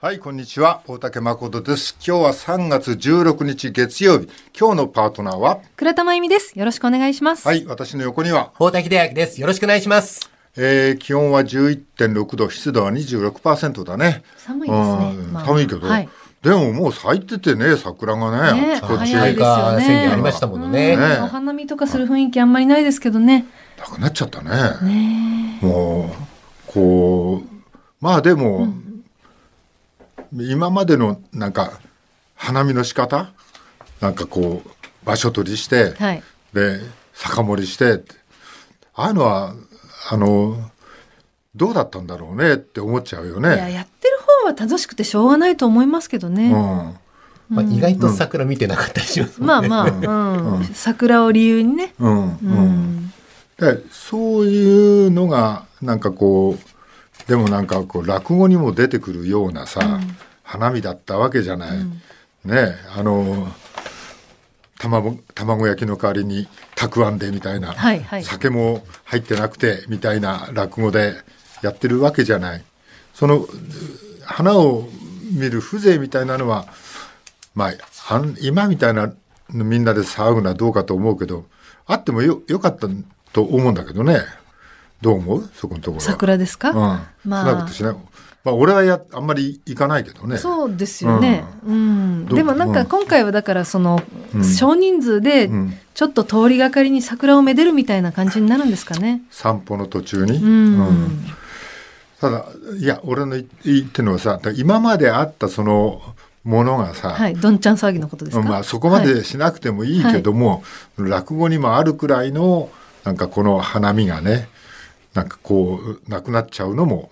はい、こんにちは。大竹誠です。今日は3月16日月曜日。今日のパートナーは倉田真由美です。よろしくお願いします。はい、私の横には大竹秀明です。よろしくお願いします。えー、気温は11.6度、湿度は26%だね。寒いですね。まあ、寒いけど、はい、でももう咲いててね、桜がね、ねこっち早いですよね。ありましたもんね。お花見とかする雰囲気あんまりないですけどね。なくなっちゃったね。ねもう、こう、まあでも、うん今までのなんか花見の仕方なんかこう場所取りして、はい、で酒盛りしてああいうのはあのどうだったんだろうねって思っちゃうよね。いややってる方は楽しくてしょうがないと思いますけどね。うんまあ、意外と桜見てなかったりします、ねうん、まあまあ、うん、桜を理由にね。うん、うん、そういうのがなんかこうでもなんかこう落語にも出てくるようなさ、うん、花見だったわけじゃない、うん、ねあの卵卵焼きの代わりにたくあんでみたいな、はいはい、酒も入ってなくてみたいな落語でやってるわけじゃないその花を見る風情みたいなのはまああ今みたいなみんなで騒ぐのはどうかと思うけどあってもよよかったと思うんだけどね。どう思うそこのところ桜ですか、うん、まあ、まあ、俺はやあんまり行かないけどねそうですよね、うん、うん、でもなんか今回はだからその、うん、少人数でちょっと通りがかりに桜をめでるみたいな感じになるんですかね散歩の途中に、うんただいや俺の言ってるのはさ今まであったそのものがさ、はい、どんちゃん騒ぎのことですまあ、そこまでしなくてもいいけども、はいはい、落語にもあるくらいのなんかこの花見がねなんかこうなくなっちゃうのも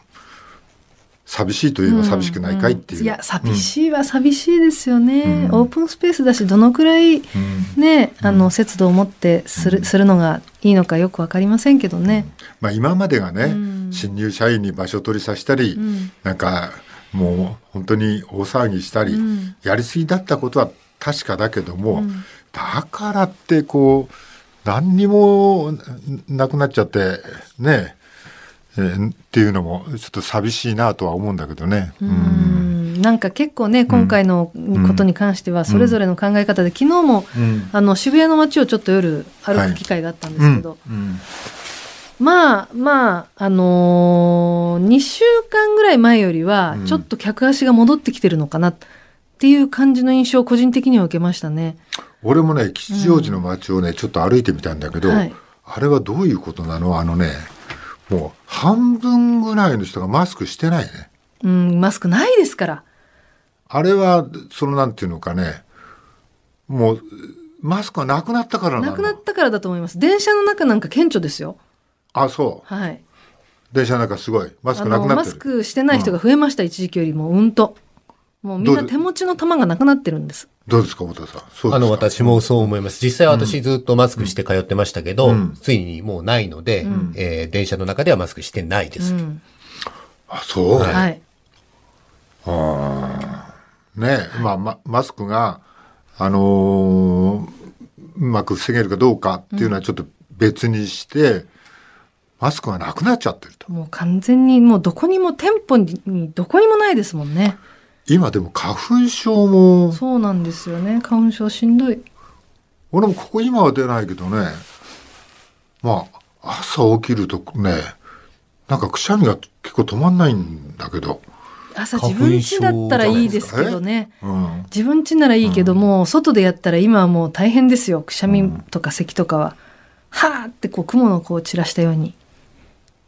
寂しいといえば寂しくないかいっていう。うんうん、いや寂しいは寂しいですよね、うん、オープンスペースだしどのくらいね、うん、あの節度を持ってするするのがいいのかよく分かりませんけどね。まあ、今までがね、新入社員に場所取りさせたり、なんかもう本当に大騒ぎしたり、やりすぎだったことは確かだけども、だからってこう何にもなくなっちゃってねえー、っていうのもちょっと寂しいなとは思うんだけどね。うんなんか結構ね今回のことに関してはそれぞれの考え方で、うん、昨日も、うん、あの渋谷の街をちょっと夜歩く機会があったんですけど、はい、まあまああのー、2週間ぐらい前よりはちょっと客足が戻ってきてるのかなっていう感じの印象を個人的には受けましたね。俺もね吉祥寺の街をね、ちょっと歩いてみたんだけど、はい、あれはどういうことなのあのねもう半分ぐらいの人がマスクしてないね。うん、マスクないですから。あれは、そのなんていうのかね、もう、マスクはなくなったからなのなくなったからだと思います。電車の中なんか顕著ですよ。あ、そう。はい。電車の中すごい。マスクなくなってマスクしてない人が増えました、うん、一時期よりも。うんと。もうみんな手持ちの玉がなくなってるんです。どうですか、太田さん。そうあの、私もそう思います。実際私ずっとマスクして通ってましたけど、うん、ついにもうないので、うん、えー、電車の中ではマスクしてないです。うん、あ、そうはい。あねまあ、ま、マスクが、あのー、うまく防げるかどうかっていうのはちょっと別にして、うん、マスクがなくなっちゃってると。もう完全に、もうどこにも店舗に、どこにもないですもんね。今でも花粉症もそうなんですよね花粉症しんどい俺もここ今は出ないけどねまあ朝起きるとねなんかくしゃみが結構止まんないんだけど朝自分家だったらいいですけどね、うん、自分家ならいいけども、うん、外でやったら今はもう大変ですよくしゃみとか咳とかは、うん、はあってこう雲のこう散らしたように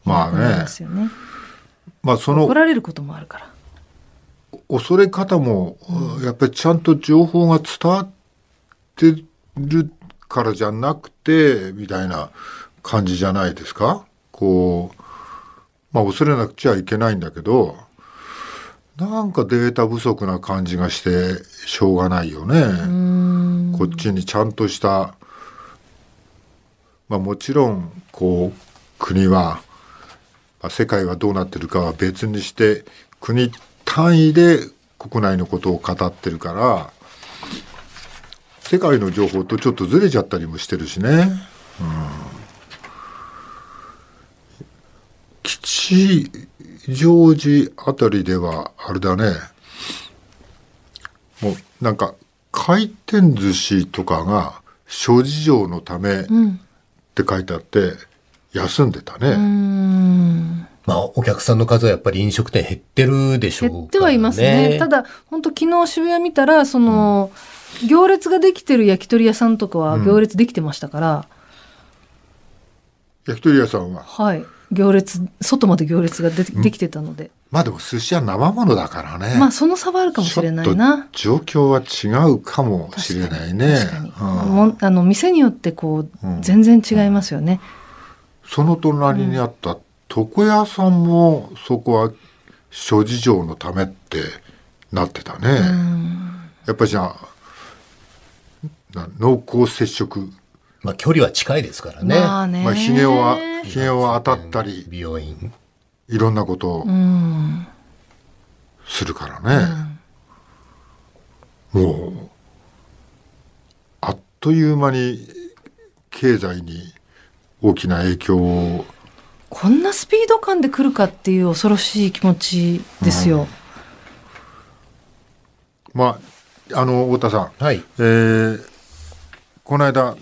まあねまあその怒られることもあるから恐れ方も、やっぱりちゃんと情報が伝わってるからじゃなくて、みたいな感じじゃないですか。こう、まあ恐れなくちゃいけないんだけど、なんかデータ不足な感じがしてしょうがないよね。こっちにちゃんとした、まあもちろん、こう、国は、まあ、世界はどうなってるかは別にして、国って単位で国内のことを語ってるから世界の情報とちょっとずれちゃったりもしてるしね。うん、吉祥寺あたりではあれだねもうなんか回転寿司とかが諸事情のためって書いてあって休んでたね。まあ、お客さんの数はやっぱり飲食店減ってるでしょう、ね、減ってはいますね。ただ、本当昨日渋谷見たら、その、うん、行列ができてる焼き鳥屋さんとかは行列できてましたから。うん、焼き鳥屋さんははい。行列、外まで行列がでできてたので。まあでも寿司は生ものだからね。まあその差はあるかもしれないな。状況は違うかもしれないね。確かに。うん、あの、店によってこう、全然違いますよね。その隣にあった床屋さんもそこは諸事情のためってなってたね。やっぱりじゃあ濃厚接触まあ距離は近いですからね。まあひげはひげは当たったり美容院いろんなことをするからね。うもうあっという間に経済に大きな影響をこんなスピード感で来るかっていう恐ろしい気持ちですよ。うん、まあ、あの太田さん、はい、えー、この間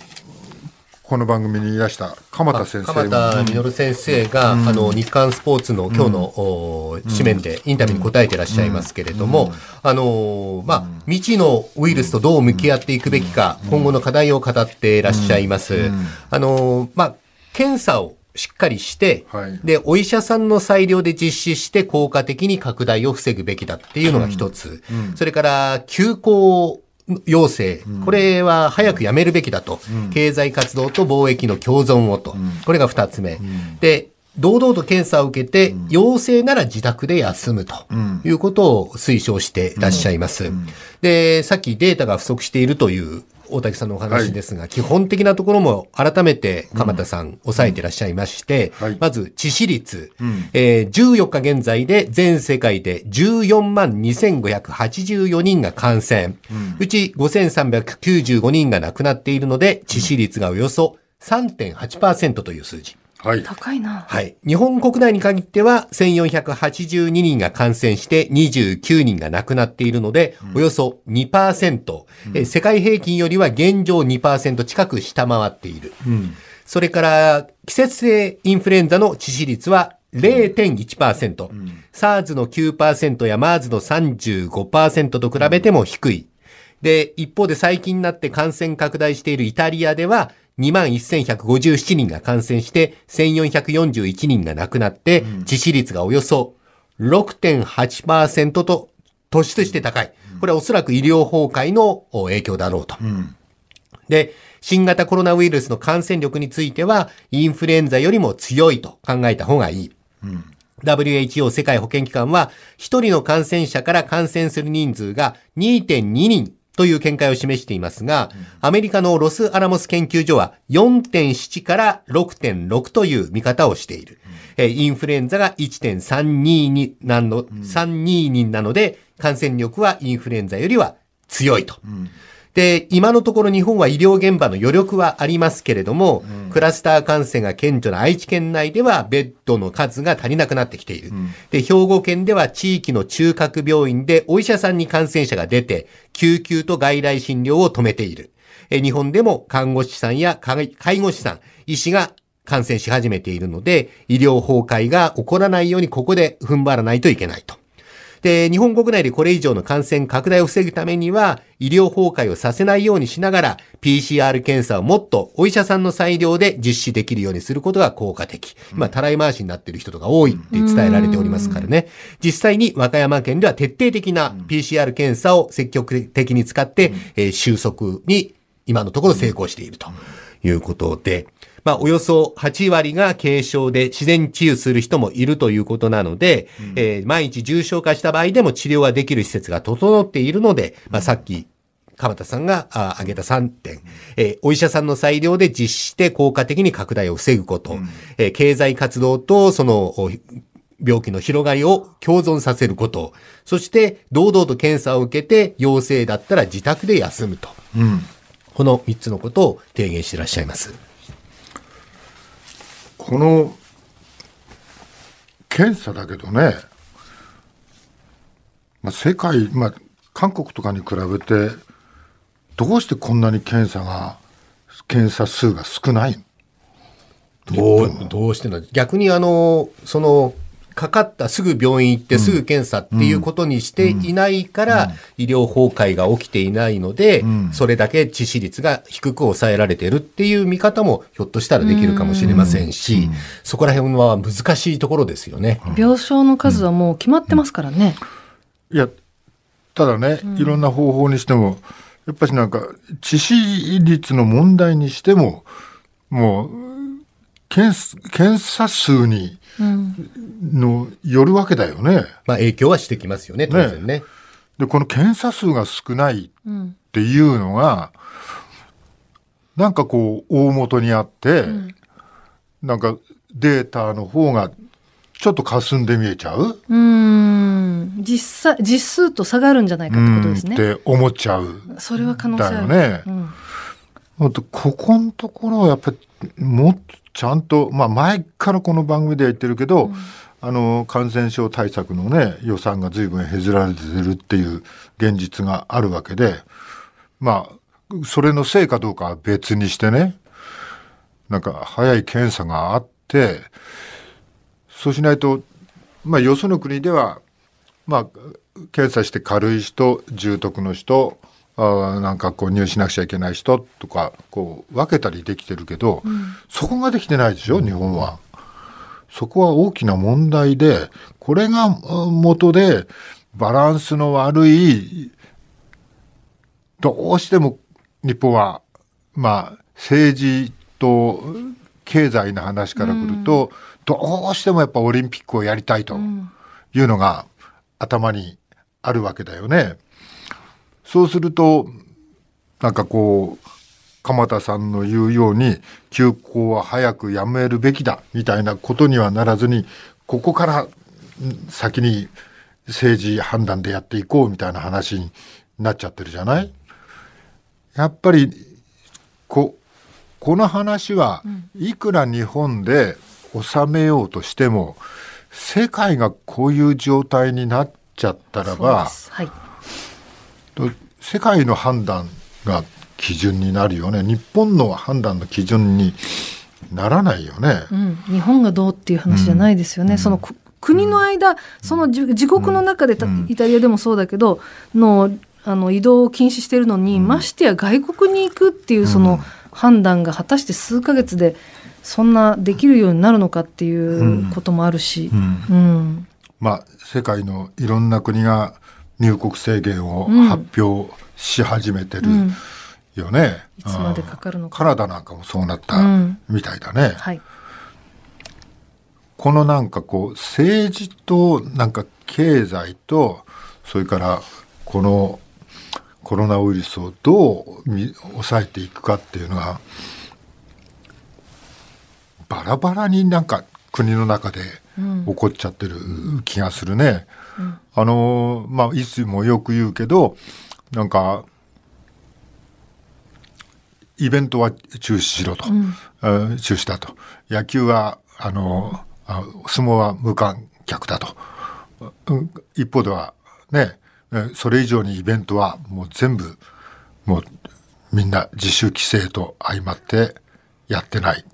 この番組にいらした鎌田先生鎌田実先生が、うん、あの日刊スポーツの今日の、うん、紙面でインタビューに答えてらっしゃいますけれども、うん、あのまあ、未知のウイルスとどう向き合っていくべきか、今後の課題を語っていらっしゃいます。あのまあ、検査をしっかりして、はい、で、お医者さんの裁量で実施して効果的に拡大を防ぐべきだっていうのが一つ、うんうん、それから休校要請、これは早くやめるべきだと、うん、経済活動と貿易の共存をと、これが二つ目。で堂々と検査を受けて、陽性なら自宅で休むということを推奨していらっしゃいます。で、さっきデータが不足しているという大滝さんのお話ですが、はい、基本的なところも改めて鎌田さん、うん、抑えていらっしゃいまして、はい、まず致死率、うん、えー、14日現在で全世界で14万2584人が感染、うん、うち5395人が亡くなっているので、致死率がおよそ3.8%という数字。はい、高いな。はい。日本国内に限っては、1482人が感染して29人が亡くなっているので、およそ2%、うん、え世界平均よりは現状2%近く下回っている。うん、それから、季節性インフルエンザの致死率は0.1%、うん、SARS の9%や MERS の35%と比べても低い。で、一方で最近になって感染拡大しているイタリアでは、21,157人が感染して、1,441人が亡くなって、致死率がおよそ6.8%と、突出して高い。これはおそらく医療崩壊の影響だろうと。で、新型コロナウイルスの感染力については、インフルエンザよりも強いと考えた方がいい。WHO 世界保健機関は、1人の感染者から感染する人数が2.2人という見解を示していますが、アメリカのロスアラモス研究所は4.7から6.6という見方をしている。えインフルエンザが1 3 2人なの、3 2なので、感染力はインフルエンザよりは強いと。で、今のところ日本は医療現場の余力はありますけれども、うん、クラスター感染が顕著な愛知県内ではベッドの数が足りなくなってきている。うん、で、兵庫県では地域の中核病院でお医者さんに感染者が出て、救急と外来診療を止めている。え日本でも看護師さんや介護士さん、医師が感染し始めているので、医療崩壊が起こらないようにここで踏ん張らないといけないと。で、日本国内でこれ以上の感染拡大を防ぐためには、医療崩壊をさせないようにしながら、PCR 検査をもっとお医者さんの裁量で実施できるようにすることが効果的。まあ、たらい回しになっている人とか多いって伝えられておりますからね。実際に和歌山県では徹底的な PCR 検査を積極的に使って、えー、収束に今のところ成功しているということで、まあ、およそ8割が軽症で自然治癒する人もいるということなので、うん、えー、毎日重症化した場合でも治療ができる施設が整っているので、まあ、さっき鎌田さんが挙げた3点、えー、お医者さんの裁量で実施して効果的に拡大を防ぐこと、うん、えー、経済活動とその病気の広がりを共存させること、そして堂々と検査を受けて陽性だったら自宅で休むと。うん、この3つのことを提言していらっしゃいます。この検査だけどね、まあ、世界、まあ、韓国とかに比べてどうしてこんなに検査が検査数が少ないどうどうしてな逆にあのそのかかったすぐ病院行ってすぐ検査っていうことにしていないから、医療崩壊が起きていないので、それだけ致死率が低く抑えられてるっていう見方もひょっとしたらできるかもしれませんし、そこら辺は難しいところですよね。病床の数はもう決まってますからね。いや、ただね、いろんな方法にしても、やっぱりなんか、致死率の問題にしても、もう、検査数にのよるわけだよね。まあ影響はしてきますよね、当然ね。ねで、この検査数が少ないっていうのが、うん、なんかこう、大元にあって、うん、なんかデータの方がちょっと霞んで見えちゃううん実際実数と下がるんじゃないかってことですね。って思っちゃう、ね、それは可能性あるね、あと、ここのところはやっぱり、もっとちゃんと、まあ、前からこの番組では言ってるけど、うん、あの、感染症対策のね、予算が随分削られてるっていう現実があるわけで、まあ、それのせいかどうかは別にしてね、なんか、早い検査があって、そうしないと、まあ、よその国では、まあ、検査して軽い人、重篤の人、あなんかこう入しなくちゃいけない人とかこう分けたりできてるけど、うん、そこができてないでしょ日本は。そこは大きな問題でこれが元でバランスの悪いどうしても日本はまあ政治と経済の話からくると、うん、どうしてもやっぱオリンピックをやりたいというのが頭にあるわけだよね。そうするとなんかこう鎌田さんの言うように休校は早くやめるべきだみたいなことにはならずにここから先に政治判断でやっていこうみたいな話になっちゃってるじゃないやっぱりここの話はいくら日本で収めようとしても世界がこういう状態になっちゃったらば、はい、世界の判断が基準になるよね日本の判断の基準にならないよね、うん、日本がどうっていう話じゃないですよね、うん、その国の間その自国の中で、イタリアでもそうだけどのあの移動を禁止してるのに、ましてや外国に行くっていうその判断が果たして数か月でそんなできるようになるのかっていうこともあるし。うんまあ、世界のいろんな国が入国制限を発表し始めてるよね。いつまでかかるのか。カナダなんかもそうなったみたいだね。はい、このなんかこう政治となんか経済とそれからこのコロナウイルスをどう抑えていくかっていうのはバラバラになんか国の中で起こっちゃってる気がするね。うんあのまあいつもよく言うけどなんかイベントは中止しろと、うん、中止だと野球はあの、相撲は無観客だと、うん、一方ではねそれ以上にイベントはもう全部もうみんな自主規制と相まってやってない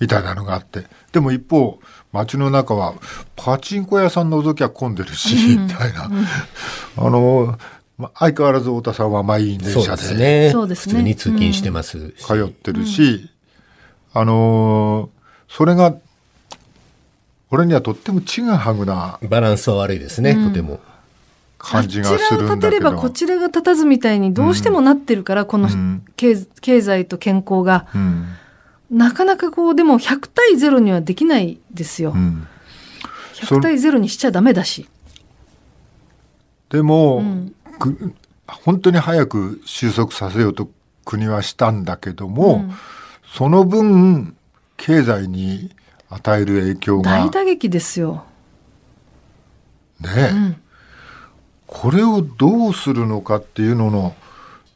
みたいなのがあってでも一方街の中はパチンコ屋さん覗きは混んでるし、うん、みたいな、うん、あのまあ、相変わらず太田さんは毎日電車ですね、普通に通勤してます、うん、通ってるし、あのそれが俺にはとってもちがはぐなバランスは悪いですね、とても。感じがするんだけどこちらを立てればこちらが立たずみたいにどうしてもなってるから、この経済と健康が。うんなかなかこうでも100対0にはできないですよ。うん、100対0にしちゃダメだし。でも、うん、本当に早く収束させようと国はしたんだけども、うん、その分経済に与える影響が大打撃ですよ。ね、うん、これをどうするのかっていうのの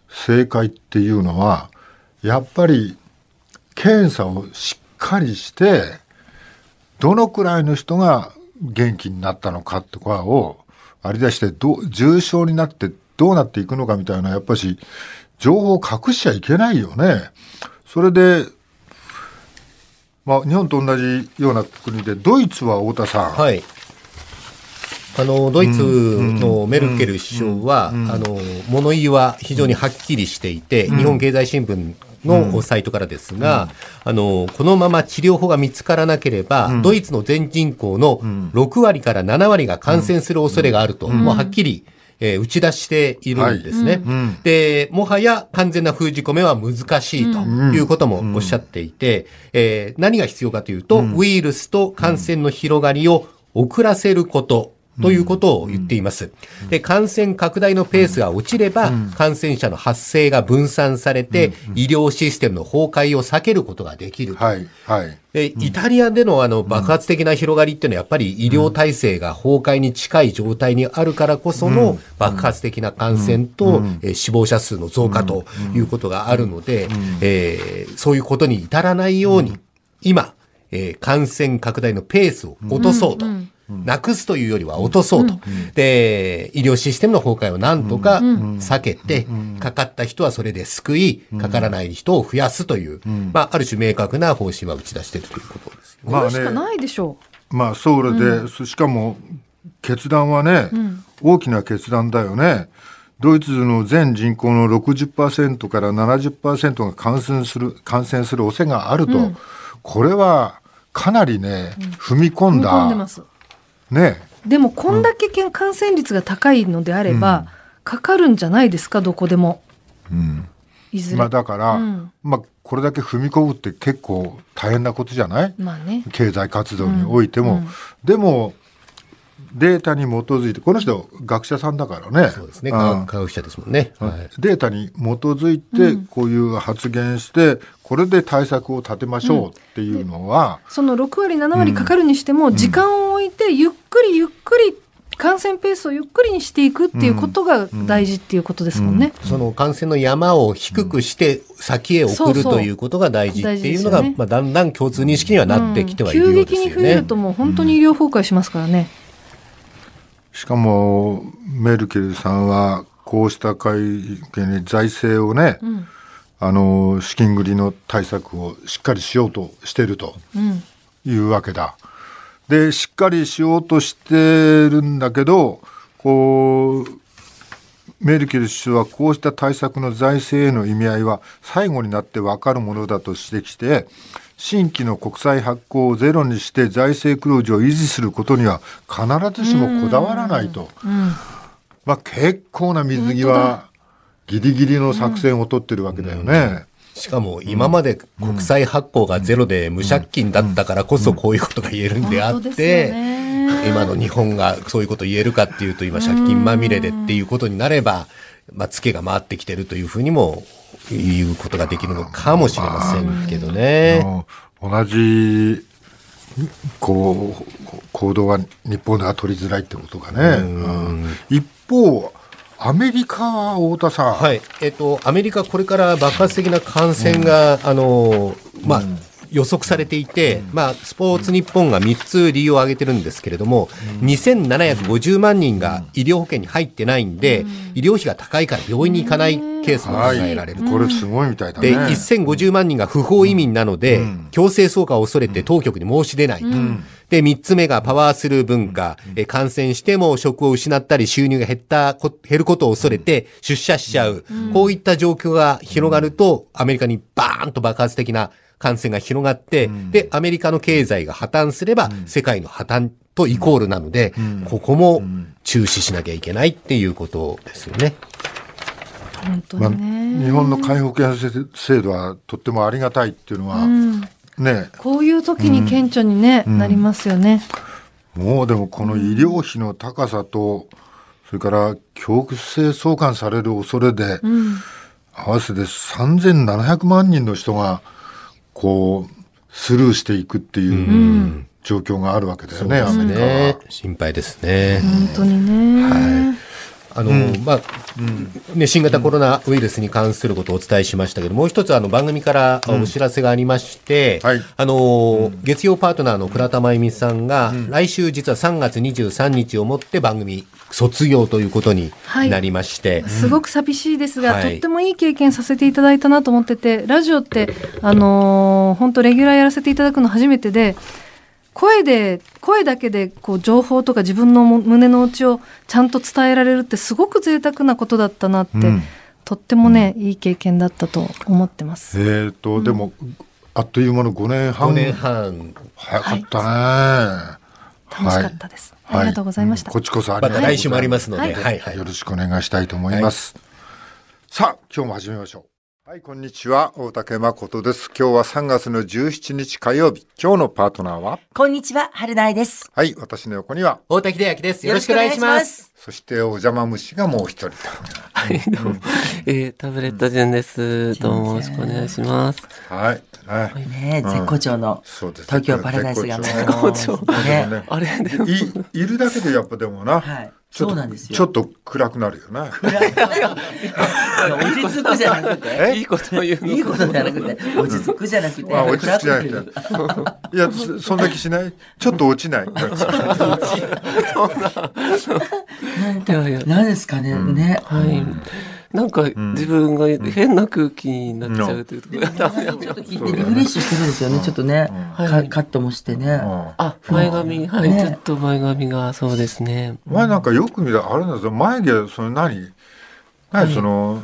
正解っていうのはやっぱり検査をしっかりしてどのくらいの人が元気になったのかとかを割り出してど重症になってどうなっていくのかみたいなやっぱし情報を隠しちゃいけないよね。それでまあ、日本と同じような国でドイツは太田さん、はいあのドイツのメルケル首相は、あの物言いは非常にはっきりしていて、日本経済新聞のサイトからですが、うん、あのこのまま治療法が見つからなければ、うん、ドイツの全人口の6割から7割が感染する恐れがあると、もうはっきりえー、打ち出しているんですね、はいうん、で、もはや完全な封じ込めは難しいということもおっしゃっていて、えー、何が必要かというと、うん、ウイルスと感染の広がりを遅らせることということを言っています。で、感染拡大のペースが落ちれば、感染者の発生が分散されて、医療システムの崩壊を避けることができるはい。はい。で、イタリアでのあの爆発的な広がりっていうのはやっぱり医療体制が崩壊に近い状態にあるからこその爆発的な感染と、え死亡者数の増加ということがあるので、えー、そういうことに至らないように、今、えー、感染拡大のペースを落とそうと。なくすというよりは落とそうと。で、医療システムの崩壊をなんとか避けて、かかった人はそれで救い、かからない人を増やすという、まあ、ある種明確な方針は打ち出しているということですよ、まあ、しかないでしょう。まあ、ソウルで、しかも、決断はね、大きな決断だよね。ドイツの全人口の60%から70%が感染する、感染するおせがあると、これはかなりね、踏み込んだ、ねでもこんだけ感染率が高いのであれば、かかるんじゃないですかどこでも。うんまあ、だから、うん、まあ、これだけ踏み込むって結構大変なことじゃない、まあね、経済活動においても、うんうん、でもデータに基づいてこの人学者さんだからねそうですね科学者ですもんね、はい、データに基づいてこういう発言して、これで対策を立てましょうっていうのは、うん、その6割7割かかるにしても、時間を置いてゆっくりゆっくり感染ペースをゆっくりにしていくっていうことが大事っていうことですもんね。うんうん、その感染の山を低くして先へ送るということが大事っていうのが、まあ、だんだん共通認識にはなってきてはいるようですよね。急激に増えるともう本当に医療崩壊しますからね。しかもメルケルさんはこうした会見に財政をね、うんあの資金繰りの対策をしっかりしようとしているというわけだ。うん、でしっかりしようとしてるんだけどこうメルケル首相はこうした対策の財政への意味合いは最後になって分かるものだと指摘して新規の国債発行をゼロにして財政黒字を維持することには必ずしもこだわらないと、まあ、結構な水際ギリギリの作戦を取ってるわけだよね。しかも今まで国債発行がゼロで無借金だったからこそこういうことが言えるんであって、今の日本がそういうこと言えるかっていうと今借金まみれでっていうことになれば、まあ、ツケが回ってきてるというふうにも言うことができるのかもしれませんけどね。同じこう行動は日本では取りづらいってことがね。一方アメリカ太田さん、はいえっと、アメリカ、これから爆発的な感染が、うん、あのまあ、予測されていて、まあ、スポーツ日本が3つ理由を挙げてるんですけれども、2750万人が医療保険に入ってないんで、医療費が高いから病院に行かないケースも考えられるはい、これすごいみたいだねで1050万人が不法移民なので、強制送還を恐れて当局に申し出ないと。で、三つ目がパワースルー文化。え感染しても職を失ったり収入が減った、減ることを恐れて出社しちゃう。こういった状況が広がると、アメリカにバーンと爆発的な感染が広がって、で、アメリカの経済が破綻すれば、世界の破綻とイコールなので、ここも注視しなきゃいけないっていうことですよね。本当ね、まあ、日本の解放権制度はとってもありがたいっていうのは、ね、こういう時に顕著にね、うん、なりますよね。もうでもこの医療費の高さと、それから強制送還される恐れで、うん、合わせて3700万人の人が、こう、スルーしていくっていう状況があるわけだよね、うん、アメリカは。心配ですね。本当にね。はいあの、うん、まあ、ね、新型コロナウイルスに関することをお伝えしましたけど、もう一つあの番組からお知らせがありまして、はい、あの、月曜パートナーの倉田真由美さんが、来週実は3月23日をもって番組卒業ということになりまして、はい、すごく寂しいですが、とってもいい経験させていただいたなと思っててラジオってあのー、本当レギュラーやらせていただくの初めてで声で声だけでこう情報とか自分の胸の内をちゃんと伝えられるってすごく贅沢なことだったなって、うん、とってもね、うん、いい経験だったと思ってます。えーと、うん、でもあっという間の5年半 ,5 年半早かったね、はい、楽しかったです、はい、ありがとうございました、こっちこそまた来週もありますので、はい、よろしくお願いしたいと思います、さあ今日も始めましょうはい、こんにちは。大竹誠です。今日は3月の17日火曜日。今日のパートナーはこんにちは、春苗です。はい、私の横には大竹秀明です。よろしくお願いします。そして、お邪魔虫がもう一人と。はい、どうも。えー、タブレット順です、うん。どうもよろしくお願いします。はい。い、ね、絶好調の、うん、東京パラダイスが絶好調。ね、あれ、い、いるだけでやっぱでもな。はい。そうなんですよ。ちょっと暗くなるよね。暗くなる。落ち着くじゃなくて。いいこと言ういいことじゃなくて。落ち着くじゃなくて。あ、落ち着くじゃなくて。いや、そんな気しない。ちょっと落ちない。なんですかね。ね。はい。なんか自分が変な空気になっちゃうというところ、ちょっとリフレッシュしてるんですよね、ちょっとね、はい、カットもしてね。あ、前髪、はい、ね、ちょっと前髪がそうですね。前なんかよく見たあれなんですよ、眉毛、その何、何、その、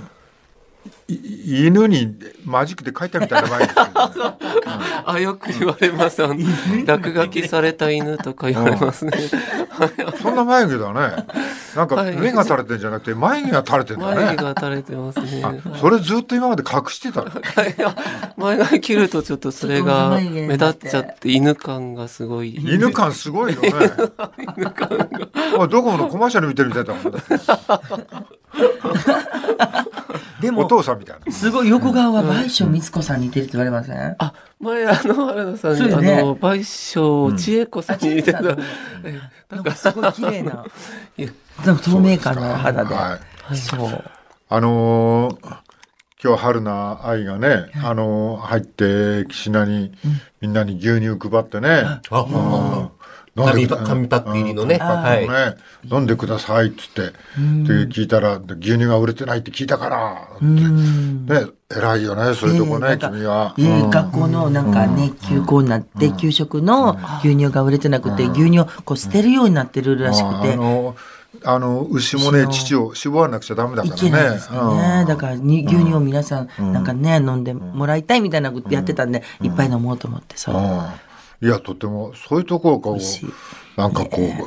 犬にマジックで書いたみたいな眉毛 あ、よく言われます。落書きされた犬とか言われますね。そんな眉毛だね。なんか目が垂れてんじゃなくて眉毛が垂れてんだね。眉毛が垂れてますね。それずっと今まで隠してた前髪切るとちょっとそれが目立っちゃって犬感がすごい。犬感すごいよね。犬感が。あどこものコマーシャル見てるみたいだもんだ。でもお父さんみたいな。すごい横顔は倍賞光子さん似てるって言われません。あ前あの原田さんに、ね、あの倍賞千恵子さんに似てた。なんかすごい綺麗な。透明感の肌で。はい、そう。あのー、今日春菜愛がね、あのー、入って岸名に、みんなに牛乳配ってね。うん、あ、うん、紙パック入りのね。はい、飲んでくださいって言って、って聞いたら、牛乳が売れてないって聞いたからって、ね、偉いよね、そういうとこね、えー、君は。えー、学校のなんかね、休校になって、給食の牛乳が売れてなくて、牛乳をこう捨てるようになってるらしくて。あの牛もね乳を絞らなくちゃダメだからね。ねうん、だから牛乳を皆さん、なんかね、飲んでもらいたいみたいなことやってたんで、うん、いっぱい飲もうと思ってそさ。いやとてもそういうところかなんかこう、ね、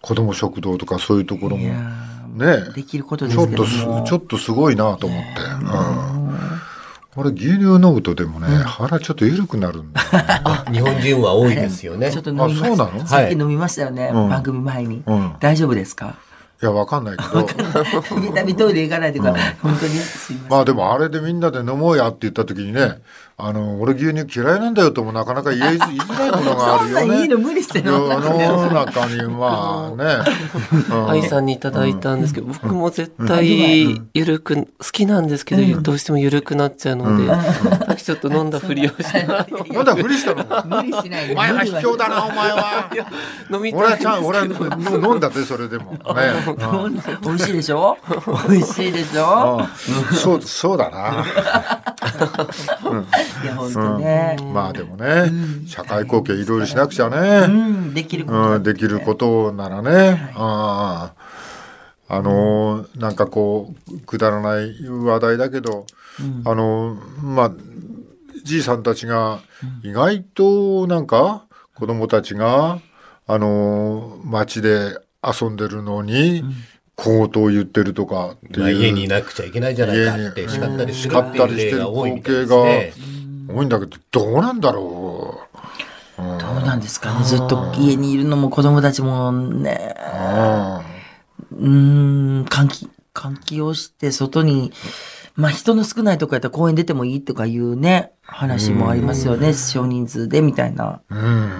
子供食堂とかそういうところもねできることですけどちょっとちょっとすごいなと思って。うん牛乳飲むとでもね、腹ちょっと緩くなるんだ、日本人は多いですよね。ちょっと飲みました。はい、さっき飲みましたよね、番組前に、大丈夫ですか？いや、わかんないけど。たび トイレ行かないというか、本当に。まあでもあれでみんなで飲もうやって言った時にね、あの俺牛乳嫌いなんだよともなかなか言 いづらいものがあるよね。いいの無理してあの中にまあね。愛さんにいただいたんですけど、僕も絶対ゆるく好きなんですけど、どうしてもゆるくなっちゃうので、さちょっと飲んだふりをして飲 んだふりしたの。無理しない。お前は卑怯だなお前は。飲みたい。俺は俺は飲んだってそれでも美味しいでしょ。美味しいでしょ。そうそうだな。本当ね、うん、まあでもね、社会貢献いろいろしなくちゃね、できること、できることならね、はい、ああのー、なんかこうくだらない話題だけど、あのー、まあじいさんたちが意外となんか子供たちがあのー、街で遊んでるのに、口頭言ってるとかっていう、家にいなくちゃいけないじゃないかって叱ったりしるってい例が多い多いんだけどどうなんだろう、どうなんですかねずっと家にいるのも子供たちもねうん換気換気をして外にまあ人の少ないとこやったら公園出てもいいとかいうね話もありますよね少人数でみたいな。うん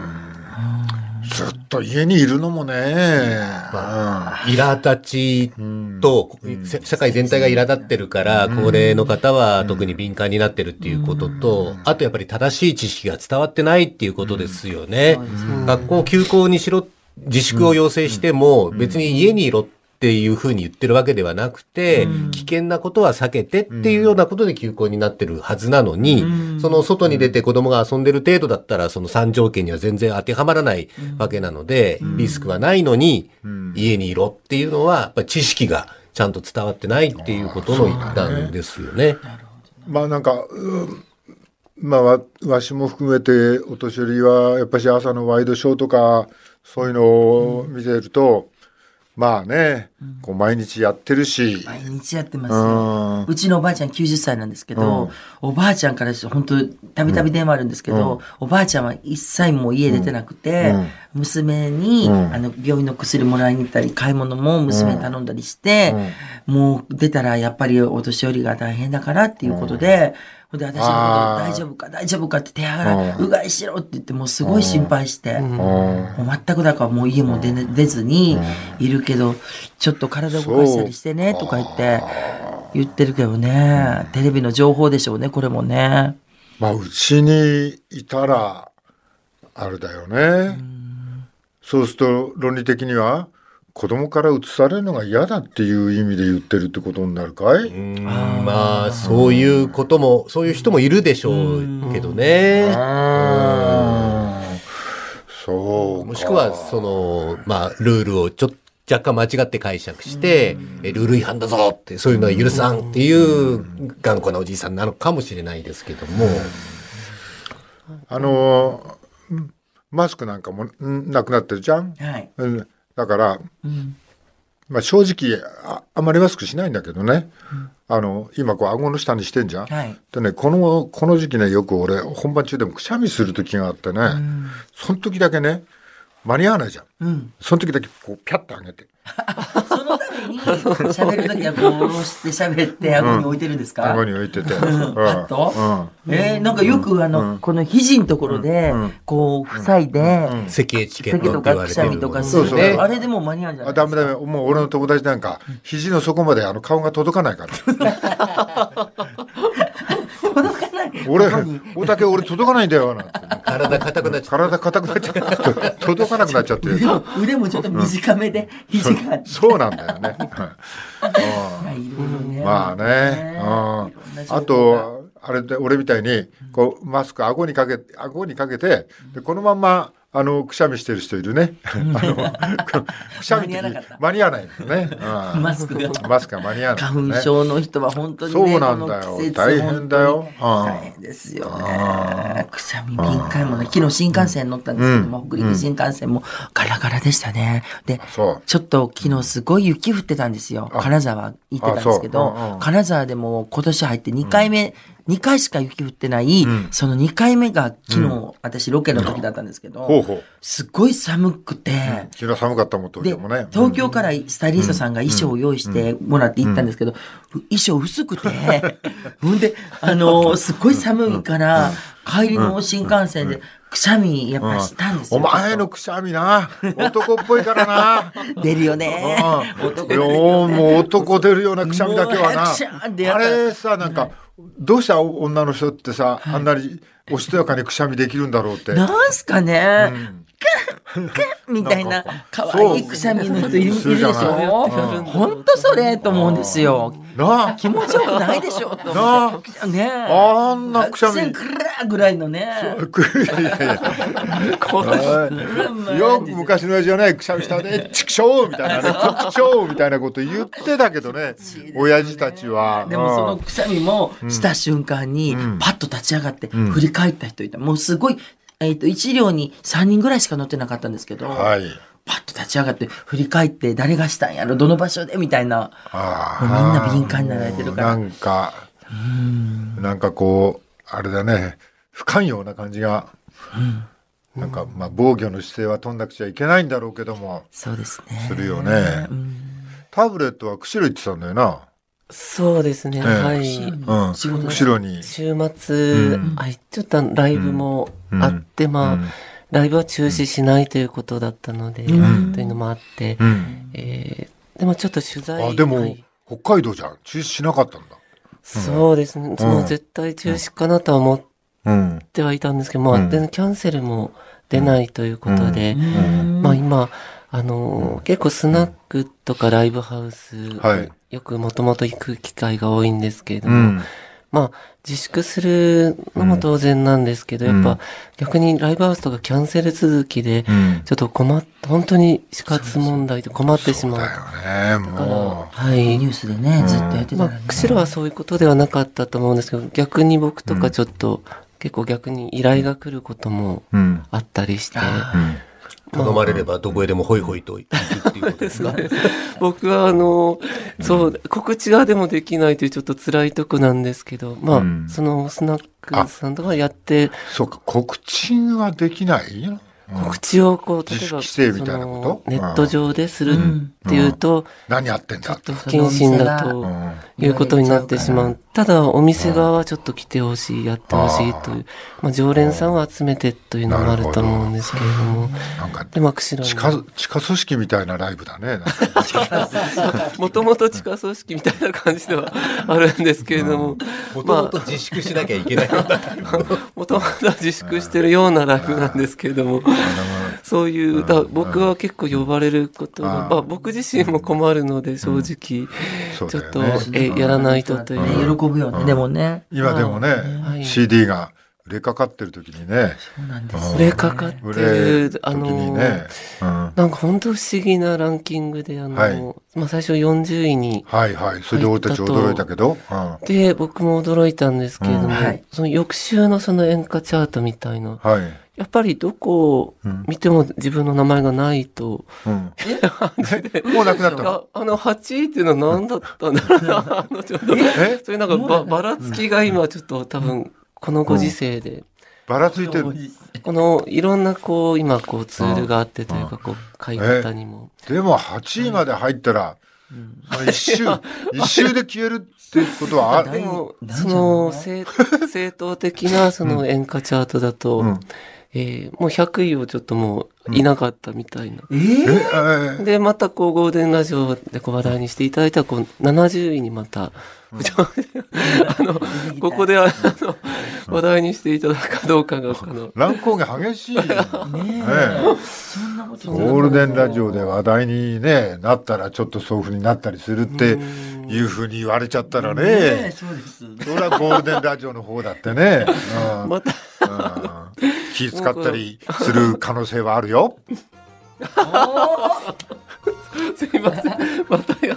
ずっと家にいるのもね、まあ、苛立ちと、社会全体が苛立ってるから、高齢の方は特に敏感になってるっていうことと、あとやっぱり正しい知識が伝わってないっていうことですよね。学校休校にしろ自粛を要請しても、別に家にいろってっていうふうに言ってるわけではなくて、うん、危険なことは避けてっていうようなことで休校になってるはずなのに、うん、その外に出て子供が遊んでる程度だったら、その3条件には全然当てはまらないわけなので、うん、リスクはないのに、家にいろっていうのは、やっぱ知識がちゃんと伝わってないっていうことの一端ですよね。ねまあなんか、まあわ、しも含めてお年寄りはやっぱり朝のワイドショーとかそういうのを見てると、まあね、こう毎日やってるし。毎日やってます、うちのおばあちゃん90歳なんですけど、おばあちゃんからして本当たびたび電話あるんですけど、おばあちゃんは一切もう家出てなくて、娘に、あの病院の薬もらいに行ったり、買い物も娘に頼んだりして、もう出たらやっぱりお年寄りが大変だからっていうことで、で、私のこと大丈夫か大丈夫かって手洗い、うがいしろって言って、もうすごい心配して、もう全くだからもう家も出,、ね、出ずにいるけど、ちょっと体動かしたりしてね、とか言って、言ってるけどね、テレビの情報でしょうね、これもね。まあ、うちにいたら、あれだよね。そうすると論理的には子供から移されるのが嫌だっていう意味で言ってるってことになるかいまあそういうこともそういう人もいるでしょうけどね。そうもしくはそのまあルールをちょっと若干間違って解釈して、ルール違反だぞってそういうのは許さんっていう頑固なおじいさんなのかもしれないですけども。あのマスクなんかもなくなってるじゃん。はい、うんだから、うん、まあ、正直ああまりマスクしないんだけどね、うん、あの今こう顎の下にしてんじゃん、はい、でねこのこの時期ねよく俺本番中でもくしゃみする時があってね、うん、その時だけね間に合わないじゃん、うん、その時だけこうピャッと上げてそのために喋る時はこう下ろして喋って顎に置いてるんですか、顎に置いてて。えー、なんかよくあの、この肘のところで、こう塞いで、咳、うん、エとかくしゃみとかする、ね、あれでも間に合うんじゃないですか。ダメダメ。もう俺の友達なんか、肘の底まであの顔が届かないから。俺、おたけ俺届かないんだよ、なんて。体硬くなっちゃった。体硬くなっちゃった。届かなくなっちゃって。腕もちょっと短めで、肘が。そうなんだよね。まあね。あと、あれで、俺みたいに、こう、マスク、顎にかけ、顎にかけて、で、このまんま、あのくしゃみしてる人いるね。あのくしゃみ間に合わないよね。うん、マスクがマスクが間に合わない、ね、花粉症の人は本当に、ね、そうなんだよ。大変だよ。大変ですよね。くしゃみ敏感もね。昨日新幹線乗ったんですけども、うん、北陸新幹線もガラガラでしたね。で、ちょっと昨日すごい雪降ってたんですよ。金沢行ってたんですけど、金沢でも今年入って2回目。うん2回しか雪降ってない、うん、その2回目が昨日、うん、私ロケの時だったんですけど、ほうほうすっごい寒くて、昨日寒かったもん東京もね東京からスタイリストさんが衣装を用意してもらって行ったんですけど、衣装薄くて ほんであのすっごい寒いから、帰りの新幹線で、くしゃみやっぱしたんですよ、お前のくしゃみな男っぽいからな 出るよね、うん、男出るよ、ね、もう男出るようなくしゃみだけはなあれさなんか、どうした女の人ってさ、はい、あんなにおしとやかにくしゃみできるんだろうってなんすかね、うんみたいな可愛いくしゃみの人いるでしょ本当それと思うんですよ気持ちよくないでしょと思ってあんなくしゃみぐらいのねよく昔の親父はねくしゃみしたで「ちくしょう」みたいなね「国長」みたいなこと言ってたけどね親父たちはでもそのくしゃみもした瞬間にパッと立ち上がって振り返った人いたもうすごいえっ、ー、と、1両に3人ぐらいしか乗ってなかったんですけど、はい。パッと立ち上がって振り返って誰がしたんやろどの場所でみたいなあみんな敏感になられてるからなんかうんなんかこうあれだね不寛容な感じが、うん、なんかまあ防御の姿勢はとんなくちゃいけないんだろうけどもそうですねするよね、うん、タブレットは釧路行ってたんだよなそうですね、えー、はい、うん、後ろに週末、うん、あちょっとライブもあって、うん、まあ、ライブは中止しないということだったので、というのもあって、うん、えー、でもちょっと取材あでも、北海道じゃん中止しなかったんだそうですね、もう絶対中止かなとは思ってはいたんですけど、まあ、全然キャンセルも出ないということで、まあ今あの、結構スナックとかライブハウス、はいよくもともと行く機会が多いんですけれども、うん、まあ、自粛するのも当然なんですけど、うん、やっぱ逆にライブハウスとかキャンセル続きで、ちょっと困っ、本当に死活問題で困ってしまう。そうだよね、もう。はい。ニュースでね、ずっとやってた、ね、まあ、釧路はそういうことではなかったと思うんですけど、逆に僕とかちょっと、結構逆に依頼が来ることもあったりして、うん頼まれればどこへでもホイホイと行くっていうことですが 僕はあのそう、告知がでもできないというちょっと辛いとこなんですけどまあ、うん、そのスナックさんとかやってそうか告知はできない告知をこう、例えば、ネット上でするっていうと、何やってんだちょっと不謹慎だということになってしまう。ただ、お店側はちょっと来てほしい、やってほしいという、まあ、常連さんを集めてというのもあると思うんですけれども。なんか、地下、地下組織みたいなライブだね。もともと地下組織みたいな感じではあるんですけれども。もともと自粛しなきゃいけない もともと自粛してるようなライブなんですけれども。そういうだ僕は結構呼ばれることが、まあ、僕自身も困るので正直、ちょっと、えやらないとという喜ぶよね、でもね今でもね、はい、CD が売れかかってる時にね。そうなんです、ね、売れかかってる、ね、あの、うん、なんか本当不思議なランキングで、あの、はい、まあ最初40位にはいはい。それで俺たち驚いたけど。うん、で、僕も驚いたんですけれども、うん、その翌週のその演歌チャートみたいな。はい。やっぱりどこを見ても自分の名前がないと、うん、もうなくなったあの8位っていうのは何だったんだろうなあのちょっとそれなんかばばらつきが今ちょっと多分このご時世で、ばらついてる。このいろんなこう今こうツールがあってというかこう買い方にも。でも8位まで入ったら、うん、一周、一周で消えるってことはあるでも、その正、正当的なその演歌チャートだと、うん、えー、もう100位をちょっともういなかったみたいな。うん、えー、で、またこうゴールデンラジオでこう話題にしていただいたこう70位にまた、うん、あの、ここであの、話題にしていただくかどうかがこの乱高下激しい ゴールデンラジオで話題に、ね、なったらちょっとそういうふうになったりするっていうふうに言われちゃったらねそうですそれはゴールデンラジオの方だってね、また、気使ったりする可能性はあるよ。すいません、またよ。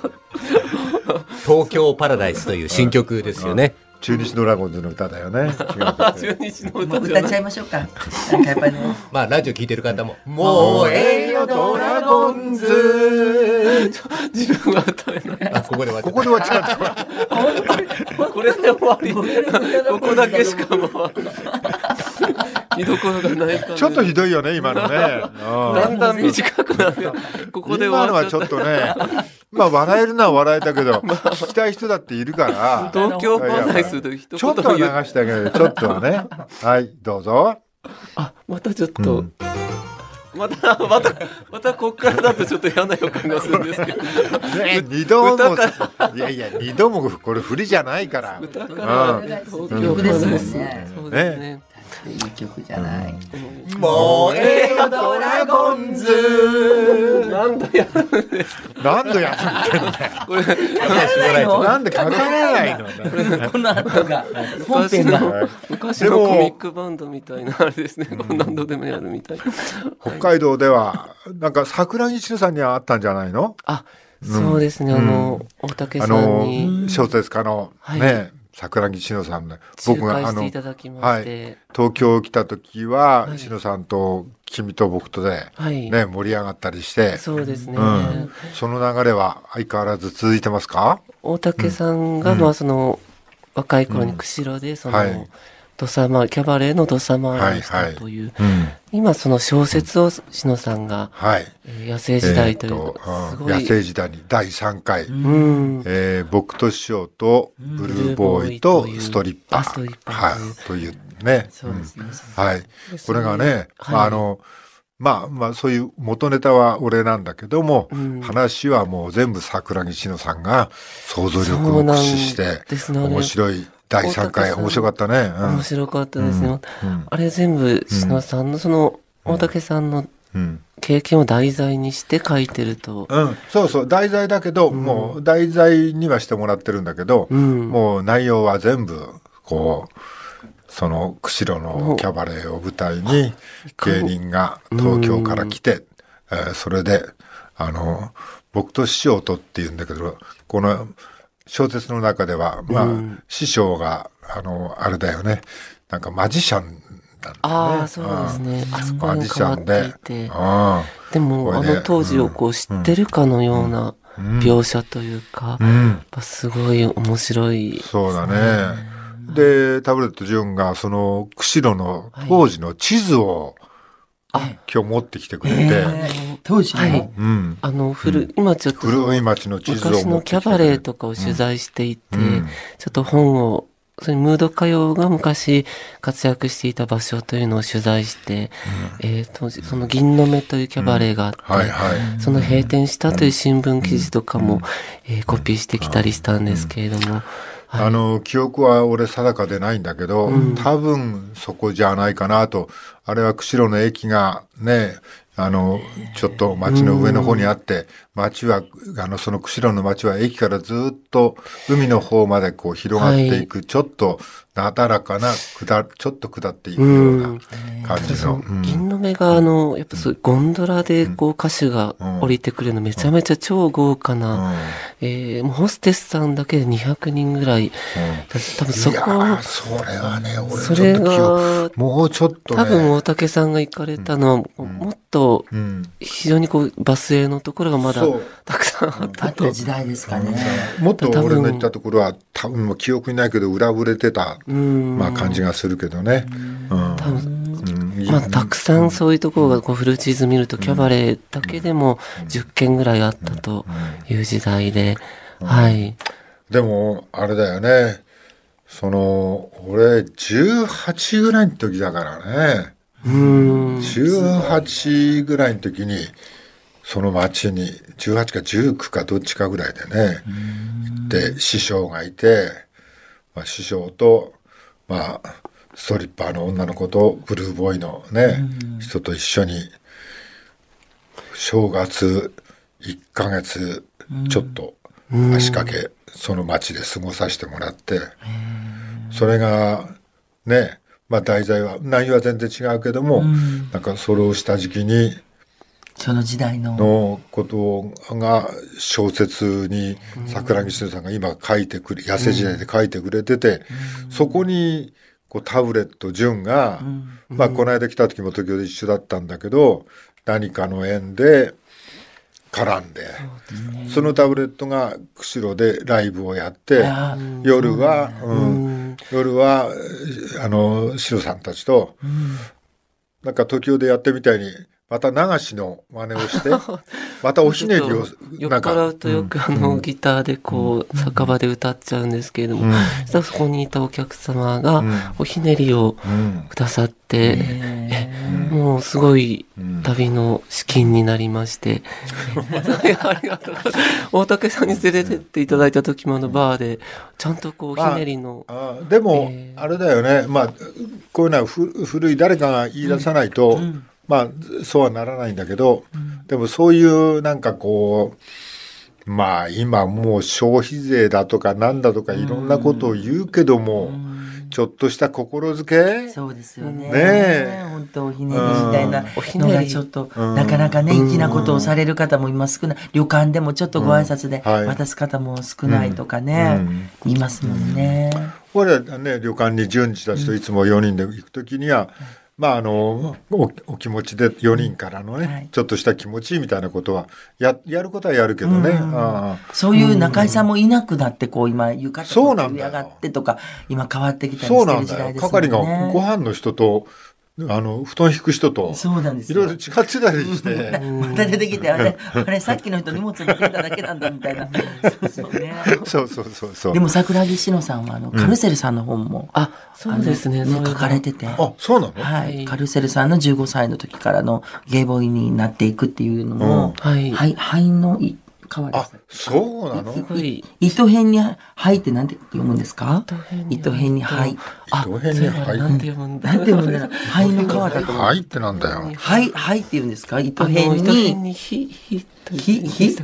東京パラダイスという新曲ですよね。中日ドラゴンズの歌だよね。中日の歌歌っちゃいましょうか。まあラジオ聞いてる方も。もうええよドラゴンズ。自分は歌えない。ここでここで終わっちゃった。これで終わり。ここだけしかも。見どころがないちょっとひどいよね、今のね。だんだん短くなって、ここで今のはちょっとね、まあ笑えるのは笑えたけど、聞きたい人だっているから。東京一言ちょっと流したけど、ちょっとね。はい、どうぞ。あ、またちょっと。うんまた、また、またこっからだとちょっと嫌な予感がするんですけど。二度も、いやいや、二度もこれ振りじゃないから。から、うん、東京ですね。ね。いい曲じゃない。もうええよドラゴンズ。何度やるんですか。何度やるんだよ。これなんでかからないの。この後が本編だ。昔のコミックバンドみたいなあれですね。何度でもやるみたい北海道ではなんか桜木千さんにはあったんじゃないの？あ、そうですね。あの大竹さんに小説家のね。桜木志乃さんの僕があの、はい、東京来た時は、はい、志さんと君と僕とで、はい、ね盛り上がったりしてそうですね、うん、その流れは相変わらず続いてますか大竹さんが、うん、まあその、若い頃に釧路でその、うんはい、土佐回キャバレーの土佐回という、はいはいうん、今その小説を篠さんが、うんはい、え野生時代という、えー、と野生時代に第3回、うん、えー、僕と師匠とブルーボーイとストリッパー、うん、はい、というね。そうですはい。これがね、はい、あの、まあまあそういう元ネタは俺なんだけども、うん、話はもう全部桜木志乃さんが想像力を駆使して、面白い第3回面白かったね、うん、面白かったですね、うん、あれ全部篠さんのその大竹さんの経験を題材にして書いてると、うん、そうそう題材だけど、もう題材にはしてもらってるんだけど、もう内容は全部こう。その釧路のキャバレーを舞台に芸人が東京から来て、えー、それであの僕と師匠とっていうんだけどこの小説の中では、まあ、うん、師匠が、あの、あれだよね、なんかマジシャンね、ああ、そうですね。あそこも変わっていて。でも、あの当時をこう知ってるかのような描写というか、うん、すごい面白い、ね、そうだね。で、タブレット・ジュンがその釧路の当時の地図を今日持ってきてくれて、えー、当時の、はいうん、あの古、今ちょっと古い町の地図昔のキャバレーとかを取材していて、うん、ちょっと本をそれムード歌謡が昔活躍していた場所というのを取材して、うん、えー、当時その銀の目というキャバレーがあって、うんはいはい、その閉店したという新聞記事とかも、うん、えー、コピーしてきたりしたんですけれども、はい、あの記憶は俺定かでないんだけど、うん、多分そこじゃないかなとあれは釧路の駅がねあのちょっと町の上の方にあって、町はあのその釧路の町は駅からずっと海の方までこう広がっていく、はい、ちょっとなだらかな下ちょっと下っていくような感じの。銀の目があの、やっぱそうゴンドラでこう歌手が降りてくるのめちゃめちゃ超豪華な、えー、もうホステスさんだけで200人ぐらい、うん、多分そこそれはね俺それがもうちょっと、ね、多分大竹さんが行かれたのは、もっと非常にこうバスへのところがまだたくさんあったと、時代ですかね、もっと俺の行ったところは多分記憶にないけど裏ぶれてたまあ、感じがするけどね。まあ、たくさんそういうところがこうフルーチーズ見るとキャバレーだけでも10件ぐらいあったという時代で、はい、でもあれだよねその俺18ぐらいの時だからねうん18ぐらいの時にその町に18か19かどっちかぐらいでねで師匠がいて。まあ、師匠と、まあ、ストリッパーの女の子とブルーボーイのね、うん、人と一緒に正月1ヶ月ちょっと足掛け、その町で過ごさせてもらって、それがねまあ題材は内容は全然違うけども、うん、なんかそれをした時期にその時代の。のことが小説に桜木純さんが今書いてくれ、痩せ時代で書いてくれてて、そこにこうタブレット純が、まあこの間来た時も東京で一緒だったんだけど、何かの縁で絡んで、そのタブレットが釧路でライブをやって、夜は、夜は、あの、シさんたちと、なんか東京でやってみたいに、また流しの真似をして、またおひねりを、酔っ払うとよく、うん、あの、ギターでこう、酒場で歌っちゃうんですけれども、うん、そこにいたお客様が、おひねりをくださって、うん、もうすごい旅の資金になりまして、大竹さんに連れてっていただいた時もあのバーで、ちゃんとこう、ひねりの。ああでも、あれだよね、まあ、こういうのは古い誰かが言い出さないと、うんまあそうはならないんだけど、うん、でもそういうなんかこうまあ今もう消費税だとかなんだとかいろんなことを言うけども、うん、ちょっとした心づけそうですよね。ね本当おひねりみたいなのがちょっと、なかなかね粋なことをされる方も今少ない旅館でもちょっとご挨拶で渡す方も少ないとかね、いますもんね。我々ね旅館に順次たちいつも4人で行く時には、まああのおお気持ちで4人からのね、はい、ちょっとした気持ちみたいなことはややることはやるけどね、うん、そういう中居さんもいなくなってこう今浴衣とか上がってとか今変わってきたりしてる時代ですよね。そうなんだよ係のご飯の人とあの布団引く人とそうなんですいろいろ違ってたりして また出てきてあれあれさっきの人荷物持ってただけなんだみたいなそうそう、そうそうでも桜木志乃さんはあのカルセルさんの本も、あそうですね書かれててあそうなの、はい、カルセルさんの15歳の時からのゲイボーイになっていくっていうのも、はい、はい、肺のい川す。そうなのすごい。糸辺に入ってなんて読むんですか糸辺に入。糸辺に入。なんて読むんだなんて読むんだ灰のだと灰ってなんだよ。灰、灰って言うんですか糸辺に。糸辺に火、火、火、火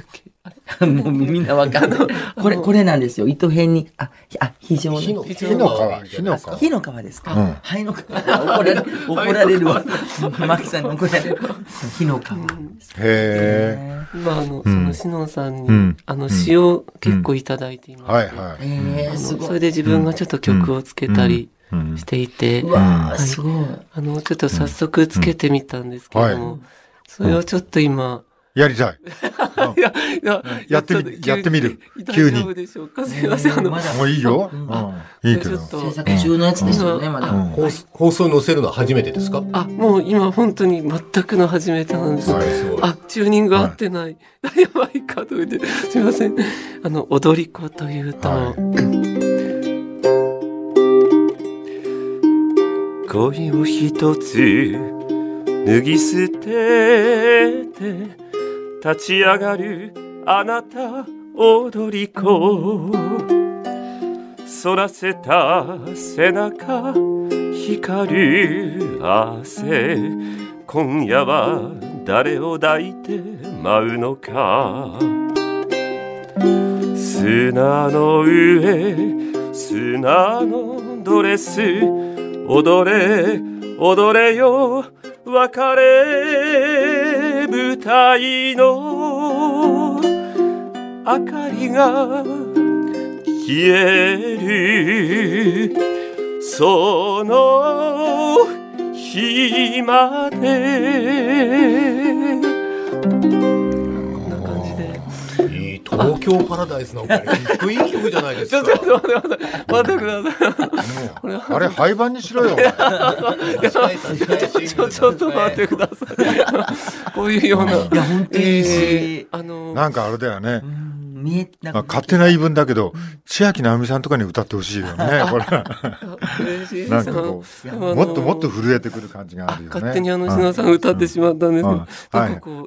もうみんなわかんない。これ、これなんですよ。糸編に、あ、あ、非常に。火の皮。火の皮。火の皮ですか、うん、灰の皮。怒られる、怒られるわ。マ キさんに怒られる。火の皮。へえ。まあ、あの、そのしのさんに、あの、詩を結構いただいています。はいはい。ええ、すごい。それで自分がちょっと曲をつけたり。していて、すごい、あのちょっと早速つけてみたんですけども、それをちょっと今、やりたい。いや、や、ってみ、やってみる。急に。すもういいよ。うん。いいけど。制作中のやつですよね、まだ。放送載せるのは初めてですかあ、もう今本当に全くの初めてなんです。あ、チューニング合ってない。やばいかと言って。すいません。あの、踊り子というと。を。恋を一つ脱ぎ捨てて立ち上がるあなた踊り子反らせた背中光る汗今夜は誰を抱いて舞うのか砂の上砂のドレス踊れ踊れよ別れ舞台の明かりが消えるその日まで東京パラダイスの雰囲気いい曲じゃないですか。ちょっと待って待って、ください。あれ、廃盤にしろよ。ちょっと待ってください。こういうような。いや、本当にいいし。なんかあれだよね。勝手な言い分だけど、千秋直美さんとかに歌ってほしいよね、これ。なんかこう、もっともっと震えてくる感じがあるよね。勝手にあの、品さん歌ってしまったんですけ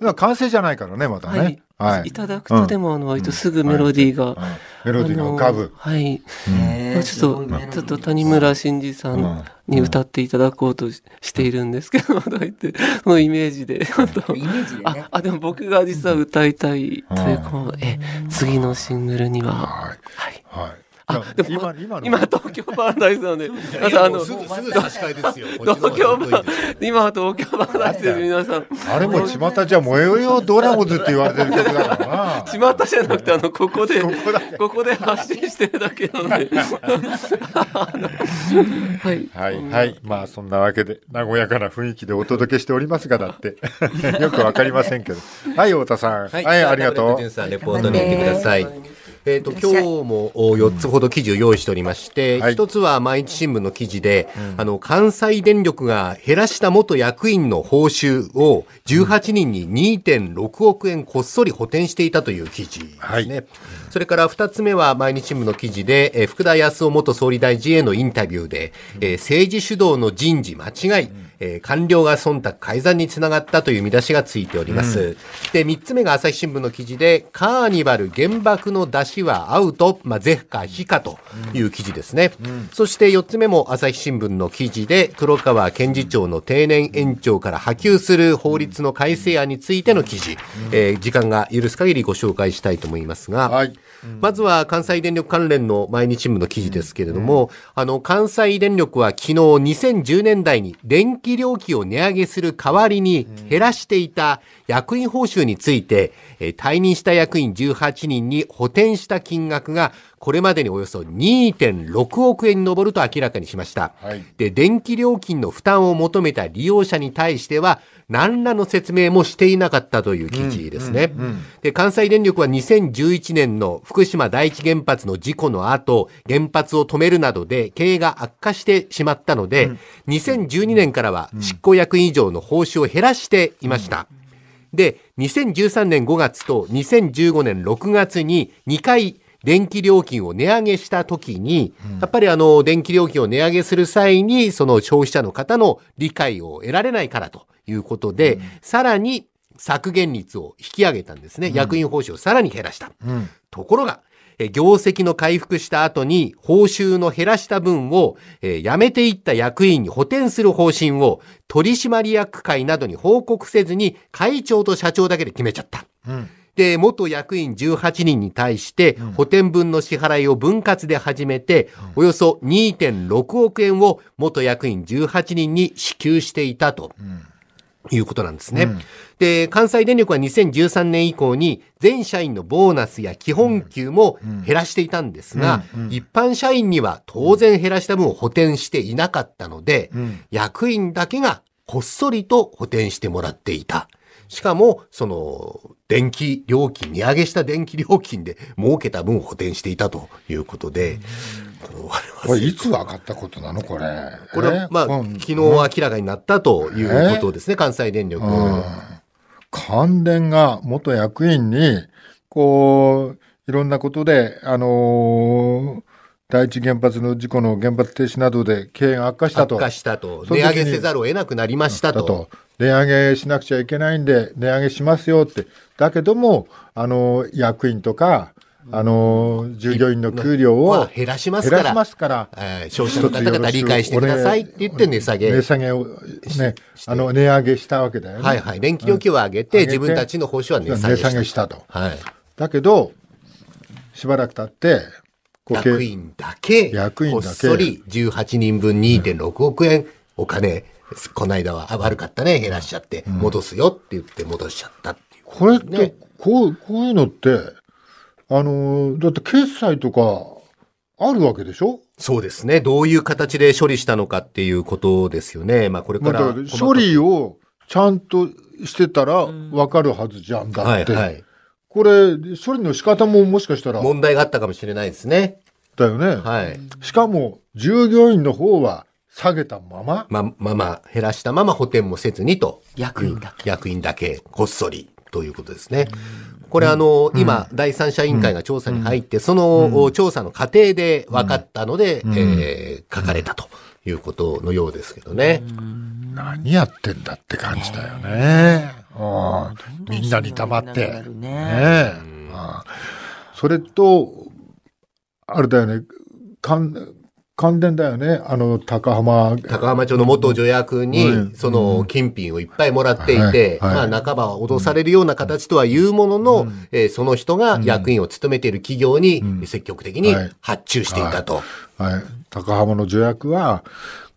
ど、完成じゃないからね、またね。はい、いただくとでも、あの割とすぐメロディーが、メロディーが浮かぶはい、ちょっとちょっと谷村新司さんに歌っていただこうとし,、ているんですけど、とか言ってそのイメージで、ああでも僕が実は歌いたいというか、え次のシングルにははい、はい今今今東京パラダイスなので、皆さんあのすぐすぐ差し替えですよ。東京今東京パラダイスで皆さん。あれも巷じゃ燃えよドラゴンズって言われてる曲だからな。巷じゃなくてあのここで ここで発信してるだけなので。はいはいはいまあそんなわけで和やかな雰囲気でお届けしておりますがだってよくわかりませんけど。はい太田さんはいありがとう。レポートに行ってください。えっ、ー、と今日も4つほど記事を用意しておりまして、うん、1つは毎日新聞の記事で、あの関西電力が減らした元役員の報酬を18人に2.6億円こっそり補填していたという記事ですね。はい、それから2つ目は毎日新聞の記事で、えー、福田康夫元総理大臣へのインタビューで、えー、政治主導の人事間違い。うんえー、官僚が忖度改ざんにつながったという見出しがついております。うん、で、3つ目が朝日新聞の記事で、カーニバル原爆の出しはアウト、まあ、ぜか非かという記事ですね。うんうん、そして4つ目も朝日新聞の記事で、黒川検事長の定年延長から波及する法律の改正案についての記事、えー、時間が許す限りご紹介したいと思いますが、はい、まずは関西電力関連の毎日新聞の記事ですけれども、あの、関西電力は昨日2010年代に電気式料金を値上げする代わりに減らしていた役員報酬について、え退任した役員18人に補填した金額がこれまでにおよそ2.6億円に上ると明らかにしました。はい、で、電気料金の負担を求めた利用者に対しては、何らの説明もしていなかったという記事ですね。うんうんうん、で関西電力は2011年の福島第一原発の事故の後、原発を止めるなどで経営が悪化してしまったので、うん、2012年からは執行役員以上の報酬を減らしていました。で、2013年5月と2015年6月に2回電気料金を値上げした時に、やっぱりあの、電気料金を値上げする際に、その消費者の方の理解を得られないからということで、さらに削減率を引き上げたんですね。役員報酬をさらに減らした。ところが、業績の回復した後に報酬の減らした分を、えー、辞めていった役員に補填する方針を取締役会などに報告せずに会長と社長だけで決めちゃった。うんで、元役員18人に対して、補填分の支払いを分割で始めて、およそ2.6億円を元役員18人に支給していたと。いうことなんですね、うん、で、関西電力は2013年以降に全社員のボーナスや基本給も減らしていたんですが、一般社員には当然減らした分を補填していなかったので、役員だけがこっそりと補填してもらっていた。しかも、その、電気料金、値上げした電気料金で儲けた分を補填していたということで、これいつ分かったことなのこれ。これは、まあ、昨日明らかになったということですね、関西電力。関連が元役員に、こう、いろんなことで、あのー第一原発の事故の原発停止などで経営が悪化したと。悪化したと。値上げせざるを得なくなりましたと。値上げしなくちゃいけないんで、値上げしますよって。だけども、あの、役員とか、あの、従業員の給料を減らしますから、減らしますから、消費者の方々理解してくださいって言って値下げ。値下げを、ね、あの、値上げしたわけだよね。はいはい。電気料金を上げて、自分たちの報酬は値下げした。値下げしたと。はい。だけど、しばらく経って、役員だけ、役員だけこっそり18人分2.6億円お金、この間は悪かったね、減らしちゃって、戻すよって言って戻しちゃったっていうこ、ね、これって、こう、こういうのって、あの、だって決済とか、あるわけでしょそうですね。どういう形で処理したのかっていうことですよね。まあこれから。から処理をちゃんとしてたらわかるはずじゃんだって。はいはい。これ、処理の仕方ももしかしたら。問題があったかもしれないですね。ったよね。はい。しかも、従業員の方は下げたまま。ま、まま、減らしたまま補填もせずにと。役員だけ。役員だけ、こっそりということですね。これあの、今、第三者委員会が調査に入って、その調査の過程で分かったので、え書かれたということのようですけどね。何やってんだって感じだよね。みんなに黙って。ねん、それと、あれだよね、関、関電だよね。あの、高浜。高浜町の元助役に、その、金品をいっぱいもらっていて、まあ、半ば脅されるような形とは言うものの、えその人が役員を務めている企業に積極的に発注していたと。はい。高浜の助役は、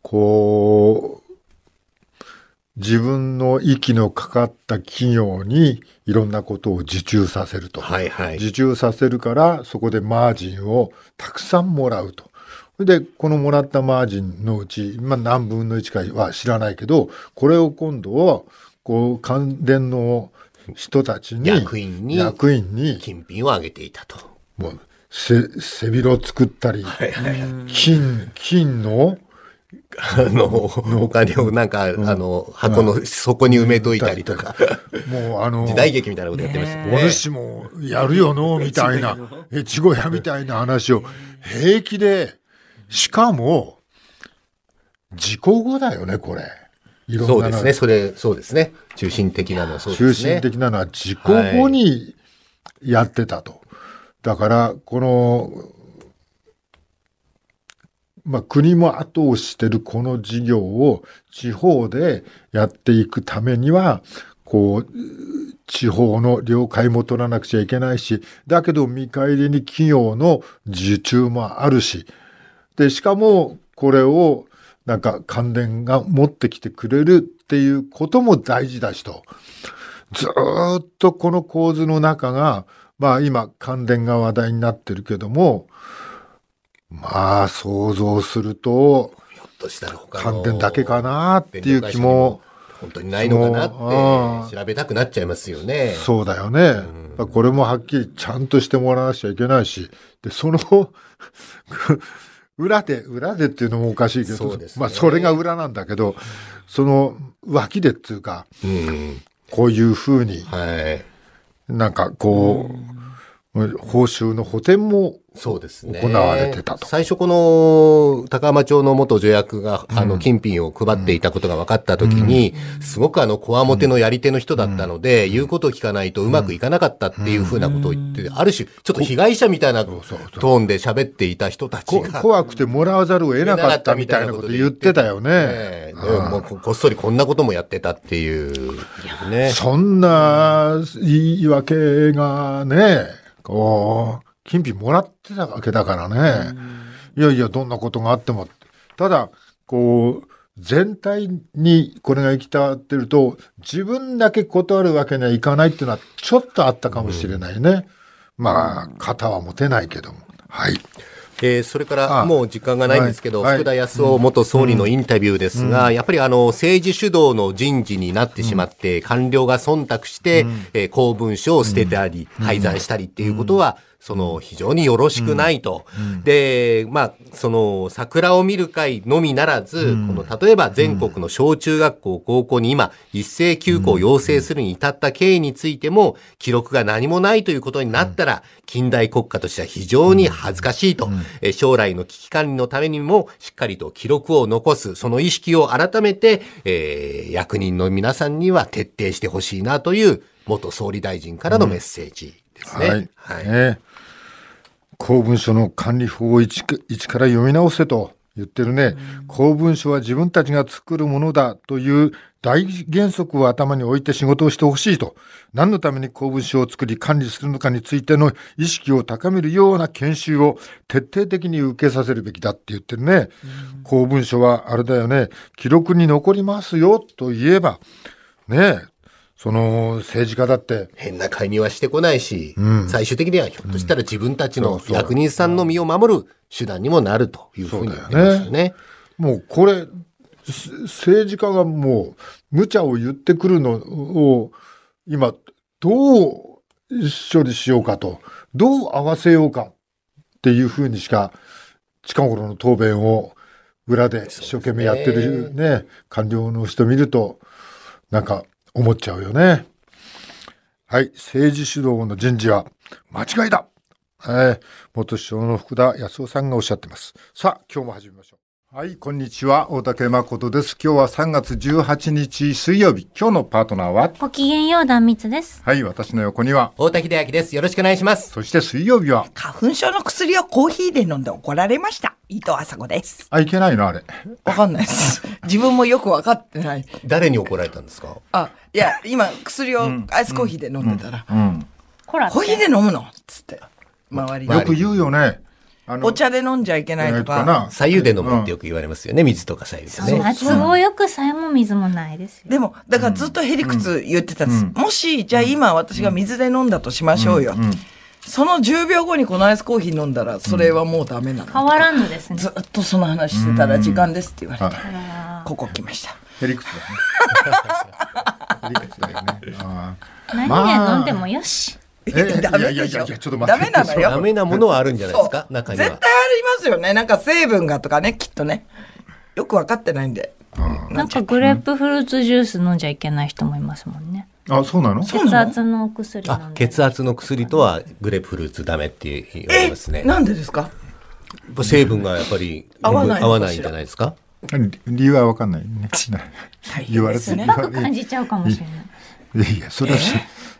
こう、自分の息のかかった企業に、いろんなことを受注させると。はいはい、受注させるから、そこでマージンをたくさんもらうと。で、このもらったマージンのうち、まあ何分の1かは知らないけど、これを今度は、こう、関連の人たちに、役員に、役員に、金品をあげていたと。もう、せ、背広作ったり、はいはい金、金の、あの、お金をなんか、あの、箱の底に埋めといたりとか。もうあの、時代劇みたいなことやってましたね。お主もやるよの、みたいな、越後屋みたいな話を平気で、しかも、事故後だよね、これ。そうですね、それ、そうですね。中心的なのはそうですね。中心的なのは事故後にやってたと。だから、この、まあ、国も後押してるこの事業を地方でやっていくためには、こう、地方の了解も取らなくちゃいけないし、だけど見返りに企業の受注もあるし、で、しかもこれをなんか関連が持ってきてくれるっていうことも大事だしと。ずっとこの構図の中が、まあ今関連が話題になってるけども、まあ想像するとひょっとしたら他の寒天だけかなっていう気も本当にないのかなって調べたくなっちゃいますよね。そうだよね。うん、これもはっきりちゃんとしてもらわなきゃいけないし、で、その 裏で、裏でっていうのもおかしいけど、ね、まあそれが裏なんだけど、その脇でっていうか、うん、こういうふうに、はい、なんかこう、報酬の補填もそうですね。行われてたと。最初この高浜町の元助役が、あの、金品を配っていたことが分かったときに、すごくあの、こわもてのやり手の人だったので、言うことを聞かないとうまくいかなかったっていうふうなことを言って、ある種、ちょっと被害者みたいなトーンで喋っていた人たちが。怖くてもらわざるを得なかったみたいなこと言ってたよね。もうこっそりこんなこともやってたっていう。ね、そんな言い訳がね、こう、金品もらってたわけだからね。いやいや、どんなことがあっても。ただ、こう、全体にこれが行きたってると、自分だけ断るわけにはいかないっていうのはちょっとあったかもしれないね。まあ、肩は持てないけども。はい。えー、それからもう時間がないんですけど、はい、福田康夫元総理のインタビューですが、うんやっぱりあの政治主導の人事になってしまって、官僚が忖度して、うん、えー、公文書を捨てたり、改ざんしたりっていうことは、その非常によろしくないと。うん、で、まあ、その桜を見る会のみならず、うん、この例えば全国の小中学校、高校に今、一斉休校を要請するに至った経緯についても、記録が何もないということになったら、近代国家としては非常に恥ずかしいと、うん、将来の危機管理のためにも、しっかりと記録を残す、その意識を改めて、えー、役人の皆さんには徹底してほしいなという、元総理大臣からのメッセージですね。はい。はい、ね公文書の管理法を一から読み直せと言ってるね、うん、公文書は自分たちが作るものだという大原則を頭に置いて仕事をしてほしいと、何のために公文書を作り管理するのかについての意識を高めるような研修を徹底的に受けさせるべきだって言ってるね。うん、公文書はあれだよね、記録に残りますよと言えば、ねえ、その政治家だって。変な介入はしてこないし、うん、最終的にはひょっとしたら自分たちの役人さんの身を守る手段にもなるというふうに言ってまね。ねもうこれ、政治家がもう無茶を言ってくるのを今どう処理しようかと、どう合わせようかっていうふうにしか近頃の答弁を裏で一生懸命やってるね、ね官僚の人見ると、なんか思っちゃうよね。はい、政治主導の人事は間違いだ、えー、元首相の福田康夫さんがおっしゃってます。さあ、今日も始めましはい、こんにちは。大竹誠です。今日は3月18日水曜日。今日のパートナーはごきげんよう断蜜です。はい、私の横には大竹秀明です。よろしくお願いします。そして水曜日は花粉症の薬をコーヒーで飲んで怒られました。伊藤麻子です。あ、いけないのあれ。わかんないです。自分もよくわかってない。誰に怒られたんですかあ、いや、今薬をアイスコーヒーで飲んでたら、うん、うんうん、コーヒーで飲むのつって。周りよく言うよね。お茶で飲んじゃいけないとか。左右で飲むってよく言われますよね。水とか左右でね。都合よくさえも水もないですよ。でも、だからずっとへりくつ言ってたんです。もし、じゃあ今私が水で飲んだとしましょうよ。その10秒後にこのアイスコーヒー飲んだら、それはもうダメなの。変わらんのですね。ずっとその話してたら時間ですって言われて、ここ来ました。へりくつだね。へりくつだよね。何で飲んでもよし。ダメでしょ。ちょっと待って。ダメなのよ。ダメなものはあるんじゃないですか中には。絶対ありますよね。なんか成分がとかね、きっとね。よく分かってないんで。なんかグレープフルーツジュース飲んじゃいけない人もいますもんね。あ、そうなの血圧の薬あ、血圧の薬とはグレープフルーツダメって言われますね。なんでですか成分がやっぱり合わないんじゃないですか理由は分かんないね。言われてく感じちゃうかもしれない。いやいや、それは、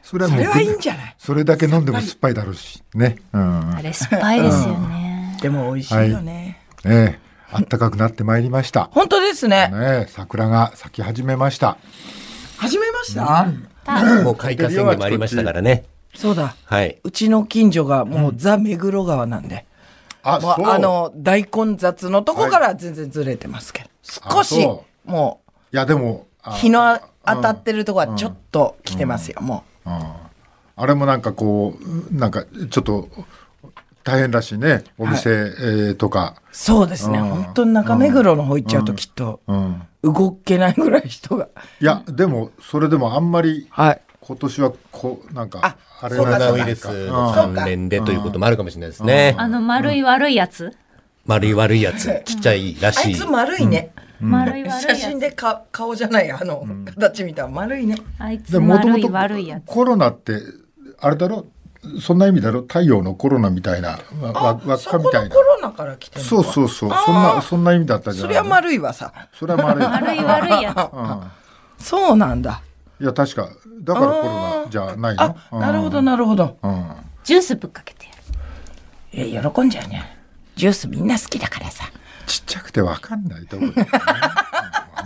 それはそれはいいんじゃないそれだけ飲んでも酸っぱいだろうしね、うん、あれ酸っぱいですよね、うん、でも美味しいよね、はい、ええー、暖かくなってまいりました本当ですねね桜が咲き始めました始めました、うん、もう開花宣言もありましたからねそうだ、はい、うちの近所がもうザ・目黒川なんで、あ、まうあの、大混雑のとこから全然ずれてますけど、はい、少し、もう、いや、でも、日の当たってるとこはちょっと来てますよ、うんうん、もああれもなんかこうなんかちょっと大変だしねお店、はい、えー、とかそうですね、うん、本当に中目黒の方行っちゃうときっと、動けないぐらい人がいやでもそれでもあんまり、はい、今年はこうなんかあれコロナウイルスの関連でということもあるかもしれないですねあの丸い悪いやつ、丸い悪いやつ、ちっちゃいらしい。あいつ丸いね。丸い悪いやつ写真でか顔じゃないあの形見たら丸いね、あいつ丸い悪いやつコロナってあれだろそんな意味だろ太陽のコロナみたいな輪っかみたいなコロナから来てるそうそうそうそんなそんな意味だったじゃんそれは丸いわさそれは丸い丸い悪いやつ、そうなんだいや確かだからコロナじゃないのあ、なるほどなるほど、ジュースぶっかけてやる喜んじゃうねジュースみんな好きだからさちっちゃくてわかんないと思う、ね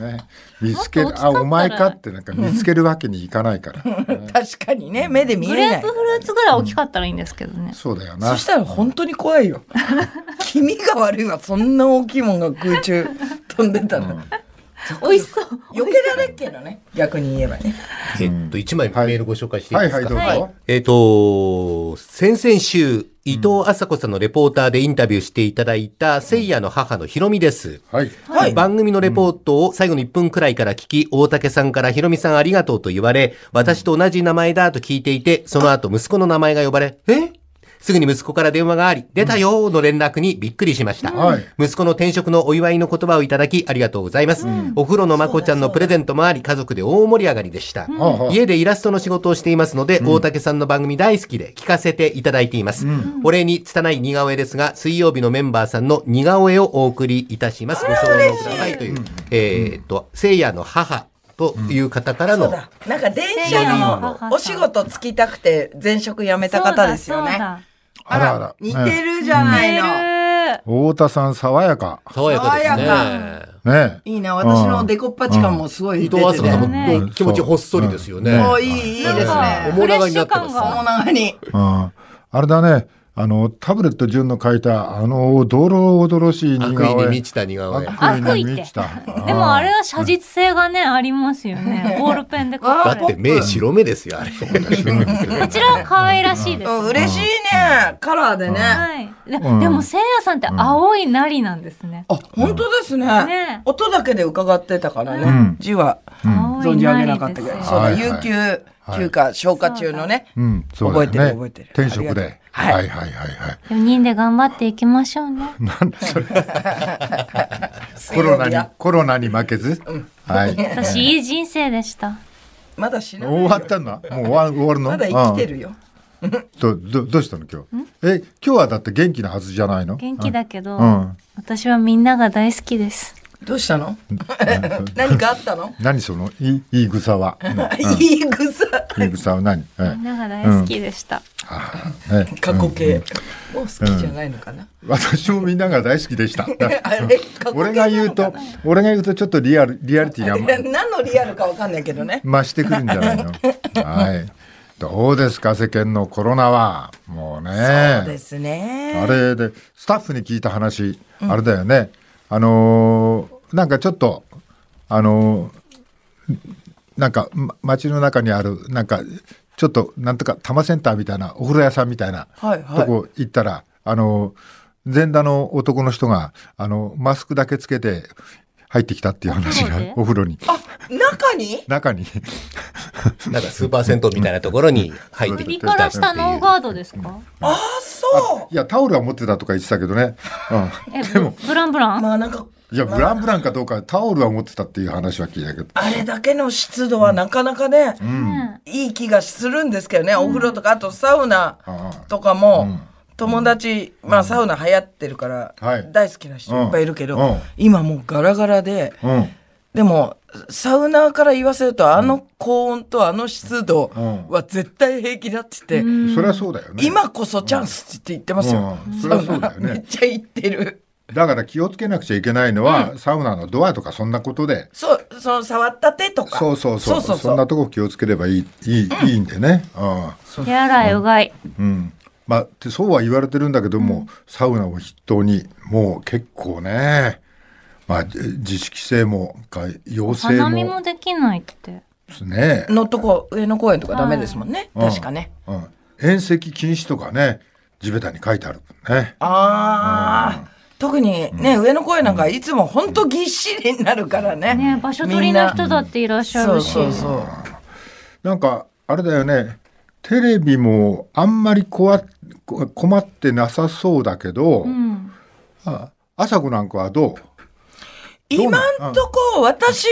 ね、見つけるあお前かってなんか見つけるわけにいかないから、ね、確かにね目で見えない、グレープフルーツぐらい大きかったらいいんですけどね、うん、そうだよなそしたら本当に怖いよ 君が悪いわそんな大きいもんが空中飛んでたら、うん美味しそう。避けられっけどね。逆に言えばね。えっと、一枚メールご紹介していいですか。はい、はい、はい、どうぞ。えっと、先々週、伊藤麻子さんのレポーターでインタビューしていただいた、せいやの母のひろみです。はい。はい、番組のレポートを最後の1分くらいから聞き、大竹さんからひろみさんありがとうと言われ、私と同じ名前だと聞いていて、その後息子の名前が呼ばれ、えすぐに息子から電話があり、出たよーの連絡にびっくりしました。息子の転職のお祝いの言葉をいただきありがとうございます。お風呂のまこちゃんのプレゼントもあり、家族で大盛り上がりでした。家でイラストの仕事をしていますので、大竹さんの番組大好きで聞かせていただいています。お礼に拙い似顔絵ですが、水曜日のメンバーさんの似顔絵をお送りいたします。ご承認くださいという、えーっと、聖夜の母という方からの、そうだ。なんか電車のお仕事つきたくて前職辞めた方ですよねあらあら。似てるじゃないの。太田さん、爽やか。爽やかですね。ね、いいな、私のデコッパチ感もすごい出てて、ね、さんも気持ちほっそりですよね。もういい、いいですね。おもながになってます。おもながに。あれだね。あの、タブレット純の書いた、あの、驚々しい似顔絵。悪意に満ちた似顔絵。悪意に満ちた。でもあれは写実性がね、ありますよね。ボールペンで書かれだって目白目ですよ、あれ。こちらは可愛らしいです。嬉しいね。カラーでね。はい。でも、せいやさんって青いなりなんですね。あ、本当ですね。音だけで伺ってたからね。字は存じ上げなかったけど。そうだ、有給休暇、消化中のね。覚えてる、覚えてる。転職で。はい、はいはいはいはい4人で頑張っていきましょうねなんだそれ コロナにコロナに負けず、はい私いい人生でしたまだ死ぬ。終わったんだもう終わ終わるのまだ生きてるよ、どどどうしたの今日え今日はだって元気なはずじゃないの元気だけど、私はみんなが大好きですどうしたの何かあったの 何そのいい草は、いい草いい草は何、みんな大好きでした、うん、過去形、も好きじゃないのかな、私もみんなが大好きでした 俺が言うと俺が言うとちょっとリアルリアリティが、何のリアルかわかんないけどね増してくるんじゃないのはいどうですか世間のコロナはもうねそうですねあれでスタッフに聞いた話、あれだよね、あのー、なんかちょっと、あのー、なんか、ま、街の中にある、なんか、ちょっと、なんとか、多摩センターみたいな、お風呂屋さんみたいな、とこ行ったら、あのー、前田の男の人が、あの、マスクだけつけて、入ってきたっていう話がお風呂に。あ、中に中に。なんかスーパー銭湯みたいなところに入ってきたから下ノーガードですか、うん、ああ、そういや、タオルは持ってたとか言ってたけどね。うん、でも。ブランブランまあなんかいや、ブランブランかどうか、タオルは持ってたっていう話は聞いたけど。あれだけの湿度はなかなかね、うん、いい気がするんですけどね、お風呂とか、あとサウナとかも。うん友達、まあサウナ流行ってるから大好きな人いっぱいいるけど、今もうガラガラで、でもサウナーから言わせるとあの高温とあの湿度は絶対平気だって言って、それはそうだよね今こそチャンスって言ってますよ、そそうだよね めっちゃ言ってる。だから気をつけなくちゃいけないのは、うん、サウナのドアとかそんなことでそうその触った手とかそうそうそうそんなとこ気をつければいいいいうん、いいんでね、うん、手洗いうがい、うん、まあ、そうは言われてるんだけども、サウナを筆頭にもう結構ね、まあ、自主規制も要請も花見もできないってですねのとこ上野公園とかダメですもんね、はい、確かね、うん遠石禁止とかね地べたに書いてあるねああ、うん、特にね、上野公園なんかいつも本当ぎっしりになるからね,、ね場所取りの人だっていらっしゃるし、そうそうそうなんかあれだよねテレビもあんまりこ困ってなさそうだけど、うん、あ朝子なんかはどう今んとこ私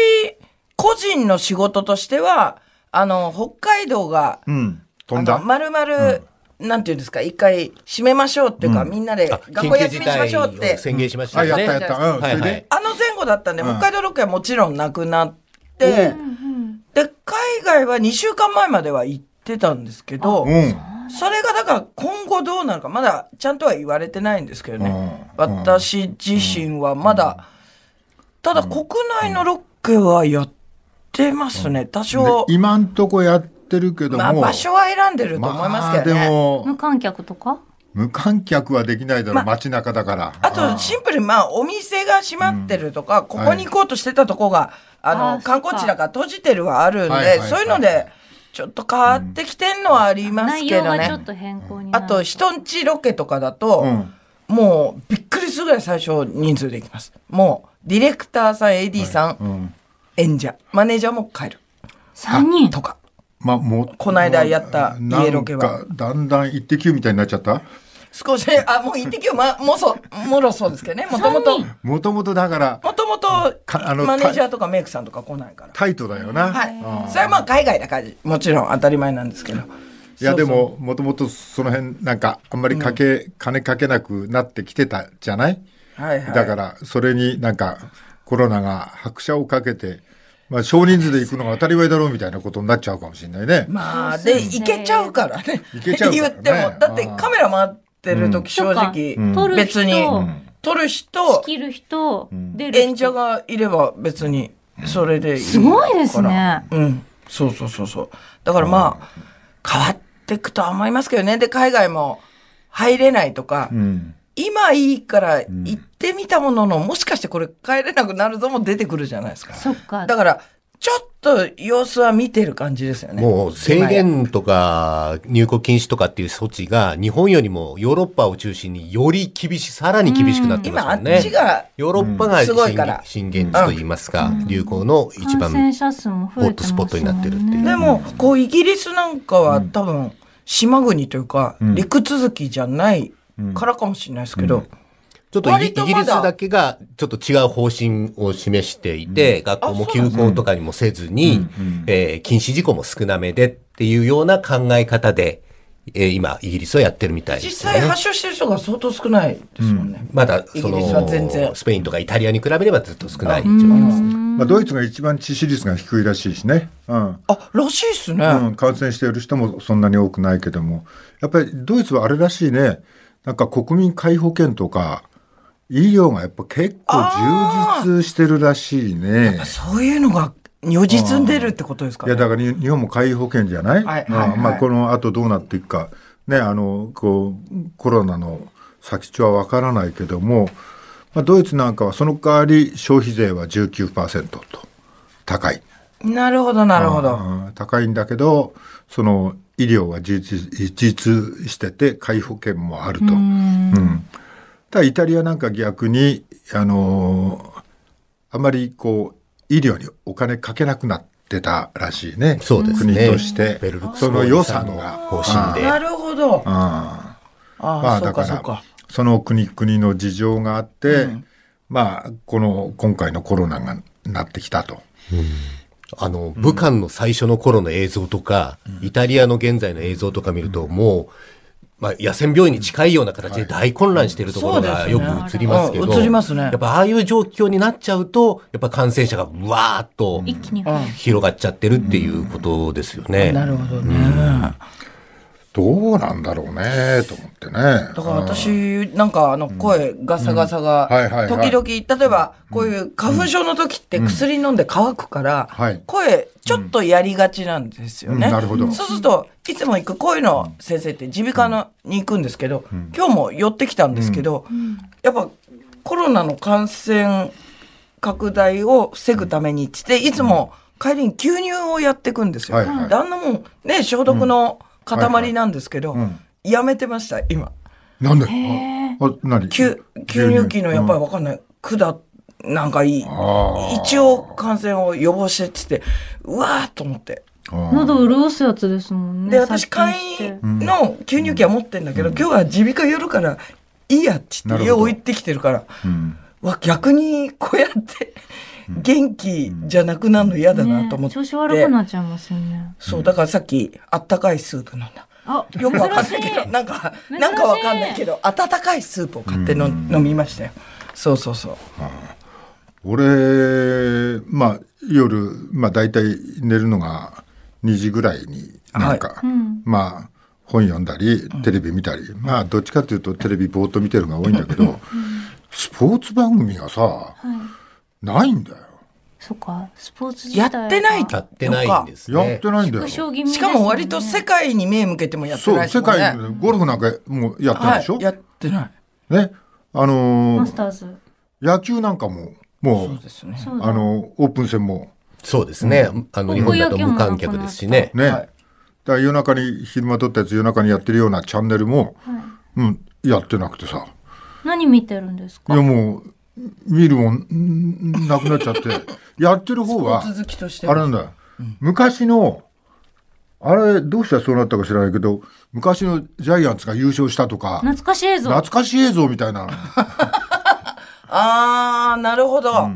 個人の仕事としてはあの北海道が、うん、飛んだ丸々、うなんていうんですか、一回閉めましょうっていうか、うん、みんなで学校休みしましょうって。宣言しましたね。あ、やったやった。うん、はいはい、あの前後だったんで、北海道ロケはもちろんなくなって、で、海外は2週間前までは行っってたんですけど、うん、それがだから今後どうなるかまだちゃんとは言われてないんですけどね、うん、私自身はまだ、うん、ただ国内のロックはやってますね多少今んとこやってるけども、まあ、場所は選んでると思いますけどね、まあ、無観客とか無観客はできないだろう、ま、街中だからあとシンプルにまあお店が閉まってるとか、ここに行こうとしてたとこが、はい、あの観光地だから閉じてるはあるんで、はいはい、そういうので、ちょっと変わってきてんのはありますけどね。とあと人んちロケとかだと、うん、もうびっくりするぐらい最初人数できます。もうディレクターさん、AD さん、はいうん、演者、マネージャーも帰る。3人とか。まあもう。この間やった家ロケは。だんだんゅうみたいになっちゃった少し、あ、もう一滴を、ま、もそ、もろそうですけどね。もともと。もともとだから。もともと、マネージャーとかメイクさんとか来ないから。タイトだよな。はい。それはまあ海外だから、もちろん当たり前なんですけど。いやでももともとその辺なんかあんまりかけ、うん、金かけなくなってきてたじゃない、はいはい、だからそれになんかコロナが拍車をかけて、まあ、少人数で行くのが当たり前だろうみたいなことになっちゃうかもしれないね。まあで行けちゃうからね。行けちゃう、ね、言ってもだってカメラ回ってってる時、正直、別に、取る人、仕る人、演者がいれば別に、それでいいすごいですね。うん。そうそうそうそう。だからまあ、変わっていくとは思いますけどね。で、海外も入れないとか、今いいから行ってみたものの、もしかしてこれ帰れなくなるぞも出てくるじゃないですか。そっか。だから、ちょっと様子は見てる感じですよね。もう制限とか入国禁止とかっていう措置が日本よりもヨーロッパを中心により厳し、さらに厳しくなってますね。今あっちが、ヨーロッパが、すごいから震源地といいますか、うん、流行の一番、ホットスポットになってるっていう。でも、こうイギリスなんかは多分島国というか、陸続きじゃないからかもしれないですけど、うんちょっとイギリスだけがちょっと違う方針を示していて、学校も休校とかにもせずに、え禁止事項も少なめでっていうような考え方で、えー、今、イギリスはやってるみたいです、ね、実際発症してる人が相当少ないですもんね。うん、まだ、その、全然スペインとかイタリアに比べればずっと少ないです、ね。まあ、ドイツが一番致死率が低いらしいしね。うん。あ、らしいっすね。うん、感染している人もそんなに多くないけども。やっぱりドイツはあれらしいね。なんか国民皆保険とか、医療がやっぱ結構充実してるらしいね。そういうのが如実に出るってことですか、ね、いやだから日本も海保険じゃない、はいはいはい、まあ、この後どうなっていくか、ね、あのこうコロナの先兆は分からないけども、まあ、ドイツなんかはその代わり消費税は19%と高い。なるほどなるほど。高いんだけどその医療は充実してて皆保険もあると。うんただイタリアなんか逆に、あのー、あまりこう、医療にお金かけなくなってたらしいね。そうですね。国として。その予算が。方針で。なるほど。あまあだから、その国国の事情があって、うん、まあ、この、今回のコロナがなってきたと。うんあの、武漢の最初の頃の映像とか、イタリアの現在の映像とか見ると、もう、まあ、野戦病院に近いような形で大混乱しているところがよく映りますけど、映りますね。やっぱああいう状況になっちゃうと、やっぱ感染者がわーっと広がっちゃってるっていうことですよね。なるほどね。どうなんだろうねと思ってね。だから私、なんかあの声ガサガサが、時々、例えばこういう花粉症の時って薬飲んで乾くから、声ちょっとやりがちなんですよね。なるほど。そうすると、いつも行く声の先生って耳鼻科のに行くんですけど、今日も寄ってきたんですけど、やっぱコロナの感染拡大を防ぐためにって、いつも帰りに吸入をやっていくんですよ。はい。もね、消毒の、塊なんですけど、はいはいうん、やめてました、今。なんであ、吸入器のやっぱりわかんない。管なんかいい。一応感染を予防してってて、うわーと思って。喉潤すやつですもんね。で、私、会員の吸入器は持ってんだけど、うん、今日は耳鼻科寄るから、いいやっつって家置いてきてるから、うん、わ、逆にこうやって元気じゃなくなるの嫌だなと思って、ね、調子悪くなっちゃいますよねそうだからさっきあったかいスープ飲んだあよくわかんないけどなんかなんかわかんないけど温かいスープを買っての、飲みましたよそうそうそう、はあ、俺まあ夜まあ大体寝るのが2時ぐらいになんか、はいまあ本読んだりテレビ見たり、うん、まあどっちかというとテレビぼーっと見てるのが多いんだけど、うん、スポーツ番組がさ、はいないんだよ。そっか、スポーツやってないやってないんですね。やってないんだよ。しかも割と世界に目向けてもやってない、ね、そう、世界、ゴルフなんかもうやってないでしょ、はい、やってない。ね、あのー、マスターズ。野球なんかも、もう、そうですね、あのー、オープン戦も。そうですね。うん、あの、日本だと無観客ですしね。ね。はい、だ夜中に、昼間撮ったやつ夜中にやってるようなチャンネルも、はい、うん、やってなくてさ。何見てるんですかいやもう、見るもんなくなっちゃって やってる方はあれなんだよ、うん、昔のあれどうしてそうなったか知らないけど昔のジャイアンツが優勝したとか懐かしい映像懐かしい映像みたいな ああなるほど、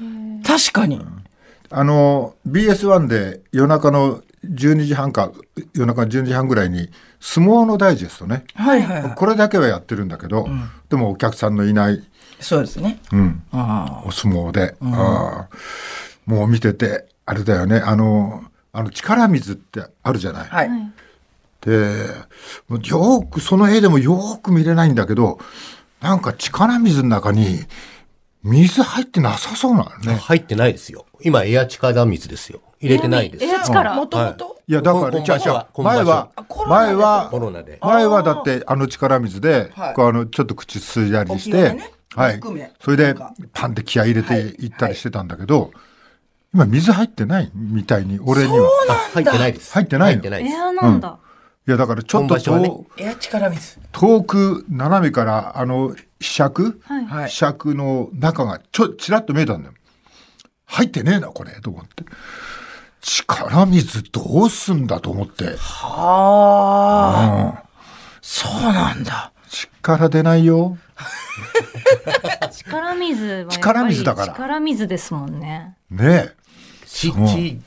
うん、確かに、うん、あの BS1 で夜中の12時半か夜中の12時半ぐらいに相撲のダイジェストね、はいはいはい、これだけはやってるんだけど、でもお客さんのいないそうですね。うん。お相撲で。うん、あもう見てて、あれだよね。あの、あの力水ってあるじゃない。はい。で、よく、その絵でもよく見れないんだけど、なんか力水の中に、水入ってなさそうなのね。入ってないですよ。今、エア力水ですよ。入れてないです。エア力もともといや、だから、じゃじ前は、前は、前はだって、あの力水で、あの、ちょっと口すいだりして、はい、それでパンって気合い入れていったりしてたんだけど、はいはい、今水入ってないみたいに俺には入ってないです入ってないのエアなんだ、うん、いやだからちょっと遠,、ね、エア力水遠く斜めからあの尺、はい、尺の中がちょちらっと見えたんだよ入ってねえなこれと思って力水どうすんだと思ってはあ、うん、そうなんだ力出ないよ。力水力水だから。力水ですもんね。ねえ。ち、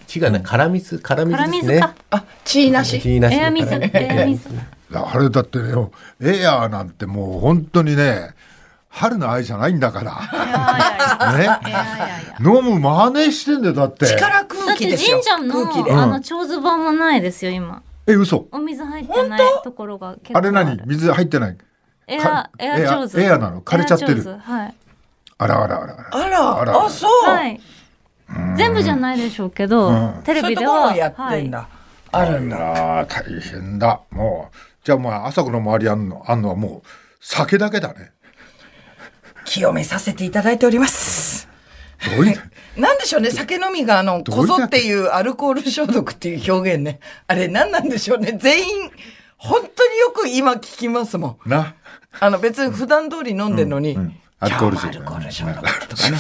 ち、がね、辛水、辛水ですね。あ、ちなし。ちなし。エア水、エア水。あれだってね、エアーなんてもう本当にね、春の愛じゃないんだから。いね。飲む真似してんだよ、だって。力空気ですよ。だって神社の、あの、長図場もないですよ、今。え、嘘。お水入ってないところが結構あれ何水入ってないエア、エア上手。エアなの枯れちゃってる。はい。あらあらあらあら。あら、あそう、全部じゃないでしょうけど、テレビでは。やってんだ。あるんだ。大変だ。もう。じゃあまあ、朝子の周りあんの、あんのはもう、酒だけだね。清めさせていただいております。どういう なんでしょうね酒飲みがあのこぞっていうアルコール消毒っていう表現ねあれなんなんでしょうね全員本当によく今聞きますもん。な。あの別に普段通り飲んでるのに、うんうん、アルコール中毒。アルコールとかね。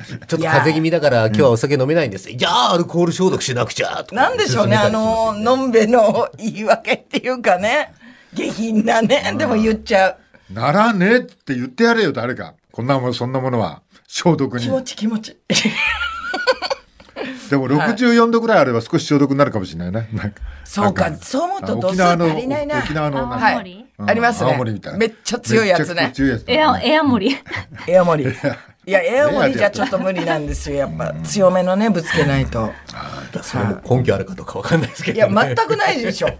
ちょっと風邪気味だから今日はお酒飲めないんです。じゃあアルコール消毒しなくちゃ。なんでしょうね、あの、飲んべの言い訳っていうかね。下品なね。でも言っちゃう。ならねえって言ってやれよ、誰か。こんなもん、そんなものは。消毒に。気持ち気持ち。でも六十四度ぐらいあれば少し消毒になるかもしれないね。なんそうか、そう思うと度数足りないな。沖縄の、はい、ありますね。めっちゃ強いやつね。エア、エアモリ。エアモリ。いや、絵鬼じゃちょっと無理なんですよ。やっぱ、強めのね、ぶつけないと。それも根拠あるかどうかわかんないですけど、ね、いや、全くないでしょ。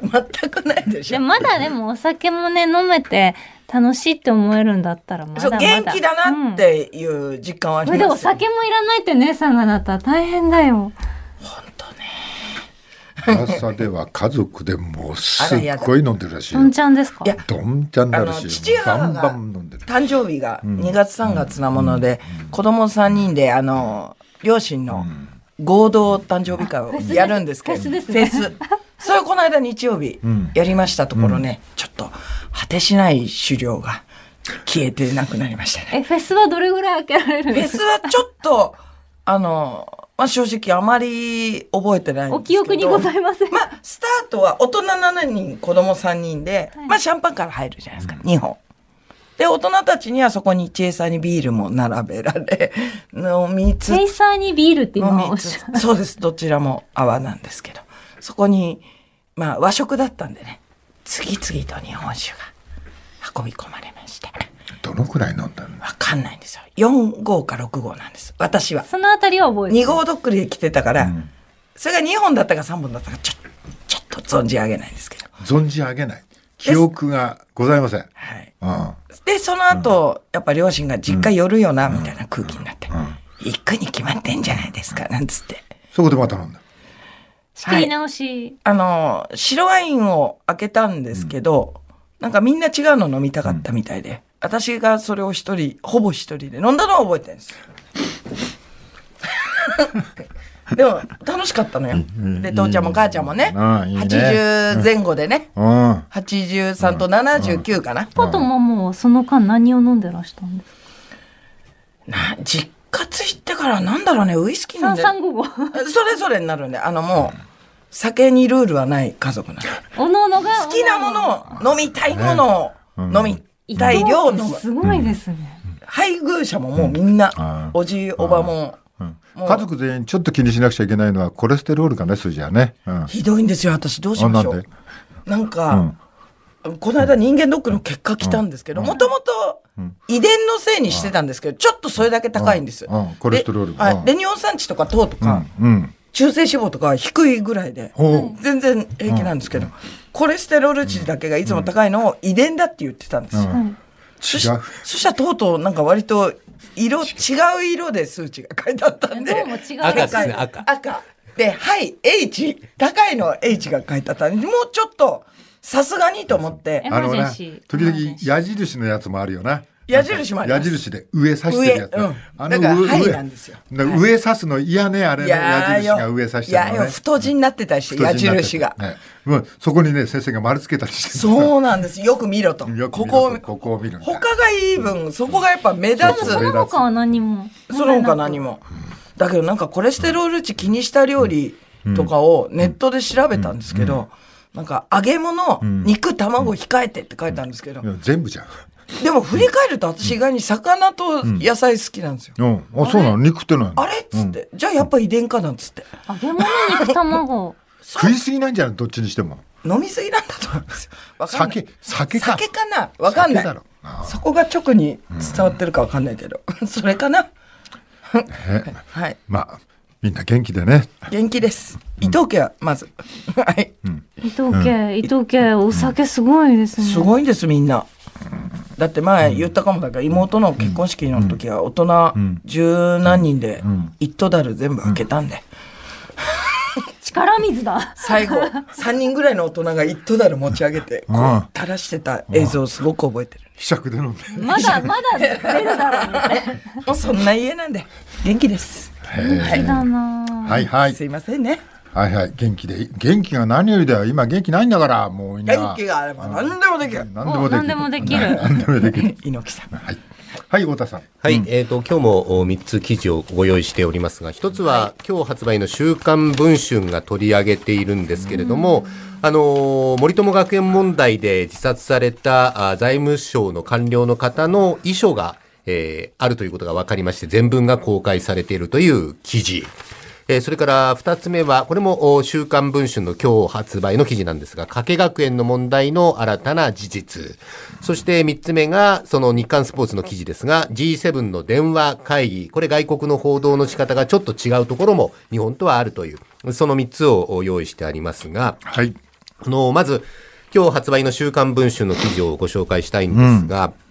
全くないでしょ。まだでもお酒もね、飲めて、楽しいって思えるんだったらまだまだ元気だなっていう実感はあります、ね、うん、でお酒もいらないって姉さんがなったら大変だよ。本朝では家族でもすっごい飲んでるらしいどんちゃんですかいやどんちゃんだらしい父親が誕生日が2月3月なもので、子供3人であの両親の合同誕生日会をやるんですけど、うん、フェスそれをこの間日曜日やりましたところね、ちょっと果てしない狩猟が消えてなくなりましたね。え、フェスはどれぐらい開けられるんですかフェスはちょっと、あの、まあ正直あまり覚えてないんですけど。お記憶にございません。まあ、スタートは大人7人、子供3人で、はい、まあシャンパンから入るじゃないですか、2本。で、大人たちにはそこにチェイサーにビールも並べられ、飲みつつ。チェイサーにビールって今おっしゃそうです。どちらも泡なんですけど。そこに、まあ和食だったんでね、次々と日本酒が運び込まれまして。どのくらい飲んだのわかんないんですよ。4号か6号なんです。私は。そのあたりは覚えてる。2号どっくりで来てたから、うん、それが2本だったか3本だったか、ちょ、ちょっと存じ上げないんですけど。存じ上げない。記憶がございません。はい。うん、で、その後、うん、やっぱ両親が実家寄るよな、みたいな空気になって、行くに決まってんじゃないですか、なんつって。そこでまた飲んだ。仕切り直し、はい、あの、白ワインを開けたんですけど、なんかみんな違うの飲みたかったみたいで。私がそれを一人、ほぼ一人で飲んだのは覚えてるんですよ。でも、楽しかったのよ。で、父ちゃんも母ちゃんもね、80前後でね、83と79かな。パトとママはその間何を飲んでらしたんですか実家ついてからなんだろうね、ウイスキー飲んで。3 3 5それぞれになるんで、あのもう、酒にルールはない家族なの。おのおのが。好きなものを飲みたいものを飲み。大量のすごいですね、配偶者ももうみんな、おじいおばも家族全員ちょっと気にしなくちゃいけないのはコレステロールがね数字はね、ひどいんですよ私どうしましょうなんか、この間人間ドックの結果来たんですけどもともと遺伝のせいにしてたんですけどちょっとそれだけ高いんです、コレステロールがレニオン酸値とか糖とか、中性脂肪とか低いぐらいで全然平気なんですけど、コレステロール値だけがいつも高いのを遺伝だって言ってたんですよ。そしたらとうとうなんか割と色違う色で数値が書いてあったんでどうも違う赤ですね赤赤ではい H 高いの H が書いてあったんでもうちょっとさすがにと思ってあの時々矢印のやつもあるよな矢印もあり矢印で上刺してるやつ、ね、うん、だか上なんですよ上刺すの嫌ねあれね矢印が上刺してるの、ね、いや太字になってたりして矢印が、ね、そこにね先生が丸つけたりしてそうなんですよく見ろとここをここを見る他がいい分そこがやっぱ目立つその他は何もその他何も、だけどなんかコレステロール値気にした料理とかをネットで調べたんですけど、なんか揚げ物、肉卵控えてって書いてあるんですけど、全部じゃんでも振り返ると私意外に魚と野菜好きなんですよ。うん、あそうなの肉ってないあれっつって、じゃあやっぱ遺伝かなんつって。揚げ物肉卵。食いすぎなんじゃないどっちにしても飲みすぎなんだと思いますよ。かんない酒酒か酒かなわかんな酒だいろ。あそこが直に伝わってるかわかんないけど。それかなねはい。まあみんな元気でね元気です。伊藤家まず。はい。伊藤家、伊藤家、お酒すごいですね。すごいんですみんな。だって前言ったかもだから妹の結婚式の時は大人十何人で一斗ダル全部開けたんで。力水だ最後3人ぐらいの大人が一斗ダル持ち上げてこう垂らしてた映像すごく覚えてるで飲んでまだまだ出るだろうね もうそんな家なんで元気ですはいはいすいませんねはいはい元気で元気が何よりだよ今元気ないんだからもう元気があれば何でもできる、何でもできる何でもできる 猪木さんはいはい、太田さん。はい、うん、えっ、ー、と、今日も三つ記事をご用意しておりますが、一つは、今日発売の週刊文春が取り上げているんですけれども、あの森友学園問題で自殺されたあ財務省の官僚の方の遺書が、えー、あるということが分かりまして、全文が公開されているという記事。えそれから2つ目は、これも週刊文春の今日発売の記事なんですが、加計学園の問題の新たな事実。そして3つ目が、その日刊スポーツの記事ですが、G7 の電話会議。これ外国の報道の仕方がちょっと違うところも日本とはあるという、その3つを用意してありますが、はい。あの、まず、今日発売の週刊文春の記事をご紹介したいんですが、うん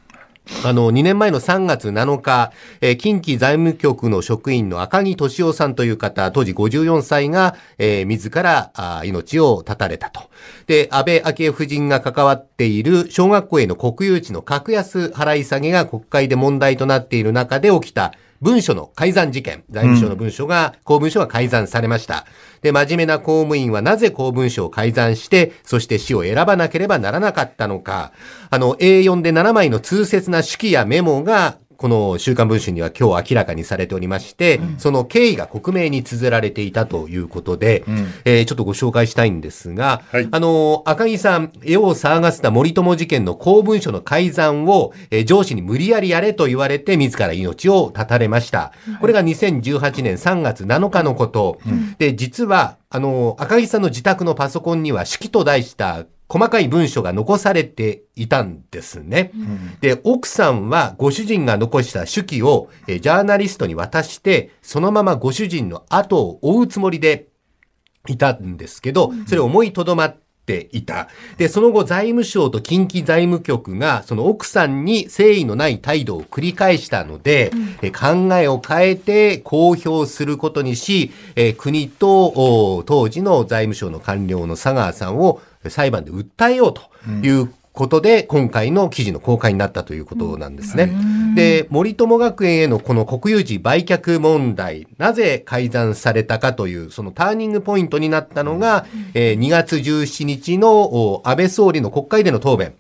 あの、2年前の3月7日、えー、近畿財務局の職員の赤木敏夫さんという方、当時54歳が、えー、自らあ命を絶たれたと。で、安倍昭恵夫人が関わっている小学校への国有地の格安払い下げが国会で問題となっている中で起きた文書の改ざん事件、財務省の文書が、うん、公文書が改ざんされました。で、真面目な公務員はなぜ公文書を改ざんして、そして死を選ばなければならなかったのか、あの、A4 で7枚の通説な手記やメモがこの週刊文春には今日明らかにされておりまして、うん、その経緯が国名に綴られていたということで、うん、えー、ちょっとご紹介したいんですが、はい、あの、赤木さん、世を騒がせた森友事件の公文書の改ざんを、えー、上司に無理やりやれと言われて自ら命を絶たれました。これが2018年3月7日のこと。うん、で、実は、あの、赤木さんの自宅のパソコンには、式と題した細かい文書が残されていたんですね。うん、で、奥さんはご主人が残した手記をジャーナリストに渡して、そのままご主人の後を追うつもりでいたんですけど、それを思いとどまって、いたでその後財務省と近畿財務局がその奥さんに誠意のない態度を繰り返したので、うん、考えを変えて公表することにし、え国と当時の財務省の官僚の佐川さんを裁判で訴えようということで、今回の記事の公開になったということなんですね。で、森友学園へのこの国有地売却問題、なぜ改ざんされたかという、そのターニングポイントになったのが、えー、2月17日の安倍総理の国会での答弁。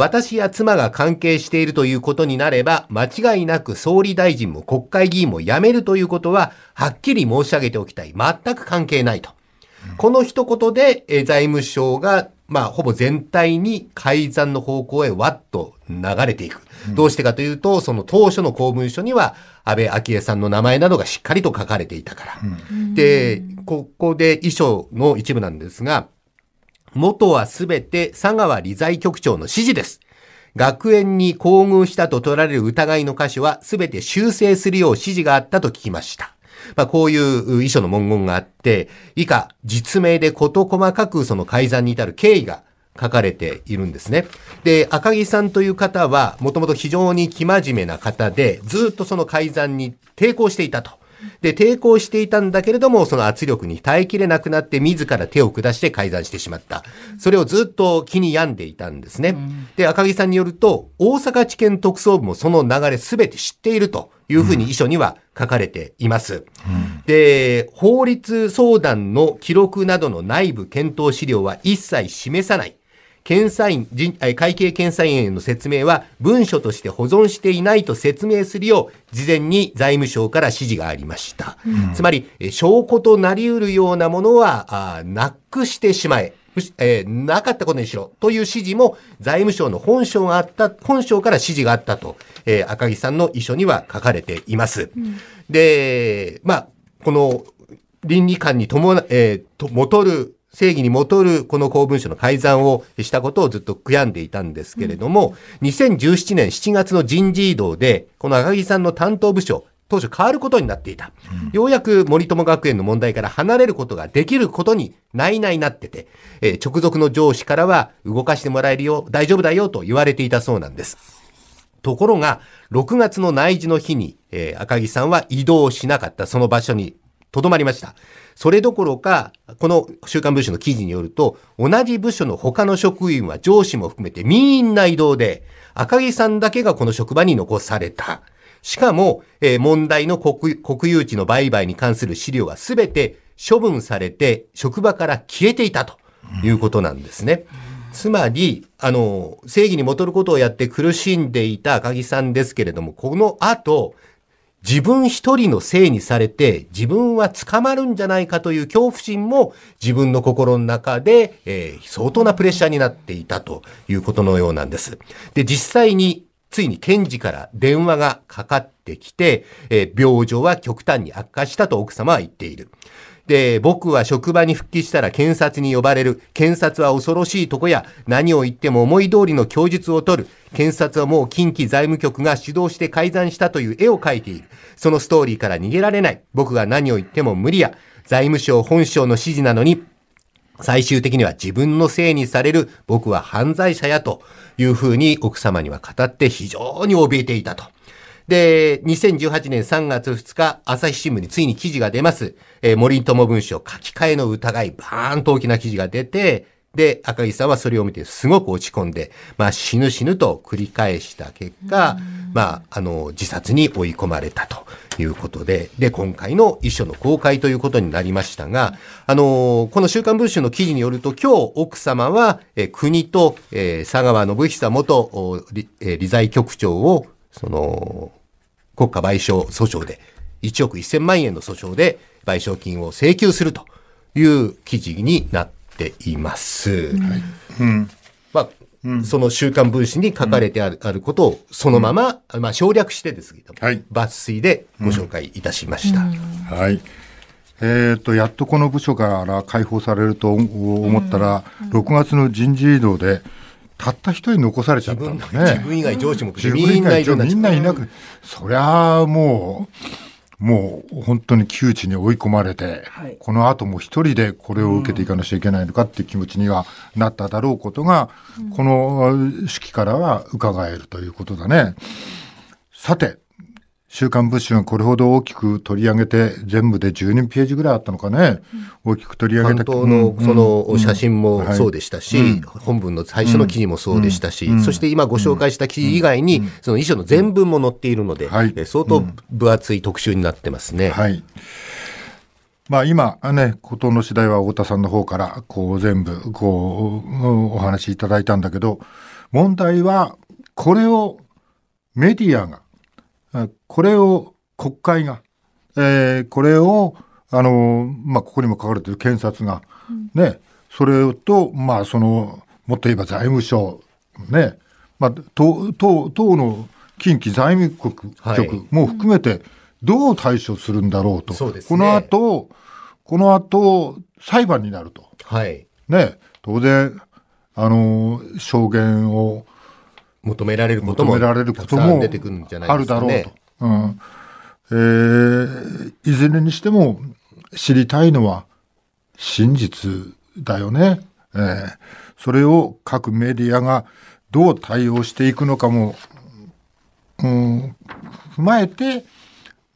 私や妻が関係しているということになれば、間違いなく総理大臣も国会議員も辞めるということは、はっきり申し上げておきたい。全く関係ないと。この一言で、えー、財務省がまあ、ほぼ全体に改ざんの方向へわっと流れていく。どうしてかというと、その当初の公文書には、安倍昭恵さんの名前などがしっかりと書かれていたから。うん、で、ここで遺書の一部なんですが、元はすべて佐川理財局長の指示です。学園に厚遇したと取られる疑いの箇所はすべて修正するよう指示があったと聞きました。まあ、こういう遺書の文言があって、以下、実名で事細かくその改ざんに至る経緯が書かれているんですね。で、赤木さんという方は、もともと非常に生真面目な方で、ずっとその改ざんに抵抗していたと。で、抵抗していたんだけれども、その圧力に耐えきれなくなって、自ら手を下して改ざんしてしまった。それをずっと気に病んでいたんですね。で、赤木さんによると、大阪地検特捜部もその流れすべて知っているというふうに遺書には書かれています。で、法律相談の記録などの内部検討資料は一切示さない。検査員、会計検査員への説明は文書として保存していないと説明するよう、事前に財務省から指示がありました。うん、つまり、証拠となり得るようなものは、なくしてしまえ。えー、なかったことにしろという指示も財務省の本省があった、本省から指示があったと、えー、赤木さんの遺書には書かれています。うん、で、まあ、この倫理観に伴、えー、と、もとる正義に基るこの公文書の改ざんをしたことをずっと悔やんでいたんですけれども、2017年7月の人事異動で、この赤木さんの担当部署、当初変わることになっていた。ようやく森友学園の問題から離れることができることにないないなってて、えー、直属の上司からは動かしてもらえるよ、大丈夫だよと言われていたそうなんです。ところが、6月の内示の日に、えー、赤木さんは移動しなかった、その場所に留まりました。それどころか、この週刊文書の記事によると、同じ部署の他の職員は上司も含めてみんな移動で、赤木さんだけがこの職場に残された。しかも、えー、問題の国有地の売買に関する資料す全て処分されて、職場から消えていたということなんですね。つまり、あの、正義に戻ることをやって苦しんでいた赤木さんですけれども、この後、自分一人のせいにされて自分は捕まるんじゃないかという恐怖心も自分の心の中で、えー、相当なプレッシャーになっていたということのようなんです。で、実際についに検事から電話がかかってきて、えー、病状は極端に悪化したと奥様は言っている。で、僕は職場に復帰したら検察に呼ばれる。検察は恐ろしいとこや、何を言っても思い通りの供述を取る。検察はもう近畿財務局が主導して改ざんしたという絵を描いている。そのストーリーから逃げられない。僕が何を言っても無理や。財務省本省の指示なのに、最終的には自分のせいにされる僕は犯罪者やというふうに奥様には語って非常に怯えていたと。で、2018年3月2日、朝日新聞についに記事が出ます。えー、森友文書書き換えの疑い、バーンと大きな記事が出て、で、赤木さんはそれを見てすごく落ち込んで、まあ、死ぬ死ぬと繰り返した結果、まあ、あの、自殺に追い込まれたということで、で、今回の遺書の公開ということになりましたが、あの、この週刊文春の記事によると、今日奥様は、え国と、え佐川信久元理,、え理財局長を、その、国家賠償訴訟で、1億1000万円の訴訟で賠償金を請求するという記事になった。ています。うんまあその週刊文春に書かれてある,、あることをそのまま、まあ、省略してですけども、はい、抜粋でご紹介いたしました。はい、えーと、やっとこの部署から解放されると思ったら、う6月の人事異動でたった一人残されちゃったんだね自分以外上司も自分以外みんないなくそりゃあもうもう本当に窮地に追い込まれて、はい、この後も一人でこれを受けていかなきゃいけないのかっていう気持ちにはなっただろうことが、うん、この式からは伺えるということだね。さて、週刊文春これほど大きく取り上げて全部で12ページぐらいあったのかね、うん、大きく取り上げた関のその写真もそうでしたし、うんはい、本文の最初の記事もそうでしたし、うん、そして今ご紹介した記事以外に、その遺書の全文も載っているので、はい、相当分厚い特集になってますね。はいまあ今ね、ことの次第は太田さんの方からこう全部こうお話しいただいたんだけど、問題はこれをメディアがこれを国会が、えー、これを、あのまあ、ここにも書かれている検察が、うん、ね、それと、まあ、その、もっと言えば財務省、ね、まあ、党党党の近畿財務局も含めて、どう対処するんだろうと。はいうん、この後、この後、裁判になると。はい。ね、当然、あの、証言を求められることも出てくるんじゃないあるだろうと。うんえー、いずれにしても知りたいのは真実だよね。えー、それを各メディアがどう対応していくのかも、うん、踏まえて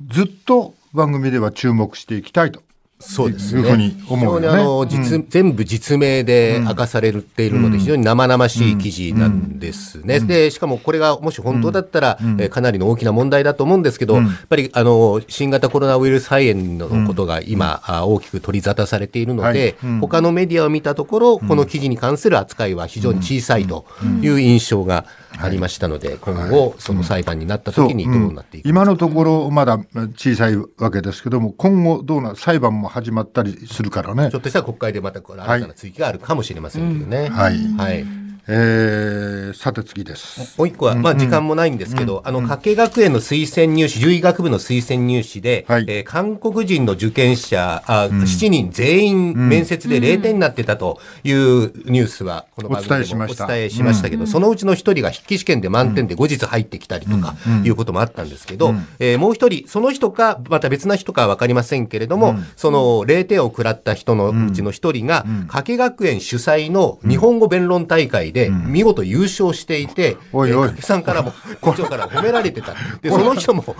ずっと番組では注目していきたいとそうですね。に非常にあの、実、うん、全部実名で明かされているので、非常に生々しい記事なんですね。うんうん、で、しかもこれがもし本当だったら、えー、かなりの大きな問題だと思うんですけど、やっぱりあの、新型コロナウイルス肺炎のことが今、う大きく取り沙汰されているので、はい、他のメディアを見たところ、この記事に関する扱いは非常に小さいという印象が、うんありましたので、今後、その裁判になった時にどうなっていく、うん、今のところ、まだ小さいわけですけども、今後、どうな、裁判も始まったりするからね。ちょっとしたら国会でまた新たな追及があるかもしれませんけどね。はい、はいえー、さて次です。もう一個は、まあ時間もないんですけど、うん、あの、加計学園の推薦入試、獣医学部の推薦入試で、はい、えー、韓国人の受験者あ、うん、7人全員面接で0点になってたというニュースは、この番組でもお伝えしましたけど、そのうちの1人が筆記試験で満点で後日入ってきたりとか、いうこともあったんですけど、えもう1人、その人か、また別な人かはわかりませんけれども、その0点を食らった人のうちの1人が、加計学園主催の日本語弁論大会で見事優勝していて、うん、おいおい、えー、さんからも、校長から褒められてた。で、その人も、え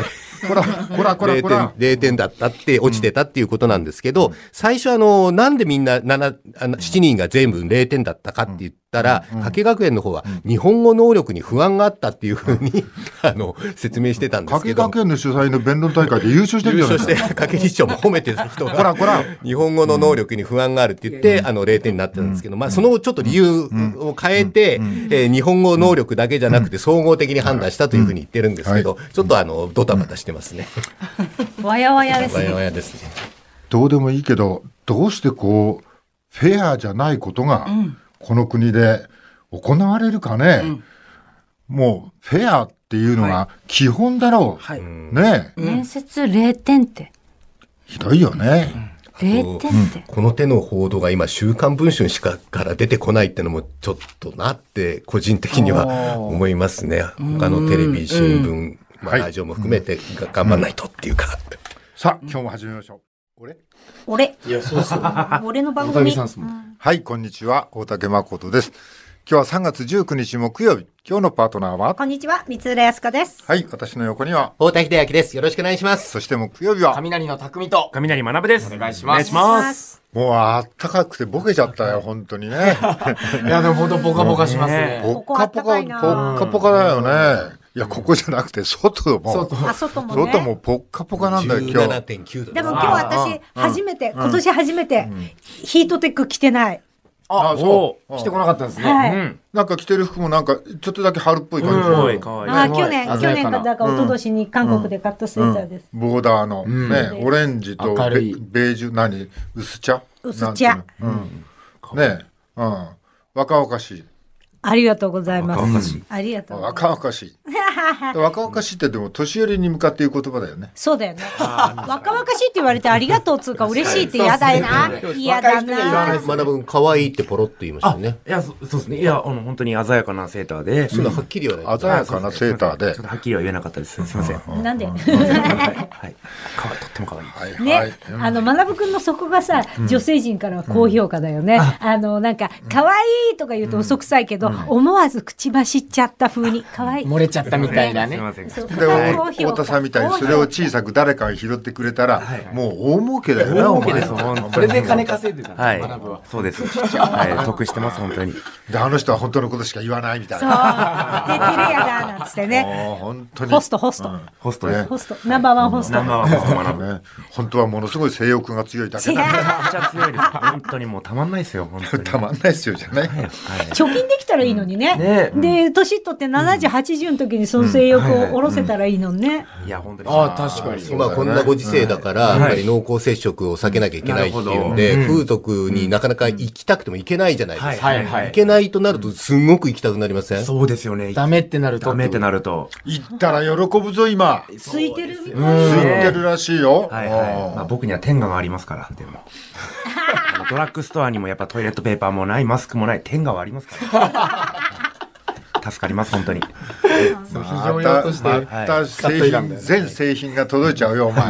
ーこら、こら、こら、こら。0点だったって、落ちてたっていうことなんですけど、うん、最初あの、なんでみんな7、七人が全部0点だったかって言ったら、うん、加計学園の方は、日本語能力に不安があったっていうふうに、あの、説明してたんですけど。加計学園の主催の弁論大会で優勝してるじゃないですか。優勝して、加計理事長も褒めてる人が、こら、こら。日本語の能力に不安があるって言って、あの、0点になってたんですけど、まあ、そのちょっと理由を変えて、えー、日本語能力だけじゃなくて、総合的に判断したというふうに言ってるんですけど、ちょっとあの、ドタバタして、てますね。わやわやですね。わやわやですね。どうでもいいけど、どうしてこう、フェアじゃないことが、この国で行われるかね。うん、もう、フェアっていうのが基本だろう。はい、ね、面接0点って。ひどいよね。うんこの手の報道が今「週刊文春」しかから出てこないってのもちょっとなって個人的には思いますね他のテレビ新聞まあ、ラジオも含めて頑張らないとっていうか、さあ今日も始めましょう俺俺いやそうそう 俺の番組、うん、はいこんにちは大竹誠です今日は3月19日木曜日今日のパートナーはこんにちは三浦康子ですはい私の横には大竹秀明ですよろしくお願いしますそして木曜日は雷の匠と雷学ですお願いしますもうあったかくてボケちゃったよ、本当にね。いや、でも本当ボカボカしますね。ポ カポカ、ポカポカだよね。いや、ここじゃなくて、外も。外も、ね、外もポッカポカなんだよ、今日。17.9度。でも今日私、初めて、今年初めて、ヒートテック着てない。ああ、そう。着てこなかったんですね。はい、なんか着てる服もなんか、ちょっとだけ春っぽい感じ。うん、かわいい。あ、去年、去年か、だから一昨年に韓国で買ったスイーターです。ボーダーの、ね、オレンジとベージュ、何薄茶薄茶。うん。ね、うん。若々しい。ありがとうございます。若々しい。ありがとう。若々しい。若々しいってでも年寄りに向かっていう言葉だよね。そうだよね。若々しいって言われてありがとうつうか嬉しいって嫌だな。嫌だな。学ぶ可愛いってポロって言いましたね。いやそうですね。いやあの本当に鮮やかなセーターで。そうだはっきりは鮮やかなセーターで。はっきりは言えなかったです。すみません。なんで。はい。とっても可愛い。ね。あの学ぶくんのそこがさ女性陣からは高評価だよね。あのなんか可愛いとか言うと嘘くさいけど。思わず口走っちゃった風に可愛い漏れちゃったみたいなね。で太田さんみたいにそれを小さく誰かが拾ってくれたら、もう大儲けだよなお前。これで金稼いでた。はい。そうです。はい。得してます本当に。であの人は本当のことしか言わないみたいな。そう。で照れやだなんつってね。本当に。ホストホスト。ホストね。ホストナンバーワンホスト。ナンバーワンホスト。本当はものすごい性欲が強いだけだ。めちゃくちゃ強いです。本当にもうたまんないですよ。たまんないですよじゃない。貯金できたらいいのにね。で、年取って70、80の時にその性欲を下ろせたらいいのね。いや、本当に。ああ、確かに。まあ、こんなご時世だから、やっぱり濃厚接触を避けなきゃいけないっていうんで、風俗になかなか行きたくても行けないじゃないですか。行けないとなると、すごく行きたくなりませんそうですよね。ダメってなると。ダメってなると。行ったら喜ぶぞ、今。空いてる空いてるらしいよ。はいはい。まあ僕には天下がありますから、でも。ドラッグストアにもやっぱトイレットペーパーもない、マスクもない、天下はありますから。助かります、本当に。非常また製品、全製品が届いちゃうよ、お前。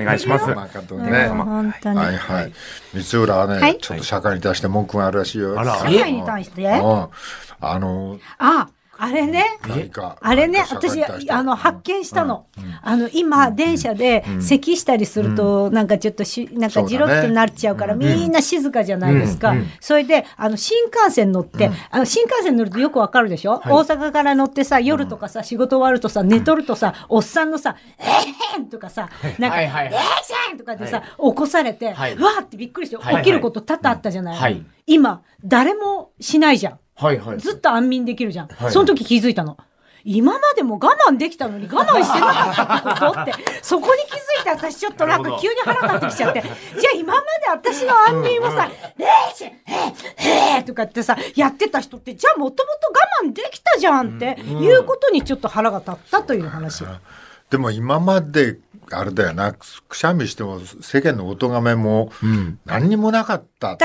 お願いします。ね、本当に。はいはい。三浦はね、ちょっと社会に対して文句があるらしいよ。社会に対してあの、あ。あれね、あれね、私、あの、発見したの。あの、今、電車で、咳したりすると、なんかちょっとし、なんかじろってなっちゃうから、みんな静かじゃないですか。それで、あの、新幹線乗って、あの、新幹線乗るとよくわかるでしょ、大阪から乗ってさ、夜とかさ、仕事終わるとさ、寝とるとさ、おっさんのさ、えへんとかさ、なんか、えへんとかでさ、起こされて、わーってびっくりして起きること多々あったじゃない。今、誰もしないじゃん。はいはい、ずっと安眠できるじゃん。はい、その時気づいたの。今までも我慢できたのに我慢してなかったことって そこに気づいて私ちょっとなんか急に腹立ってきちゃってじゃあ今まで私の安眠をさ「ねえしえへえ」とかってさやってた人ってじゃあもともと我慢できたじゃんっていうことにちょっと腹が立ったという話。うんうん、でも今まであれだよなくしゃみしても世間のお咎めも何にもなかった、うん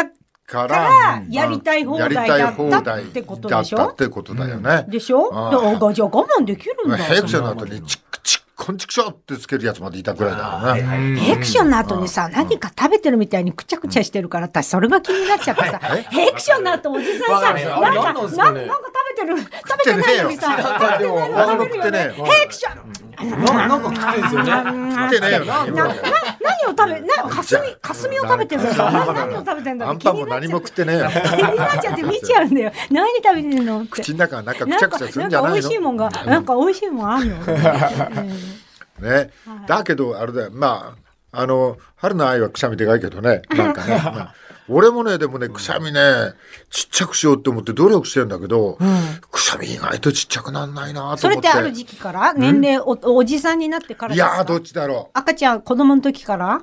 からやりたい放題だったってことでしょだったってことだよね。でしょじゃ我慢できるんだよ。平ったチこんちくしょってつけるやつまでいたくらいだからね。はヘクションの後にさ、何か食べてるみたいにくちゃくちゃしてるから、私それが気になっちゃってさ、ヘクションの後おじさんさ、なんか、なんか食べてる、食べてないのさ、食べてないの食べてヘクションなんか食ってんすよね。食ってよ。何を食べ、な、かすみ、かすみを食べてるんだよ。何を食べてんだろう。あんたも何も食ってねえよ。気になっちゃって見ちゃうんだよ。何食べてるの口の中なんかくちゃくちゃするんじゃないのなんか美味しいもんが、なんか美味しいもんあるの。ね、はい、だけどあれだまああの春の愛はくしゃみでかいけどねなんかね、まあ、俺もねでもねくしゃみねちっちゃくしようって思って努力してるんだけど、うん、くしゃみ意外とちっちゃくなんないなと思ってそれってある時期から年齢おおじさんになってからいやどっちだろう赤ちゃん子供の時から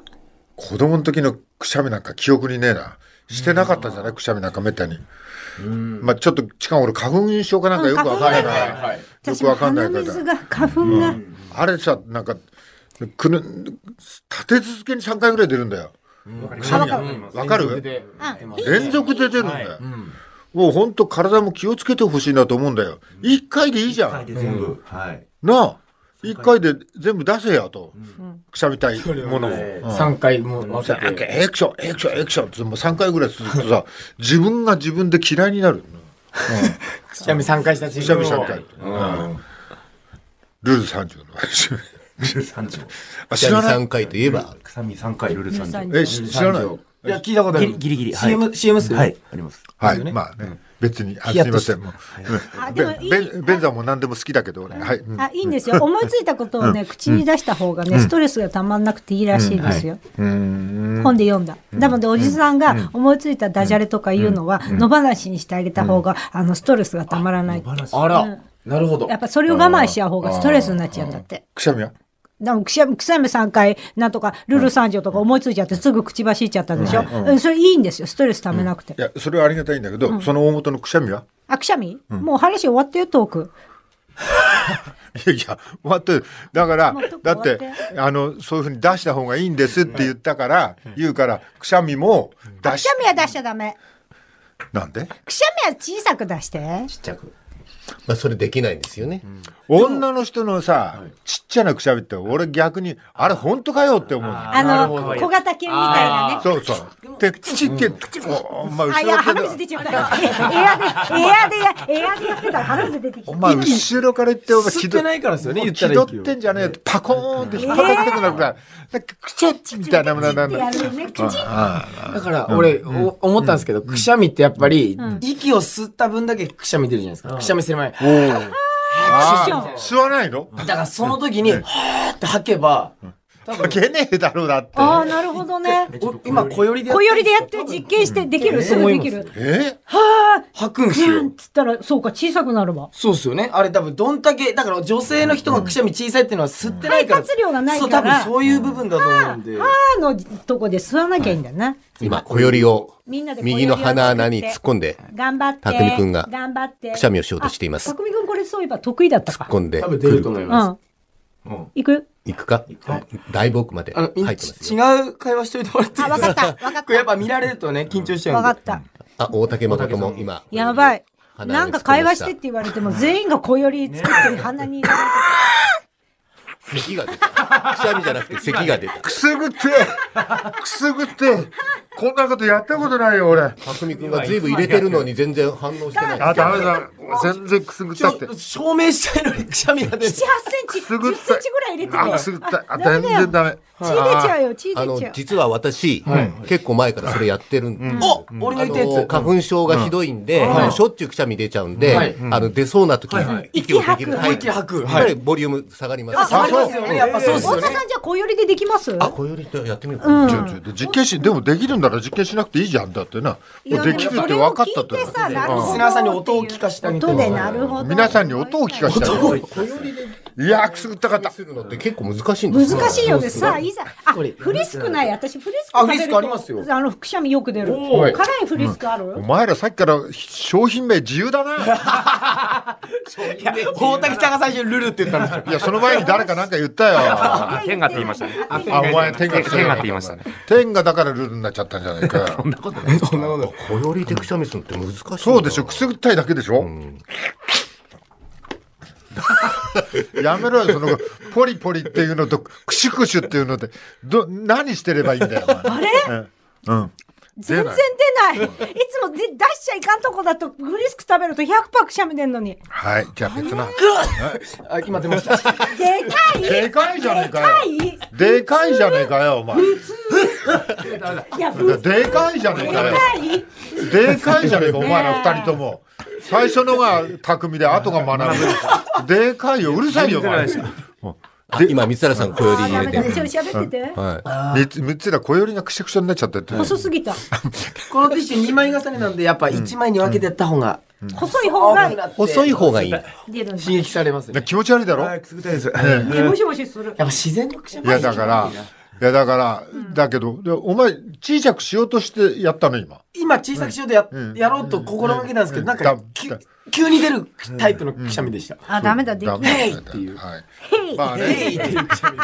子供の時のくしゃみなんか記憶にねえなしてなかったじゃないくしゃみなんかめったに。うん、まあちょっとしかも俺花粉症かなんかよくわかんないから、よくわかんないから花粉が、うん、あれさなんかく立て続けに3回ぐらい出るんだよ。わかる連続で出るんだよ。もう本当体も気をつけてほしいなと思うんだよ。1回でいいじゃん。なあ。一回で全部出せやと、くしゃみたいものを。3回もう分けて。エクション、エクション、エクションってもう3回ぐらい続くとさ、自分が自分で嫌いになる。くしゃみ3回した自分を。くしゃみ三回。ルール30の話。ルール三条。知らない3回といえば。臭み3回、ルール三条。え、知らないいや、聞いたことある。ギリギリ。CM、CM すはい、あります。はい、まあね。別に、すみません。もう。あ、でもいい。ベンザも何でも好きだけど、はい。あ、いいんですよ。思いついたことをね、口に出した方がね、ストレスがたまんなくていいらしいですよ。本で読んだ。なので、おじさんが思いついたダジャレとかいうのは、野放しにしてあげた方が、あの、ストレスがたまらない。あら。なるほど。やっぱそれを我慢しちゃう方がストレスになっちゃうんだって。くしゃみはでもくしゃみ、くしゃみ3回、なんとか、ルル3条とか思いついちゃって、すぐ口走っちゃったでしょ、うん、うん、それいいんですよ。ストレスためなくて。いや、それはありがたいんだけど、その大元のくしゃみはあ、くしゃみ、もう話終わってよ、トーク。いやいや、終わって、だから、だって、あの、そういうふうに出した方がいいんですって言ったから、言うから、くしゃみも出し。くしゃみは出しちゃダメ。なんでくしゃみは小さく出して。ちっちゃく。まあ、それできないんですよね。うん、女の人のさ、ちっちゃなくしゃべって、俺逆に、あれ本当かよって思うあの、小型犬みたいなね。そうそう。で、ちっけ、お前、後ろ手で。鼻水出ちゃった。エアで、エアで、エアでやってたら鼻水出てきた。お前、後ろから言って、お前、気取ってないからですよね、言ったら。気取ってんじゃねえパコーンって引っ張ってくなるから、くちゃっちみたいなものなんだ。だから、俺、思ったんですけど、くしゃみってやっぱり、息を吸った分だけくしゃみ出るじゃないですか。くしゃみすれのに。吸わないのだからその時に、はーって吐けば、書けねえだろうだって。ああ、なるほどね。今、小よりでやって小よりでやって実験して、できる、すぐできる。えはあ。吐くんすよ。つったら、そうか、小さくなるわ。そうっすよね。あれ多分、どんだけ、だから女性の人がくしゃみ小さいっていうのは吸ってないから。活量がないから。そう、多分そういう部分だと思うんで。はあのとこで吸わなきゃいいんだな。今、小よりを。右の鼻穴に突っ込んで、頑張って、匠くんが、くしゃみをしようとしています。匠くんこれそういえば得意だったか。突っ込んで。多分出ると思います。行く行くか、はい、だいぶ奥まで入ってます違う会話しといてもらってあ、わかった。わかった。やっぱ見られるとね、緊張しちゃうんわかった。あ、大竹誠も今。やばい。なんか会話してって言われても、全員が小より作って鼻に入れて。咳が出た。くしゃみじゃなくて咳が出た。くすぐってくすぐってこんなことやったことないよ、俺。たくみくんが随分入れてるのに全然反応してない。あ、ダメだ。全然くすぐったって。証明したいのにくしゃみが出る。7、8センチ、1センチぐらい入れてる。くすぐった。あ、全然ダメ。血出ちゃうよ、血出ちゃう。あの、実は私、結構前からそれやってるんでお俺の言ったやつ。花粉症がひどいんで、しょっちゅうくしゃみ出ちゃうんで、あの、出そうな時に息を吐く。息吐く。やっぱりボリューム下がります。下がりますよね。やっぱそうですね。太田さんじゃあ、小寄りでできますあ、小寄りってやってみようか。実験し、でもできるなら実験しなくていいじゃん。だってな。できるって分かったって。リスナーさんに音を聞かした音でなるほど皆さんに音を聞かせてあげるいやくすぐったかった。するのって結構難しいんです難しいよね。さあ、いざ。あ、フリスクない。私、フリスク食べると。あ、ありますよ。あの、くしゃみよく出る。辛いフリスクある、お前らさっきから商品名自由だな。いや、大竹さんが最初ルルって言ったんですよ。いや、その前に誰かなんか言ったよ。天って言いましたね。あ、お前天がって言いましたね。天だからルルになっちゃったんじゃないか。そんなことない。そんなことない。小よりでくしゃみするって難しい。そうでしょ。くすぐったいだけでしょ。やめろよ、その、ポリポリっていうのと、クシュクシュっていうので、ど、何してればいいんだよ。あれ、うん、うん全然出ない。いつも出しちゃいかんとこだと、グリスク食べると100パクしゃみ出んのに。はい、じゃあ別な。あ、今出ました。でかいでかいじゃねえかよ。でかいじゃねえかよ、お前。でかいじゃねえかよ。でかいじゃねえか、お前ら二人とも。最初のが匠で、後が学ぶ。でかいよ、うるさいよ、お前。で今、三原さん、小より入れて。喋ってて。はい。三浦小よりがくしゃくしゃになっちゃってて。細すぎた。このティッシュ2枚重ねなんで、やっぱ1枚に分けてやった方が。細い方がいい。細い方がいい。刺激されますね。気持ち悪いだろ気持ち悪いです。もしもしする。やっぱ自然のくしゃみ。いや、だから。いやだから、うん、だけどお前小さくしようとしてやったの今今小さくしようとや,、やろうと心がけたんですけど、なんか急に出るタイプのくしゃみでした、あダメだできないっていう「はい、まあね、へい」っていうくしゃみ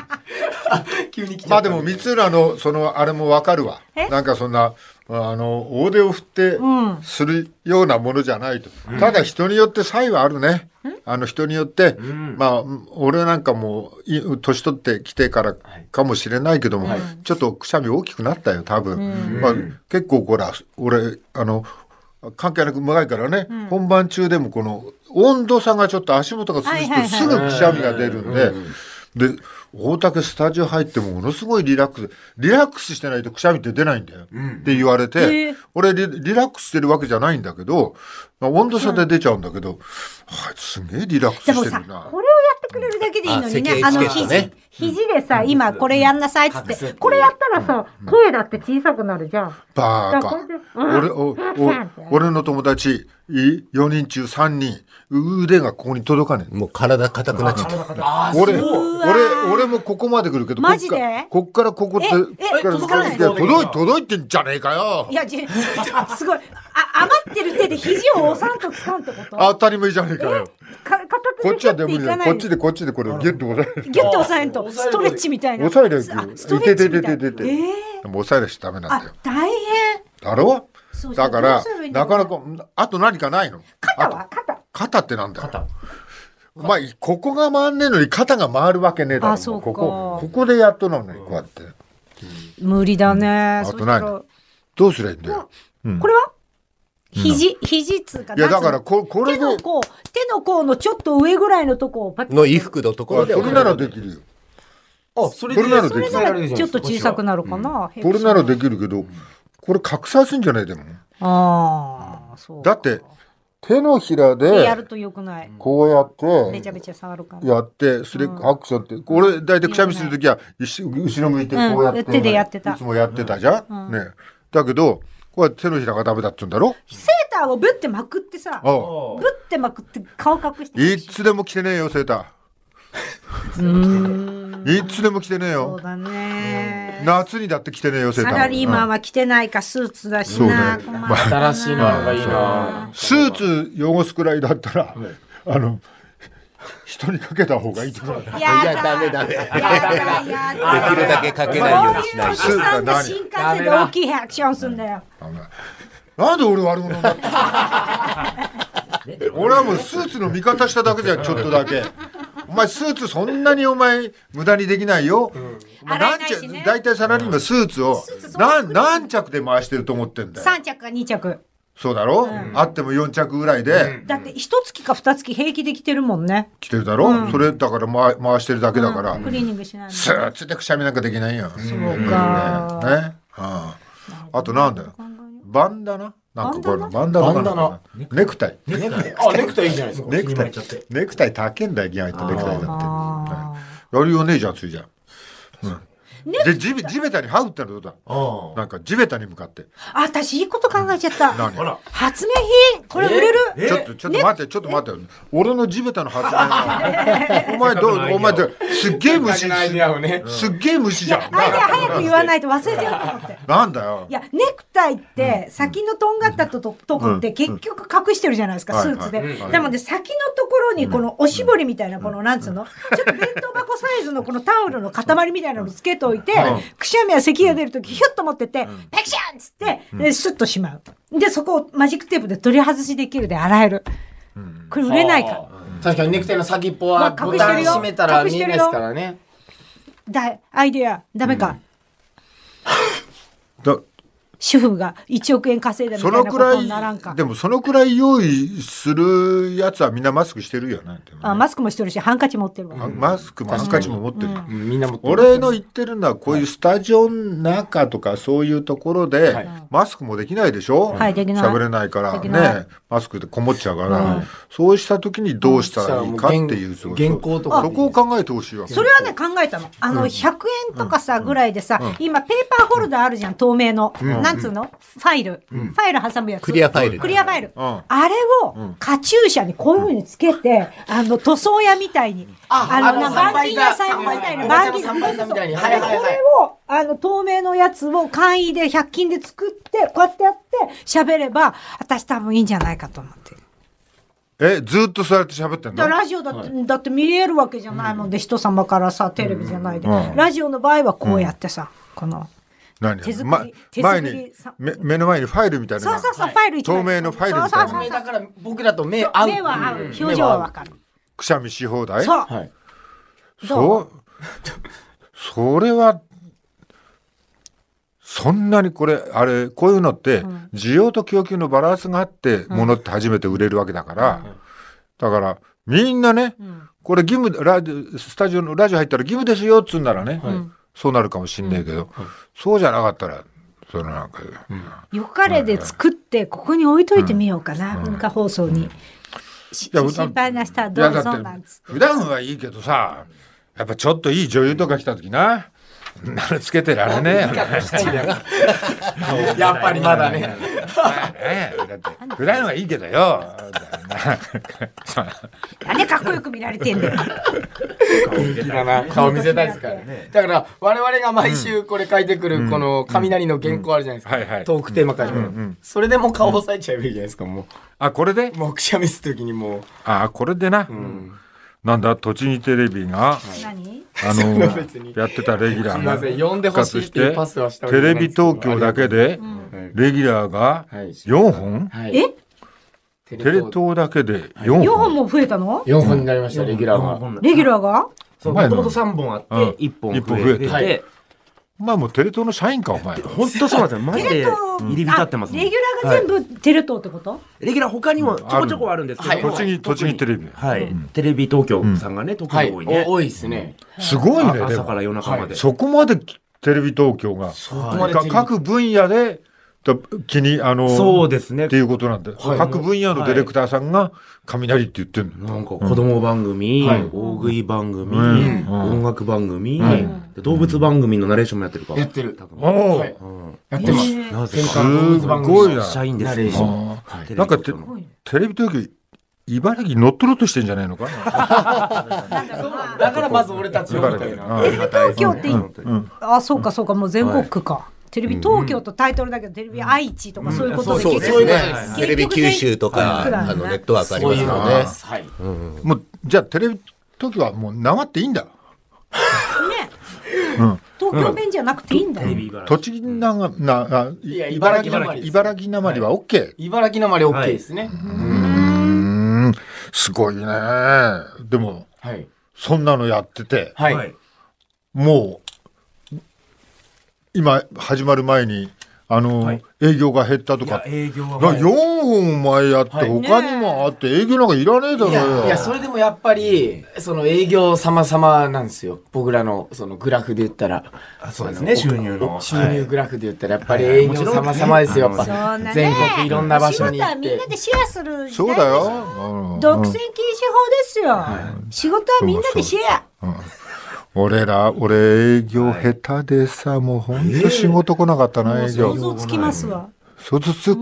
急に来ちゃったまあでも光浦のそのあれもわかるわなんかそんなあの大手を振ってするようなものじゃないと、うん、ただ人によって差異はあるね、うん、あの人によって、うん、まあ俺なんかも年取ってきてからかもしれないけども、はい、ちょっとくしゃみ大きくなったよ多分、まあ、結構ほら俺あの関係なく長いからね、本番中でもこの温度差がちょっと足元が涼しとすぐくしゃみが出るんで。はいはいはいで、大竹スタジオ入ってもものすごいリラックス、リラックスしてないとくしゃみって出ないんだよ、って言われて、えー、俺リラックスしてるわけじゃないんだけど、温度差で出ちゃうんだけど、はい、すげえリラックスしてるな。これくれるだけでいいのにね。あの肘、肘でさ、今これやんなさいっつって、これやったらさ、声だって小さくなるじゃん。バーカ。俺、の友達、4人中3人、腕がここに届かねえ。もう体硬くなっちゃった。俺、俺、俺もここまで来るけど、マジでこっからここって、届い、届いてんじゃねえかよ。いや、すごい。あ余ってる手で肘を押さんとつかんってこと当たり前じゃねえかよ。か片手でこっちはでもいいよ。こっちでこっちでこれをギュッと押さえる。ギュッと押さえんと、ストレッチみたいな。押さえるよ。あストレッチみたいな。でも押さえるしダメなんだよ。大変。だろだから、なかなか、あと何かないの肩は肩。肩ってなんだよ。まあ、ここが回んねえのに肩が回るわけねえだろ。ここ、ここでやっとなのに、こうやって。無理だね。あとな何どうすりゃいいんだよ。これは肘、肘つうか、いやだからここれ手の甲、手の甲のちょっと上ぐらいのとこをパッの衣服のところで。それならできるよ。あ、それならできる。ちょっと小さくなるかな。これならできるけど、これ隠さすんじゃないでも。ああ、そう。だって。手のひらでやるとよくないこうやってめちゃめちゃ触るからやってそれアクションってこれ、大体くしゃみする時は後ろ向いてこうやって手でやってたいつもやってたじゃんねだけどこれ手のひらがダメだっつうんだろセーターをぶってまくってさぶってまくって顔隠していつでも着てねえよセーターいつでも着てねえよそうだね夏にだって着てねえよセーターサラリーマンは着てないかスーツだしな、ね、新しいのがいいなスーツ汚すくらいだったら、うん、あの人にかけた方がいいと思う。いや、だめ。だメ。できるだけかけないようにしないスーパー何新幹線で大きいアクションするんだよ。なんで俺悪者だ俺はもうスーツの味方しただけじゃん、ちょっとだけ。お前スーツそんなにお前無駄にできないよ。何着、大体サラリーマンスーツを何着で回してると思ってんだよ。3着か2着。そうだろ、うん、あっても4着ぐらいで、だって一月か二月平気で着てるもんね着てるだろ、うん、それだから回回してるだけだから、うん、クリーニングしないスーッてくしゃみなんかできないよそうか、ねね、ああとなんだよバンダナなんかこれバンダナダナネクタイネクタイあネクタイいいじゃないですかネクタイネクタイ高えんだよギア入ネクタイだってやるよねじゃあついじゃんで地地べたに這うってのはどうだなんか地べたに向かってあ私いいこと考えちゃった、発明品これ売れるちょっとちょっと待って、ちょっと待って俺の地べたの発明品お前どう お前すっげえ虫すっげえ虫じゃん早く言わないと忘れちゃうと思ってなんだよいやネクタイって先のとんがったとととこって結局隠してるじゃないですか、スーツで、でもで先のところにこのおしぼりみたいなこのなんつうの、ちょっと弁当箱サイズのこのタオルの塊みたいなのつけといていて、くしゃみや咳が出るとき、ひゅっと持ってて、ペクシャンっつって、スッとしまう。で、そこをマジックテープで取り外しできるで洗える。これ売れないか。確かにネクタイの先っぽは、ボタン閉めたら見えないですからね。だ、アイディア、ダメか。だ、主婦が1億円稼いだみたいなことにならんかでもそのくらい用意するやつはみんなマスクしてるよね、ね、あマスクもしてるしハンカチ持ってるわ、うん、マスクもハンカチも持ってる、うん、みんな持ってる俺の言ってるのはこういうスタジオの中とかそういうところで、はい、マスクもできないでしょ、はい、できない喋れないからねマスクでこもっちゃうから、うん、そうした時にどうしたらいいかっていう原稿とかそこを考えてほしいわそれはね考えたのあの100円とかさぐらいでさ、今ペーパーホルダーあるじゃん透明の、なんつうのファイル。ファイル挟むやつ。クリアファイル。クリアファイル。あれを、カチューシャにこういうふうにつけて、あの、塗装屋みたいに。あの、板金屋さんみたいな。板金屋みたいに。これを、あの、透明のやつを簡易で100均で作って、こうやってやって喋れば、私多分いいんじゃないかと思って。えずっとそうやって喋ってんのラジオだって、はい、だって見れるわけじゃないもんで、うん、人様からさテレビじゃないで、うんラジオの場合はこうやってさ、この何手作り、手作り前に目の前にファイルみたいなそうそうそう、はい、ファイル透明のファイルみたいなだから僕らと目合う目は合う、表情はわかるくしゃみし放題そう、はい、そうそれはそんなにこれあれこういうのって需要と供給のバランスがあってものって初めて売れるわけだから、うん、だからみんなね、うん、これ義務ラジスタジオのラジオ入ったら義務ですよっつうんならね、はいそうなるかもしんないけど、そうじゃなかったらそのなんか、よかれで作ってここに置いといてみようかな、文化放送に、心配な人はどうぞなんつって普段はいいけどさやっぱちょっといい女優とか来た時な、なるつけてられねえよ やっぱりまだね。ねだ暗いのがいいけどよ。なんでかっこよく見られてんだよ。顔見せたいですからね。だから我々が毎週これ書いてくるこの雷の原稿あるじゃないですか。トークテーマから。それでも顔押さえちゃえばいいじゃないですか、もう。あ、これでもうくしゃみするときにもう。あ、これでな。うんなんだ栃木テレビが、あのやってたレギュラーが復活してテレビ東京だけでレギュラーが4本、はい、テレ東だけで4本 ,4 本も増えたの ?4 本になりましたレギュラーが。レギュラーがそう、もともと3本あって、1本増えて、はい、お前もうテレ東の社員かお前本当そうなんですよ マジで入り浸ってますレギュラーが全部テレ東ってこと、はい、レギュラー他にもちょこちょこあるんですけど、栃木栃木テレビはい、テレビ東京さんがね、特に多いね、多いですね、すごいね朝から夜中まで、そこまでテレビ東京が、そ各分野で気に、あの、そうですね。っていうことなんで、はい、各分野のディレクターさんが、雷って言ってるなんか子供番組、うん、大食い番組、うん、音楽番組、うん、動物番組のナレーションもやってるか。やってる。おお、うん、やってます。なぜか。すごいな。社員です、ね。なんかテ、テレビ東京、茨城乗っ取ろうとしてんじゃないのか だからまず俺たちみたいな。テレビ東京って、あ、そうかそうか、もう全国区か。テレビ東京とタイトルだけど、テレビ愛知とかそういうことですねテレビ九州とか、あのネットワークありますので、はいもうじゃあテレビ東京はもうなまっていいんだ。ね、うん、東京弁じゃなくていいんだよ。栃木ながな茨城なまり茨城なまりは OK。茨城なまり OK ですね。うんすごいね。でも、はい、そんなのやってて、はい、もう。今始まる前にあの、はい、営業が減ったとか。営業は、は本前やって、他にもあって、営業なんかいらねえだろよ。いや、それでもやっぱり、その営業様様なんですよ。僕らの、そのグラフで言ったら。あそうですね、収入の。収入グラフで言ったら、やっぱり営業様様ですよ。やっぱ、ね、全国いろんな場所にみんなでシェアするそうだよ。独占禁止法ですよ。仕事はみんなでシェア。俺ら、俺営業下手でさ、もう本当仕事来なかったな、営業。想像つきますわ。想像つく。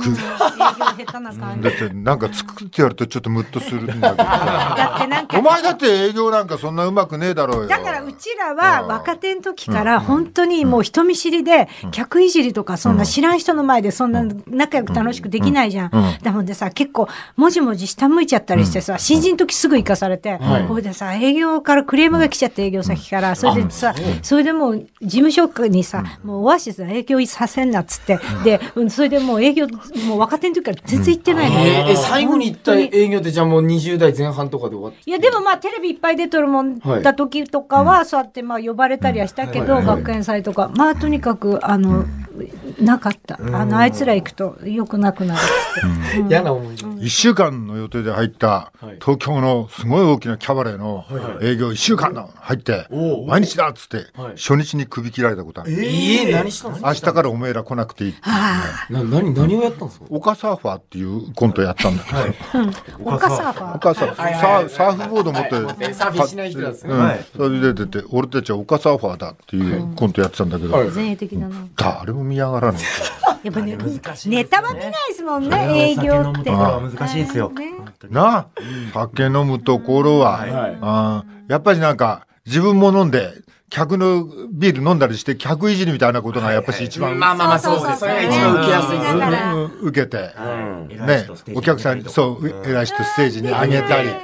下手な感じ。だってなんか作ってやるとちょっとムッとするんだけど だってなんかお前だって営業なんかそんなうまくねえだろうよ。だからうちらは若手の時から本当にもう人見知りで、客いじりとかそんな知らん人の前でそんな仲良く楽しくできないじゃん。だもんでさ、結構もじもじ下向いちゃったりしてさ、新人の時すぐ行かされて、ほ、い、でさ、営業からクレームが来ちゃって営業先から、それでさ、それでもう事務所にさ、もうオアシス営業させんなっつって、で、それでもう営業、もう若手の時から全然行ってないの、え最後に行った営業ってじゃあもう20代前半とかで終わっていやでもまあテレビいっぱい出とるもんだ時とかは、そうやってまあ呼ばれたりはしたけど、学園祭とかまあとにかくあの、なかったあのあいつら行くとよくなくなるって嫌、な思い1週間の予定で入った東京のすごい大きなキャバレーの営業1週間の入って毎日だっつって初日に首切られたことあるええ何したの明日からおめえら来なくていいって、ね、何何をやったんですかサーファーーっていうコントやったんだけど、はい、岡サーバー岡サーバーサーフボード持って、はい、サーフィンしない人ですね、それで出て俺たちは岡サーファーだっていうコントやってたんだけど、前衛的なの誰も見上がらないやっぱね、ネタは見ないですもんね、営業って。難しいですよ。なあ、酒飲むところは、あやっぱりなんか、自分も飲んで、客のビール飲んだりして、客いじりみたいなことがやっぱし一番、はいはい、まあまあまあ、そうです。ね。一番受けやすいですね。受けて、ね、お客さん、そう、偉い人ステージに上げたり、うん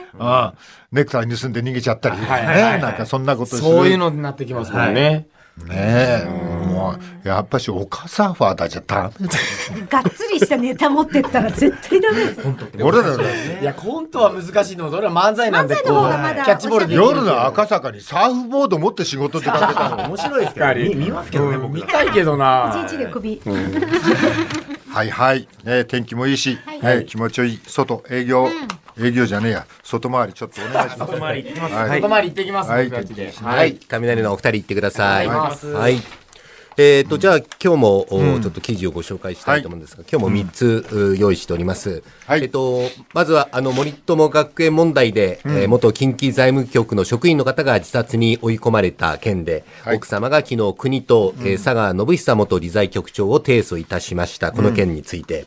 ネクタイ盗んで逃げちゃったり、ね、なんかそんなことそういうのになってきますもんね。ねえ、もうやっぱしオカサーファーだじゃダメだよ。がっつりしたネタ持ってったら絶対ダメ。本当俺らね。いやコントは難しいの、それは漫才なんでまだキャッチボールで。夜の赤坂にサーフボード持って仕事っ出かけたの面白いですけど、見ますけどね、僕見たいけどな。一日で首。はいはい、えー、天気もいいし、はい、えー、気持ちいい外営業、うん、営業じゃねえや外回りちょっとお願いします外回り行ってきます、はい、外回り行ってきます、はい、はい、雷のお二人行ってくださいはいえっ、ー、と、じゃあ今日も、うちょっと記事をご紹介したいと思うんですが、はい、今日も3つ、うん、用意しております。はい、えっ、ー、と、まずは、あの、森友学園問題で、うん、えー、元近畿財務局の職員の方が自殺に追い込まれた件で、はい、奥様が昨日国と、え佐川信久元理財局長を提訴いたしました。この件について。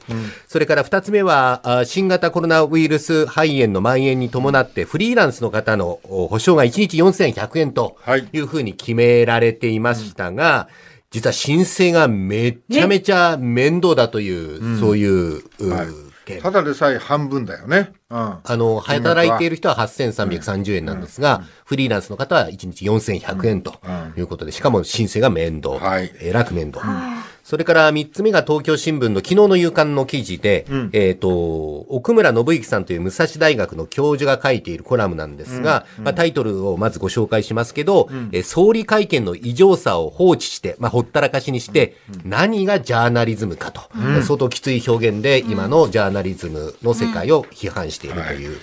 それから2つ目はあ、新型コロナウイルス肺炎の蔓延に伴って、フリーランスの方の保証が1日4100円というふうに決められていましたが、うん実は申請がめちゃめちゃ面倒だという、ね、そういう、うんはい、ただでさえ半分だよね。うん、あの、働いている人は8330円なんですが、うんうん、フリーランスの方は1日4100円ということで、しかも申請が面倒。はい、えらく面倒。それから3つ目が東京新聞の昨日の夕刊の記事で、うん、えっ、ー、と、奥村信之さんという武蔵大学の教授が書いているコラムなんですが、うんうん、まあ、タイトルをまずご紹介しますけど、うん、え総理会見の異常さを放置して、まあ、ほったらかしにして、何がジャーナリズムかと、相当きつい表現で今のジャーナリズムの世界を批判しているという、ね、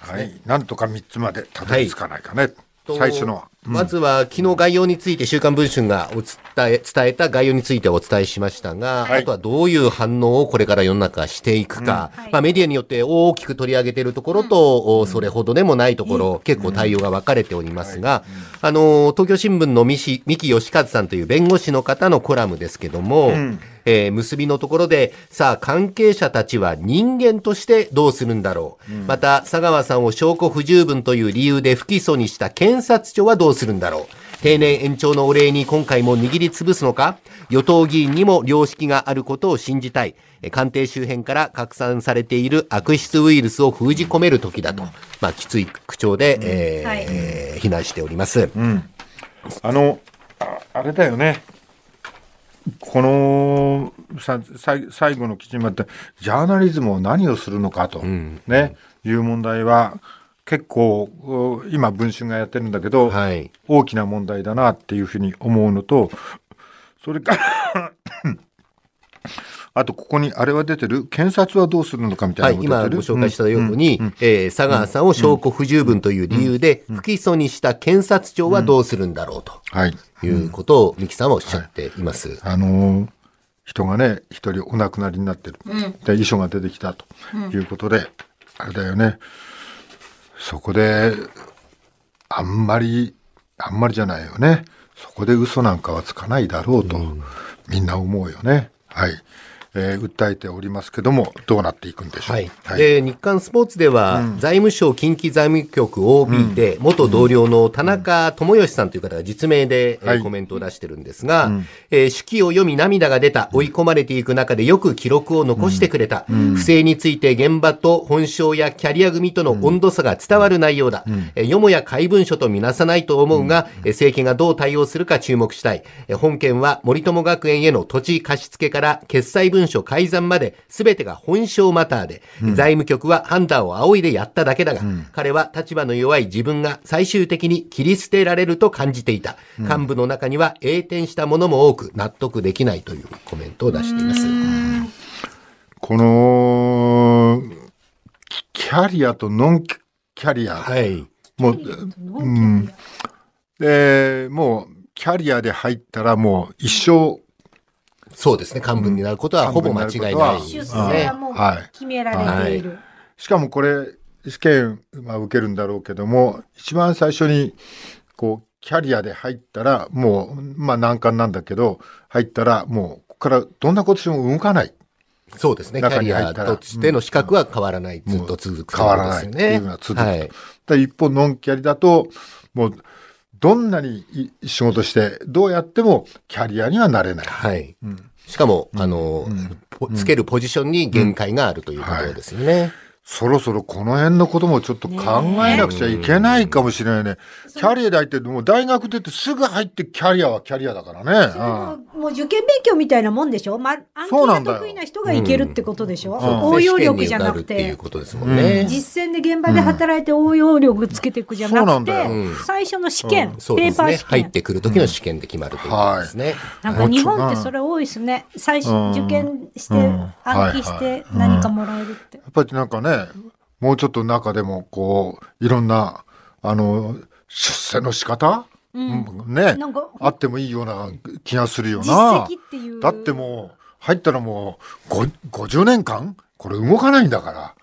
はい、はい、なんとか3つまでたどり着かないかね、はい、最初のは。まずは昨日概要について週刊文春がお伝え伝えた概要についてお伝えしましたが、はい、あとはどういう反応をこれから世の中していくか、うんまあ、メディアによって大きく取り上げているところと、うん、それほどでもないところ、うん、結構対応が分かれておりますが、あの、東京新聞の三木義和さんという弁護士の方のコラムですけども、うん、えー、結びのところで、さあ、関係者たちは人間としてどうするんだろう。うん、また、佐川さんを証拠不十分という理由で不起訴にした検察庁はどうするんだろう。定年延長のお礼に今回も握りつぶすのか、与党議員にも良識があることを信じたい。官邸周辺から拡散されている悪質ウイルスを封じ込める時だと、まあ、きつい口調で、うん、えーはい、えー、非難しております。うん、あのあれだよねこのさ最後の基準まっジャーナリズムは何をするのかと、うん、ね、いう問題は結構今文春がやってるんだけど、はい、大きな問題だなっていうふうに思うのとそれから あとここにあれは出てる検察はどうするのかみたいな、はい、今ご紹介したように、うんうん、えー、佐川さんを証拠不十分という理由で不起訴にした検察庁はどうするんだろうということを三木さんはおっしゃっています。はい、あのー、人がね一人お亡くなりになってる、で遺書が出てきたということで、あれだよねそこで、あんまり、あんまりじゃないよね。そこで嘘なんかはつかないだろうと、みんな思うよね。はい。えー、訴えておりますけども、どうなっていくんでしょう、はいはいえー、日刊スポーツでは、うん、財務省近畿財務局 OB で、うん、元同僚の田中智義さんという方が実名で、うん、えー、コメントを出してるんですが、うえー、手記を読み涙が出た、追い込まれていく中でよく記録を残してくれた、不正について現場と本省やキャリア組との温度差が伝わる内容だ、えよもや怪文書と見なさないと思うが、え政権がどう対応するか注目したい、え本件は森友学園への土地貸付から決裁文文書改ざんまで全てが本省マターで、うん、財務局は判断を仰いでやっただけだが、うん、彼は立場の弱い自分が最終的に切り捨てられると感じていた。幹部の中には栄転したものも多く納得できないというコメントを出しています。この、キャリアとノンキャリア。はい。もう、うん。で、もう、キャリアで入ったらもう一生そうですね、漢文になることはほぼ間違いないですね。はい。決められている。しかもこれ、試験は受けるんだろうけども、一番最初に、こう、キャリアで入ったら、もう、まあ難関なんだけど、入ったら、もう、ここからどんなことしても動かない。そうですね。キャリアとしての資格は変わらない。ずっと続く、ね、変わらない。っていうのは続く。はい、だ一方、ノンキャリだと、もう、どんなに仕事して、どうやってもキャリアにはなれない。はい。うんしかも、あの、つけるポジションに限界があるということですよね。そろそろこの辺のこともちょっと考えなくちゃいけないかもしれないね。ねキャリアだって、もう大学出てすぐ入ってキャリアはキャリアだからね。もう受験勉強みたいなもんでしょま、暗記が得意な人がいけるってことでしょ、うん応用力じゃなくて。実践で現場で働いて応用力つけていくじゃなくて、最初の試験、ペーパー試験。入ってくる時の試験で決まるということですね。なんか日本ってそれ多いですね。最初、受験して、暗記して何かもらえるって。やっぱりなんかね、もうちょっと中でもこう、いろんな、あの、出世の仕方うん、ねあってもいいような気がするよなだってもう入ったらもう50年間これ動かないんだから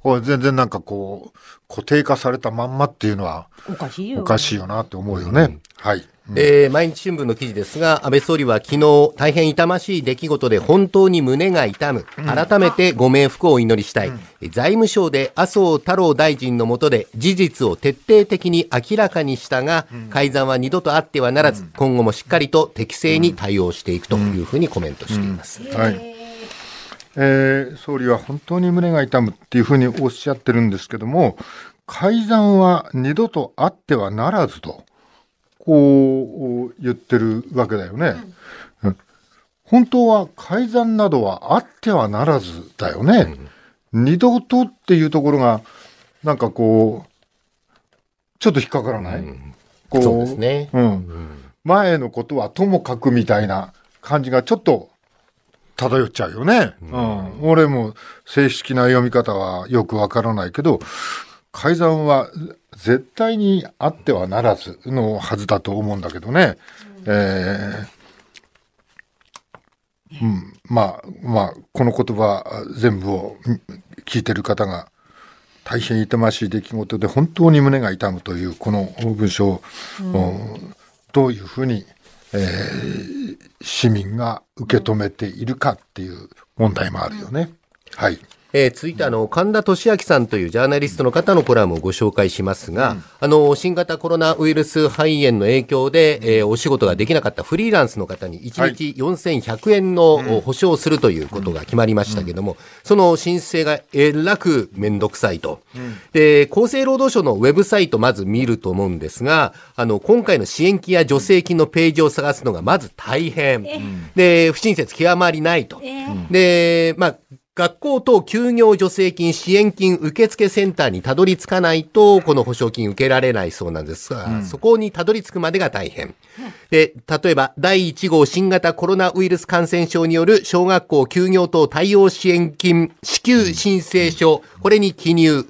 これ全然なんかこう固定化されたまんまっていうのはおかしいよなって思うよね、うん、はい。えー、毎日新聞の記事ですが、安倍総理は昨日大変痛ましい出来事で本当に胸が痛む、改めてご冥福をお祈りしたい、財務省で麻生太郎大臣の下で事実を徹底的に明らかにしたが、改ざんは二度とあってはならず、今後もしっかりと適正に対応していくというふうにコメントしています。はいえー、総理は本当に胸が痛むっていうふうにおっしゃってるんですけども、改ざんは二度とあってはならずと。こう言ってるわけだよね。うん、本当は改ざんなどはあってはならずだよね。うん、二度とっていうところが、なんかこう、ちょっと引っかからない、うん、こうそうですね、うん前のことはともかくみたいな感じがちょっと漂っちゃうよね。うん。俺も正式な読み方はよくわからないけど、改ざんは絶対にあってはならずのはずだと思うんだけどね。うん、えー、うん、まあまあこの言葉全部を聞いてる方が大変痛ましい出来事で本当に胸が痛むというこの文章を、うん、どういうふうに、えー、市民が受け止めているかっていう問題もあるよね。うん、はいえー、続いてあの神田俊明さんというジャーナリストの方のコラムをご紹介しますが、うん、あの新型コロナウイルス肺炎の影響で、えー、お仕事ができなかったフリーランスの方に1日4100円の保証をするということが決まりましたけども、その申請がえらく面倒くさいと、うん、で厚生労働省のウェブサイトまず見ると思うんですがあの今回の支援金や助成金のページを探すのがまず大変、で不親切極まりないと、でまあ学校等休業助成金支援金受付センターにたどり着かないと、この保証金受けられないそうなんですが、うん、そこにたどり着くまでが大変。で、例えば、第1号新型コロナウイルス感染症による小学校休業等対応支援金支給申請書、これに記入。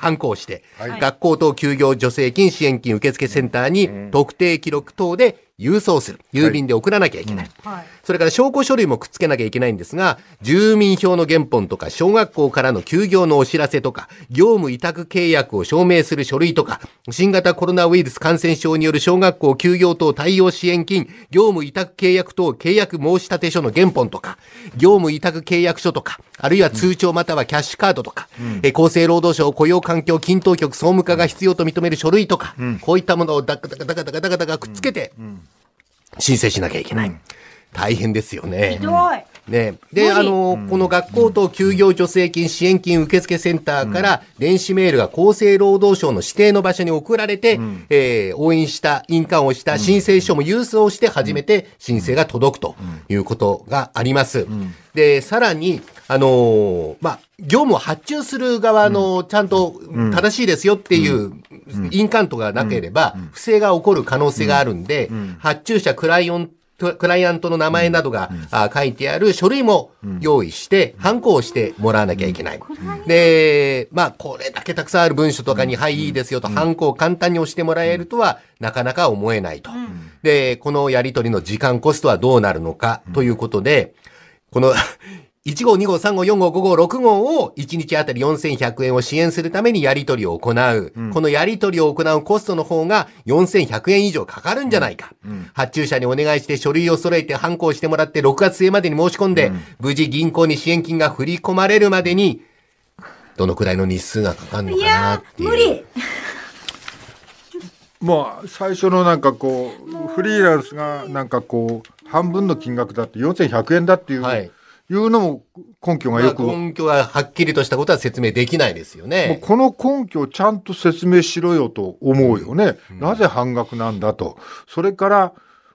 反抗して、はい、学校等休業助成金支援金受付センターに特定記録等で郵送する。郵便で送らなきゃいけない。はい、うんはいそれから証拠書類もくっつけなきゃいけないんですが、住民票の原本とか、小学校からの休業のお知らせとか、業務委託契約を証明する書類とか、新型コロナウイルス感染症による小学校休業等対応支援金、業務委託契約等契約申立書の原本とか、業務委託契約書とか、あるいは通帳またはキャッシュカードとか、うん、え厚生労働省雇用環境均等局総務課が必要と認める書類とか、うん、こういったものをダカダカダカダカダカくっつけて、申請しなきゃいけない。うん大変ですよね。ひどい。ね、で、あの、この学校等休業助成金支援金受付センターから電子メールが厚生労働省の指定の場所に送られて、うん、えー、応援した、印鑑をした申請書も郵送して初めて申請が届くということがあります。で、さらに、あのー、まあ、業務を発注する側のちゃんと正しいですよっていう印鑑とかなければ、不正が起こる可能性があるんで、発注者、クライオンクライアントの名前などが、書いてある書類も用意して、ハンコをしてもらわなきゃいけない。で、まあ、これだけたくさんある文書とかに、はい、いいですよと、ハンコを簡単に押してもらえるとは、なかなか思えないと。で、このやりとりの時間コストはどうなるのかということで、この1号、2号、3号、4号、5号、6号を1日あたり4100円を支援するためにやり取りを行う。うん、このやり取りを行うコストの方が4100円以上かかるんじゃないか。うんうん、発注者にお願いして書類を揃えて反抗してもらって6月末までに申し込んで、無事銀行に支援金が振り込まれるまでに、どのくらいの日数がかかるのかなっていう。いや無理まあ最初のなんかこうフリーランスがなんかこう半分の金額だって4100円だっていう、はい、いうのも根拠がよく、根拠がはっきりとしたことは説明できないですよね。この根拠をちゃんと説明しろよと思うよね。うん、なぜ半額なんだと。それから、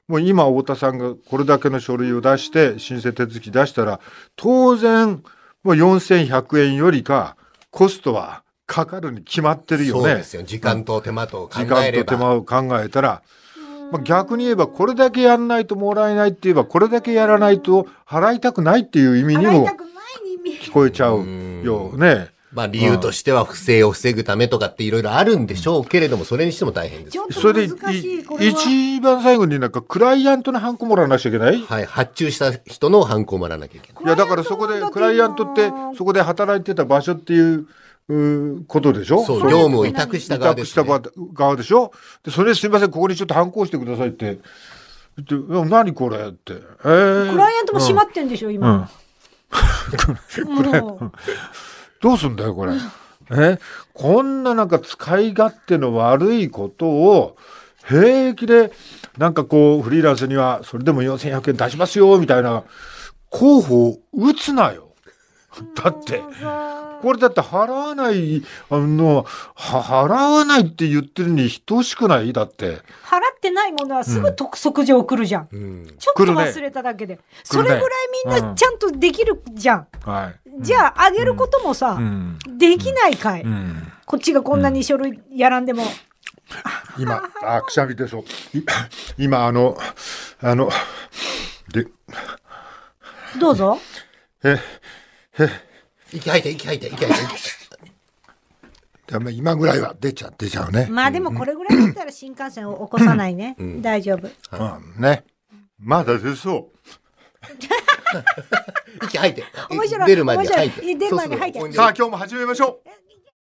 もう今太田さんがこれだけの書類を出して、申請手続き出したら、当然、もう4100円よりか、コストはかかるに決まってるよね。そうですよ。時間と手間と考えれば時間と手間を考えたら、まあ、逆に言えばこれだけやんないともらえないって言えばこれだけやらないと払いたくないっていう意味にも聞こえちゃうよね。まあ理由としては不正を防ぐためとかっていろいろあるんでしょうけれども、それにしても大変です。それで、一番最後になんかクライアントのハンコもらわなきゃいけないはい、発注した人のハンコもらわなきゃいけない。いや、だからそこで、クライアントって、そこで働いてた場所っていう、ことでしょそう、業務を委託した側でね。委託した側でしょで、それすみません、ここにちょっと反抗してくださいって。って何これって。えー、クライアントも閉まってんでしょ、うん、今。どうすんだよ、これ。えこんななんか使い勝手の悪いことを、平気で、なんかこう、フリーランスには、それでも4100円出しますよ、みたいな、候補を打つなよ。だって。これだって払わない、あの、払わないって言ってるに等しくないだって。払ってないものはすぐ督促状送るじゃん。うん、ちょっと忘れただけで、ね。それぐらいみんなちゃんとできるじゃん。じゃあ、あげることもさ、できないかい、こっちがこんなに書類やらんでも。今、あ、くしゃみでそう。今、あの、あの、で、どうぞ。え、え、息吐いて息吐いて息吐いて息吐いてダメ今ぐらいは出ちゃ出ちゃうねまあでもこれぐらいだったら新幹線を起こさないね、大丈夫、はい、うんねまだ出そう 息吐いて面白い出る前に吐いて出る前に吐いてさあ今日も始めましょう